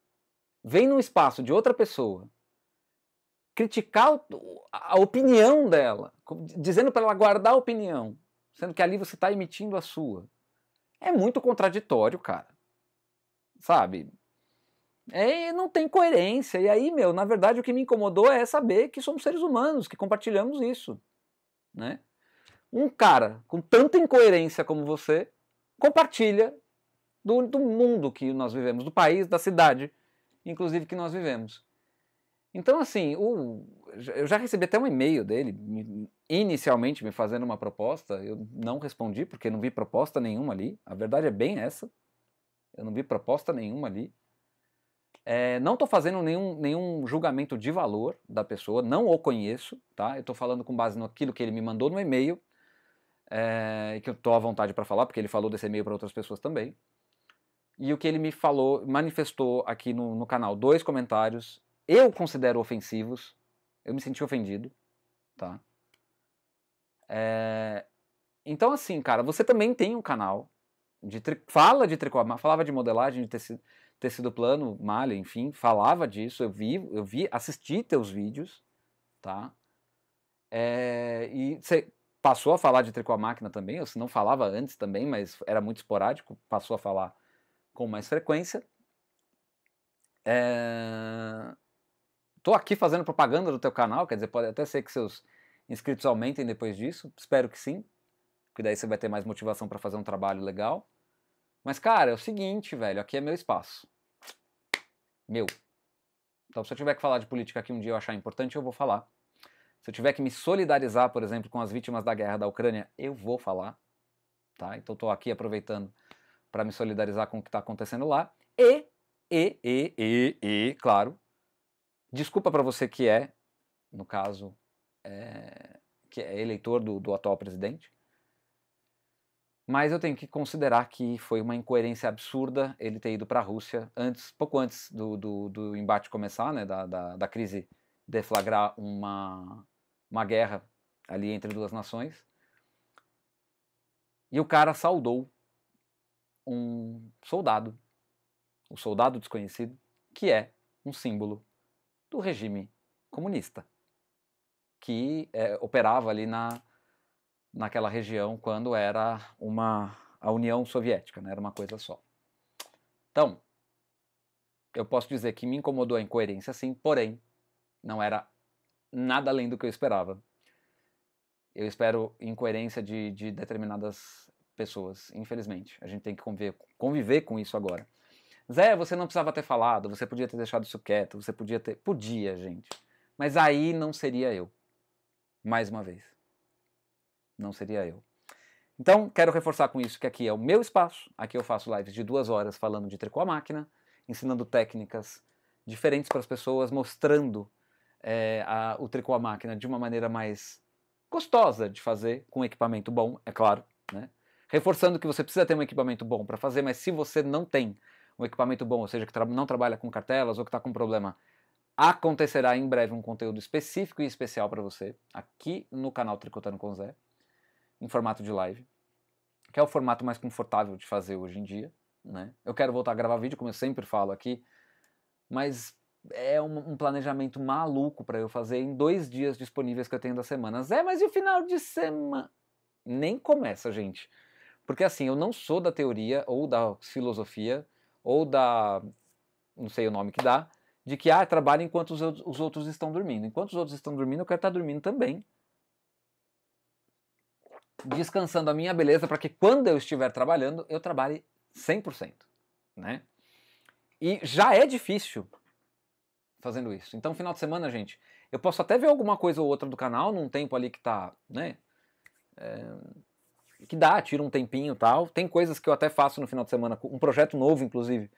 vem num espaço de outra pessoa criticar a opinião dela, dizendo para ela guardar a opinião, sendo que ali você está emitindo a sua. É muito contraditório, cara sabe? É, não tem coerência. E aí, meu, na verdade o que me incomodou é saber que somos seres humanos, que compartilhamos isso, né? Um cara com tanta incoerência como você compartilha do, do mundo que nós vivemos, do país, da cidade, inclusive, que nós vivemos. Então, assim, o, eu já recebi até um e-mail dele, inicialmente me fazendo uma proposta. Eu não respondi porque não vi proposta nenhuma ali. A verdade é bem essa, eu não vi proposta nenhuma ali. É, não estou fazendo nenhum, nenhum julgamento de valor da pessoa, não o conheço, tá? Eu estou falando com base naquilo que ele me mandou no e-mail, é, que eu estou à vontade para falar, porque ele falou desse e-mail para outras pessoas também. E o que ele me falou, manifestou aqui no, no canal, dois comentários, eu considero ofensivos, eu me senti ofendido, tá? É, então, assim, cara, você também tem um canal, de tri... fala de tricô, falava de modelagem de tecido, tecido plano, malha, enfim, falava disso, eu vi, eu vi, assisti teus vídeos, tá? É, e você passou a falar de tricô à máquina também, ou se não falava antes também, mas era muito esporádico, passou a falar com mais frequência. É... Tô aqui fazendo propaganda do teu canal, quer dizer, pode até ser que seus inscritos aumentem depois disso, espero que sim, porque daí você vai ter mais motivação para fazer um trabalho legal. Mas, cara, é o seguinte, velho, aqui é meu espaço. Meu. Então, se eu tiver que falar de política aqui um dia eu achar importante, eu vou falar. Se eu tiver que me solidarizar, por exemplo, com as vítimas da guerra da Ucrânia, eu vou falar. Tá? Então, estou aqui aproveitando para me solidarizar com o que está acontecendo lá. E, e, e, e, e, claro, desculpa para você que é, no caso, é, que é eleitor do, do atual presidente, mas eu tenho que considerar que foi uma incoerência absurda ele ter ido para a Rússia antes, pouco antes do, do, do embate começar, né, da, da, da, crise deflagrar uma, uma guerra ali entre duas nações. E o cara saudou um soldado, o um soldado desconhecido, que é um símbolo do regime comunista, que é, operava ali na naquela região quando era uma a União Soviética, né? era uma coisa só. Então, eu posso dizer que me incomodou a incoerência, sim, porém, não era nada além do que eu esperava. Eu espero incoerência de, de determinadas pessoas, infelizmente. A gente tem que conviver, conviver com isso agora. Zé, você não precisava ter falado, você podia ter deixado isso quieto, você podia ter. Podia, gente. Mas aí não seria eu. Mais uma vez não seria eu. Então, quero reforçar com isso que aqui é o meu espaço, aqui eu faço lives de duas horas falando de tricô à máquina, ensinando técnicas diferentes para as pessoas, mostrando é, a, o tricô à máquina de uma maneira mais gostosa de fazer, com equipamento bom, é claro, né? Reforçando que você precisa ter um equipamento bom para fazer, mas se você não tem um equipamento bom, ou seja, que tra não trabalha com cartelas ou que está com problema, acontecerá em breve um conteúdo específico e especial para você aqui no canal Tricotando com Zé em formato de live, que é o formato mais confortável de fazer hoje em dia. Né? Eu quero voltar a gravar vídeo, como eu sempre falo aqui, mas é um, um planejamento maluco para eu fazer em dois dias disponíveis que eu tenho da semana. Zé, mas e o final de semana? Nem começa, gente. Porque assim, eu não sou da teoria ou da filosofia ou da. não sei o nome que dá, de que ah, trabalho enquanto os, os outros estão dormindo. Enquanto os outros estão dormindo, eu quero estar tá dormindo também descansando a minha beleza para que quando eu estiver trabalhando, eu trabalhe 100%, né? E já é difícil fazendo isso. Então, final de semana, gente, eu posso até ver alguma coisa ou outra do canal num tempo ali que tá, né? É, que dá, tira um tempinho tal. Tem coisas que eu até faço no final de semana, um projeto novo, inclusive,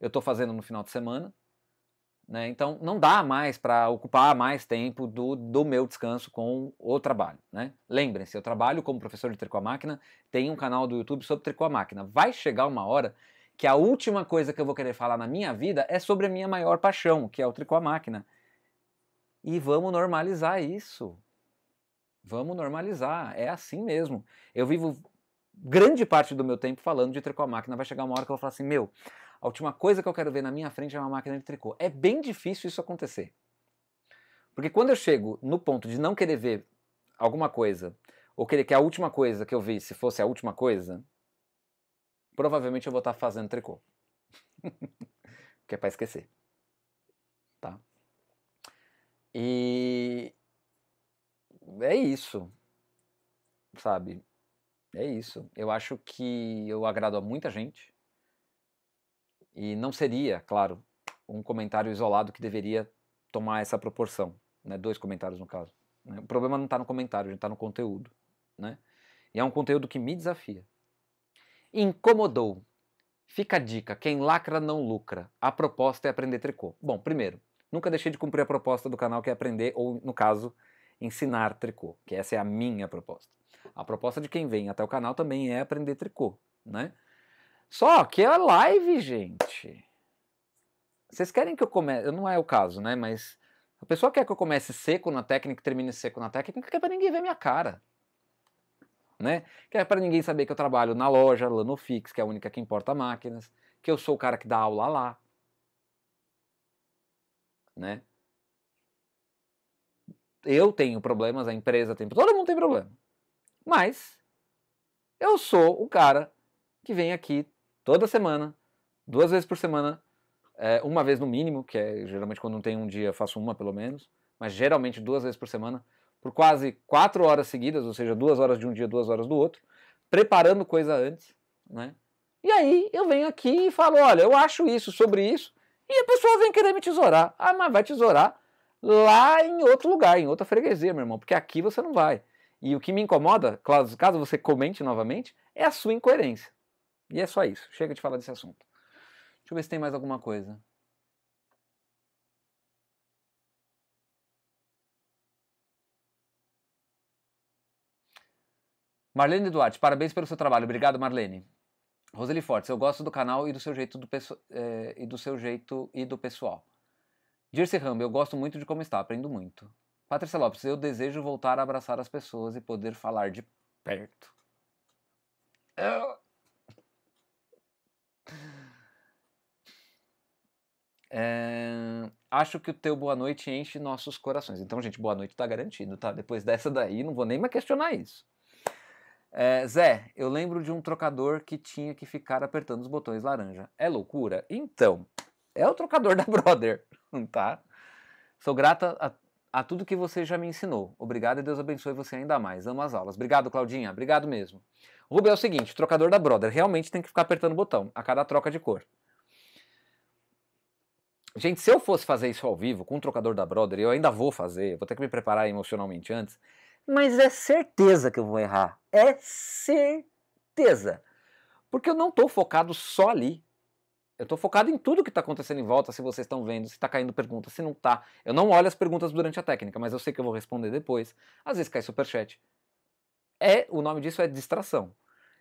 eu tô fazendo no final de semana, né? Então, não dá mais para ocupar mais tempo do, do meu descanso com o trabalho. Né? Lembrem-se, eu trabalho como professor de tricô à máquina, tenho um canal do YouTube sobre tricô à máquina. Vai chegar uma hora que a última coisa que eu vou querer falar na minha vida é sobre a minha maior paixão, que é o tricô à máquina. E vamos normalizar isso. Vamos normalizar, é assim mesmo. Eu vivo grande parte do meu tempo falando de tricô à máquina, vai chegar uma hora que eu vou falar assim, meu, a última coisa que eu quero ver na minha frente é uma máquina de tricô. É bem difícil isso acontecer. Porque quando eu chego no ponto de não querer ver alguma coisa, ou querer que a última coisa que eu vi, se fosse a última coisa, provavelmente eu vou estar fazendo tricô. que é para esquecer. Tá? E é isso. Sabe? É isso. Eu acho que eu agrado a muita gente. E não seria, claro, um comentário isolado que deveria tomar essa proporção. Né? Dois comentários, no caso. Né? O problema não está no comentário, está no conteúdo. Né? E é um conteúdo que me desafia. Incomodou. Fica a dica: quem lacra não lucra. A proposta é aprender tricô. Bom, primeiro, nunca deixei de cumprir a proposta do canal que é aprender, ou no caso, ensinar tricô, que essa é a minha proposta. A proposta de quem vem até o canal também é aprender tricô, né? Só que é live, gente. Vocês querem que eu comece. Não é o caso, né? Mas a pessoa quer que eu comece seco na técnica e termine seco na técnica, que é pra ninguém ver minha cara. Né? Que é para ninguém saber que eu trabalho na loja, lá no Fix, que é a única que importa máquinas, que eu sou o cara que dá aula lá. Né? Eu tenho problemas, a empresa tem, todo mundo tem problema. Mas eu sou o cara que vem aqui toda semana, duas vezes por semana, é, uma vez no mínimo, que é geralmente quando não tem um dia, faço uma pelo menos, mas geralmente duas vezes por semana, por quase quatro horas seguidas, ou seja, duas horas de um dia, duas horas do outro, preparando coisa antes, né? E aí eu venho aqui e falo, olha, eu acho isso sobre isso, e a pessoa vem querer me tesourar. Ah, mas vai tesourar lá em outro lugar, em outra freguesia, meu irmão, porque aqui você não vai. E o que me incomoda, caso você comente novamente, é a sua incoerência. E é só isso. Chega de falar desse assunto. Deixa eu ver se tem mais alguma coisa. Marlene Duarte, parabéns pelo seu trabalho. Obrigado, Marlene. Roseli Fortes, eu gosto do canal e do seu jeito do eh, e do seu jeito e do pessoal. Dirce Rambo, eu gosto muito de como está, aprendo muito. Patrícia Lopes, eu desejo voltar a abraçar as pessoas e poder falar de perto. Eu... É, acho que o teu boa noite enche nossos corações. Então, gente, boa noite tá garantido, tá? Depois dessa daí, não vou nem mais questionar isso. É, Zé, eu lembro de um trocador que tinha que ficar apertando os botões laranja. É loucura? Então, é o trocador da Brother, tá? Sou grata a, a tudo que você já me ensinou. Obrigado e Deus abençoe você ainda mais. Amo as aulas. Obrigado, Claudinha. Obrigado mesmo. Rubem, é o seguinte, trocador da Brother realmente tem que ficar apertando o botão a cada troca de cor. Gente, se eu fosse fazer isso ao vivo com o trocador da Brother, eu ainda vou fazer, vou ter que me preparar emocionalmente antes, mas é certeza que eu vou errar. É certeza. Porque eu não estou focado só ali. Eu estou focado em tudo que está acontecendo em volta, se vocês estão vendo, se está caindo pergunta, se não está. Eu não olho as perguntas durante a técnica, mas eu sei que eu vou responder depois. Às vezes cai superchat. É, o nome disso é distração.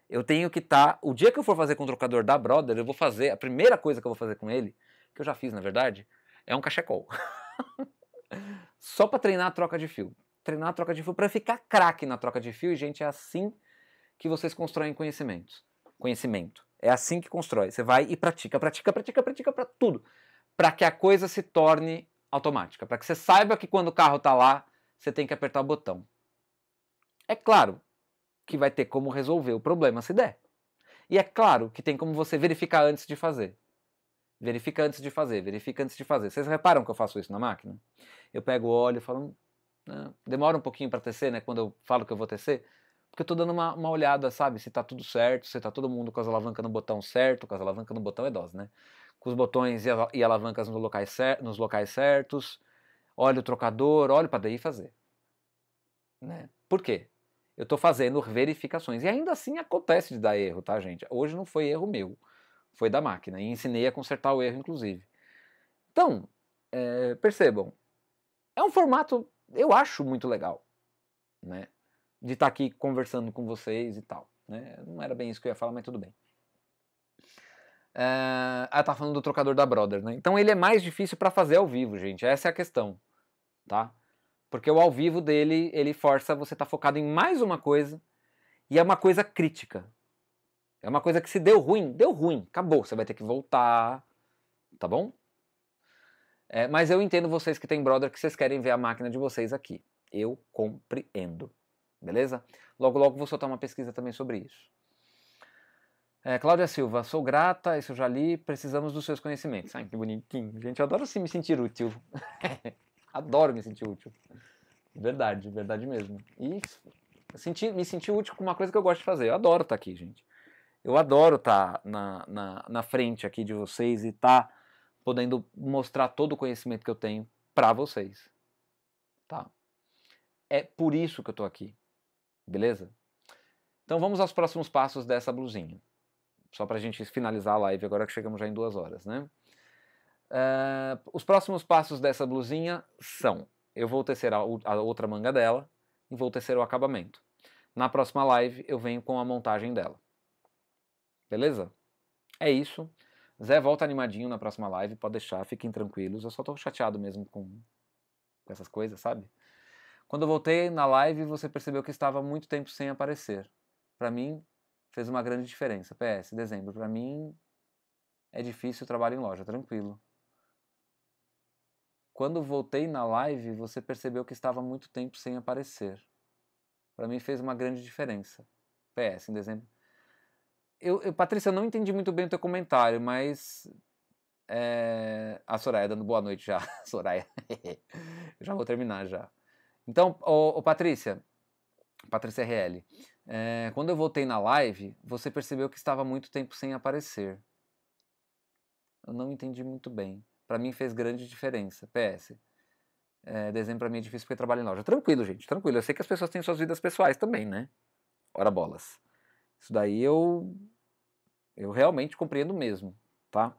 Eu tenho que estar. Tá, o dia que eu for fazer com o trocador da Brother, eu vou fazer. A primeira coisa que eu vou fazer com ele que eu já fiz na verdade, é um cachecol. Só para treinar a troca de fio. Treinar a troca de fio para ficar craque na troca de fio, e gente, é assim que vocês constroem conhecimentos. Conhecimento. É assim que constrói. Você vai e pratica, pratica, pratica, pratica para tudo, para que a coisa se torne automática, para que você saiba que quando o carro tá lá, você tem que apertar o botão. É claro que vai ter como resolver o problema se der. E é claro que tem como você verificar antes de fazer. Verifica antes de fazer, verifica antes de fazer. Vocês reparam que eu faço isso na máquina? Eu pego o óleo e falo. Né? Demora um pouquinho para tecer, né? Quando eu falo que eu vou tecer. Porque eu estou dando uma, uma olhada, sabe? Se está tudo certo, se está todo mundo com as alavancas no botão certo, com as alavancas no botão é dose, né? Com os botões e, alavancas no locais cer nos locais certos. Olha o trocador, olha para daí fazer. Né? Por quê? Eu estou fazendo verificações. E ainda assim acontece de dar erro, tá, gente? Hoje não foi erro meu foi da máquina e ensinei a consertar o erro, inclusive. Então, é, percebam, é um formato eu acho muito legal, né? De estar tá aqui conversando com vocês e tal. Né? Não era bem isso que eu ia falar, mas tudo bem. É, ah, tá falando do trocador da brother né? Então ele é mais difícil para fazer ao vivo, gente. Essa é a questão, tá? Porque o ao vivo dele, ele força você estar tá focado em mais uma coisa e é uma coisa crítica. É uma coisa que se deu ruim, deu ruim, acabou. Você vai ter que voltar, tá bom? É, mas eu entendo vocês que tem brother que vocês querem ver a máquina de vocês aqui. Eu compreendo, beleza? Logo, logo vou soltar uma pesquisa também sobre isso. É, Cláudia Silva, sou grata, isso eu já li, precisamos dos seus conhecimentos. Ai, que bonitinho. Gente, eu adoro sim me sentir útil. adoro me sentir útil. Verdade, verdade mesmo. E sentir, me sentir útil com uma coisa que eu gosto de fazer. Eu adoro estar tá aqui, gente. Eu adoro estar tá na, na, na, frente aqui de vocês e estar tá podendo mostrar todo o conhecimento que eu tenho para vocês. Tá? É por isso que eu estou aqui. Beleza? Então vamos aos próximos passos dessa blusinha. Só para a gente finalizar a live agora que chegamos já em duas horas, né? Uh, os próximos passos dessa blusinha são: eu vou tecer a, a, outra manga dela e vou tecer o acabamento. Na próxima live eu venho com a montagem dela. Beleza? É isso. Zé volta animadinho na próxima live, pode deixar, fiquem tranquilos. Eu só tô chateado mesmo com, com essas coisas, sabe? Quando eu voltei na live, você percebeu que estava muito tempo sem aparecer. Para mim, fez uma grande diferença. PS, dezembro, para mim é difícil o trabalho em loja, tranquilo. Quando voltei na live, você percebeu que estava muito tempo sem aparecer. Para mim fez uma grande diferença. PS, em dezembro, eu, eu, Patrícia, eu não entendi muito bem o teu comentário, mas. É... A Soraya dando boa noite já. Soraya. já vou terminar já. Então, ô, ô Patrícia, Patrícia RL, é, eh, quando eu voltei na live, você percebeu que estava muito tempo sem aparecer. Eu não entendi muito bem. Para mim fez grande diferença. PS. É, eh, dezembro para mim é difícil porque eu trabalho em loja. Tranquilo, gente, tranquilo. Eu sei que as pessoas têm suas vidas pessoais também, né? Ora bolas. Isso daí eu, eu realmente compreendo mesmo, tá?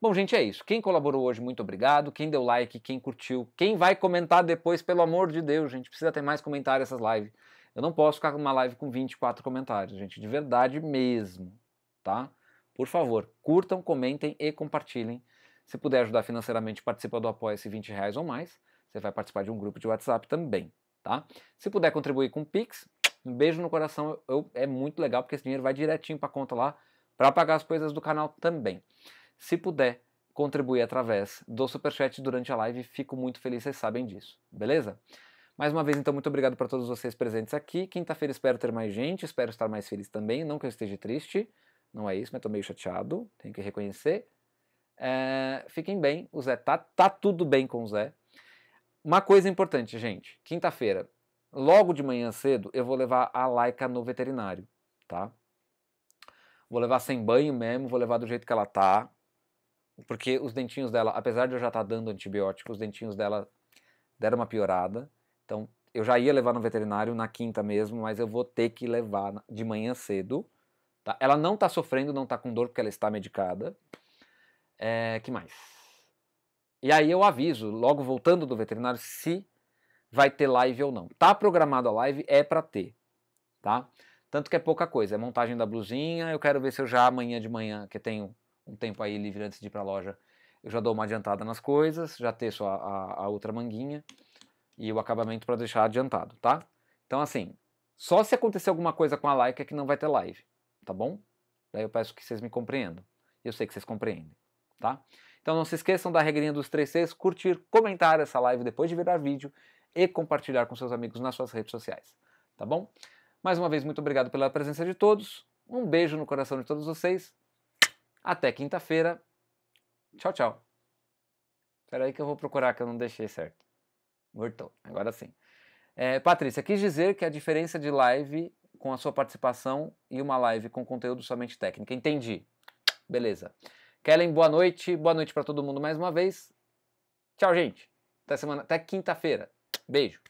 Bom, gente, é isso. Quem colaborou hoje, muito obrigado. Quem deu like, quem curtiu, quem vai comentar depois, pelo amor de Deus, gente, precisa ter mais comentários essas lives. Eu não posso ficar com uma live com 24 comentários, gente, de verdade mesmo, tá? Por favor, curtam, comentem e compartilhem. Se puder ajudar financeiramente, participa do Apoia-se 20 reais ou mais. Você vai participar de um grupo de WhatsApp também, tá? Se puder contribuir com Pix, um beijo no coração eu, é muito legal, porque esse dinheiro vai direitinho para conta lá, para pagar as coisas do canal também. Se puder contribuir através do Superchat durante a live, fico muito feliz, vocês sabem disso, beleza? Mais uma vez, então, muito obrigado para todos vocês presentes aqui. Quinta-feira espero ter mais gente, espero estar mais feliz também, não que eu esteja triste, não é isso, mas estou meio chateado, tenho que reconhecer. É, fiquem bem, o Zé tá, tá tudo bem com o Zé. Uma coisa importante, gente, quinta-feira, Logo de manhã cedo, eu vou levar a Laika no veterinário, tá? Vou levar sem banho mesmo, vou levar do jeito que ela tá. Porque os dentinhos dela, apesar de eu já estar tá dando antibiótico, os dentinhos dela deram uma piorada. Então, eu já ia levar no veterinário na quinta mesmo, mas eu vou ter que levar de manhã cedo. Tá? Ela não tá sofrendo, não tá com dor, porque ela está medicada. É, que mais? E aí eu aviso, logo voltando do veterinário, se vai ter live ou não. Tá programado a live, é para ter, tá? Tanto que é pouca coisa, é montagem da blusinha, eu quero ver se eu já amanhã de manhã, que tenho um tempo aí livre antes de ir pra loja, eu já dou uma adiantada nas coisas, já teço a, a, a outra manguinha e o acabamento para deixar adiantado, tá? Então assim, só se acontecer alguma coisa com a like é que não vai ter live, tá bom? Daí eu peço que vocês me compreendam. Eu sei que vocês compreendem, tá? Então não se esqueçam da regrinha dos três Cs, curtir, comentar essa live depois de virar vídeo e compartilhar com seus amigos nas suas redes sociais, tá bom? Mais uma vez, muito obrigado pela presença de todos. Um beijo no coração de todos vocês. Até quinta-feira. Tchau, tchau. Espera aí que eu vou procurar que eu não deixei certo. Mortou. Agora sim. É, Patrícia, quis dizer que a diferença de live com a sua participação e uma live com conteúdo somente técnico. Entendi. Beleza. Kellen, boa noite. Boa noite para todo mundo mais uma vez. Tchau, gente. Até semana, até quinta-feira. Beijo.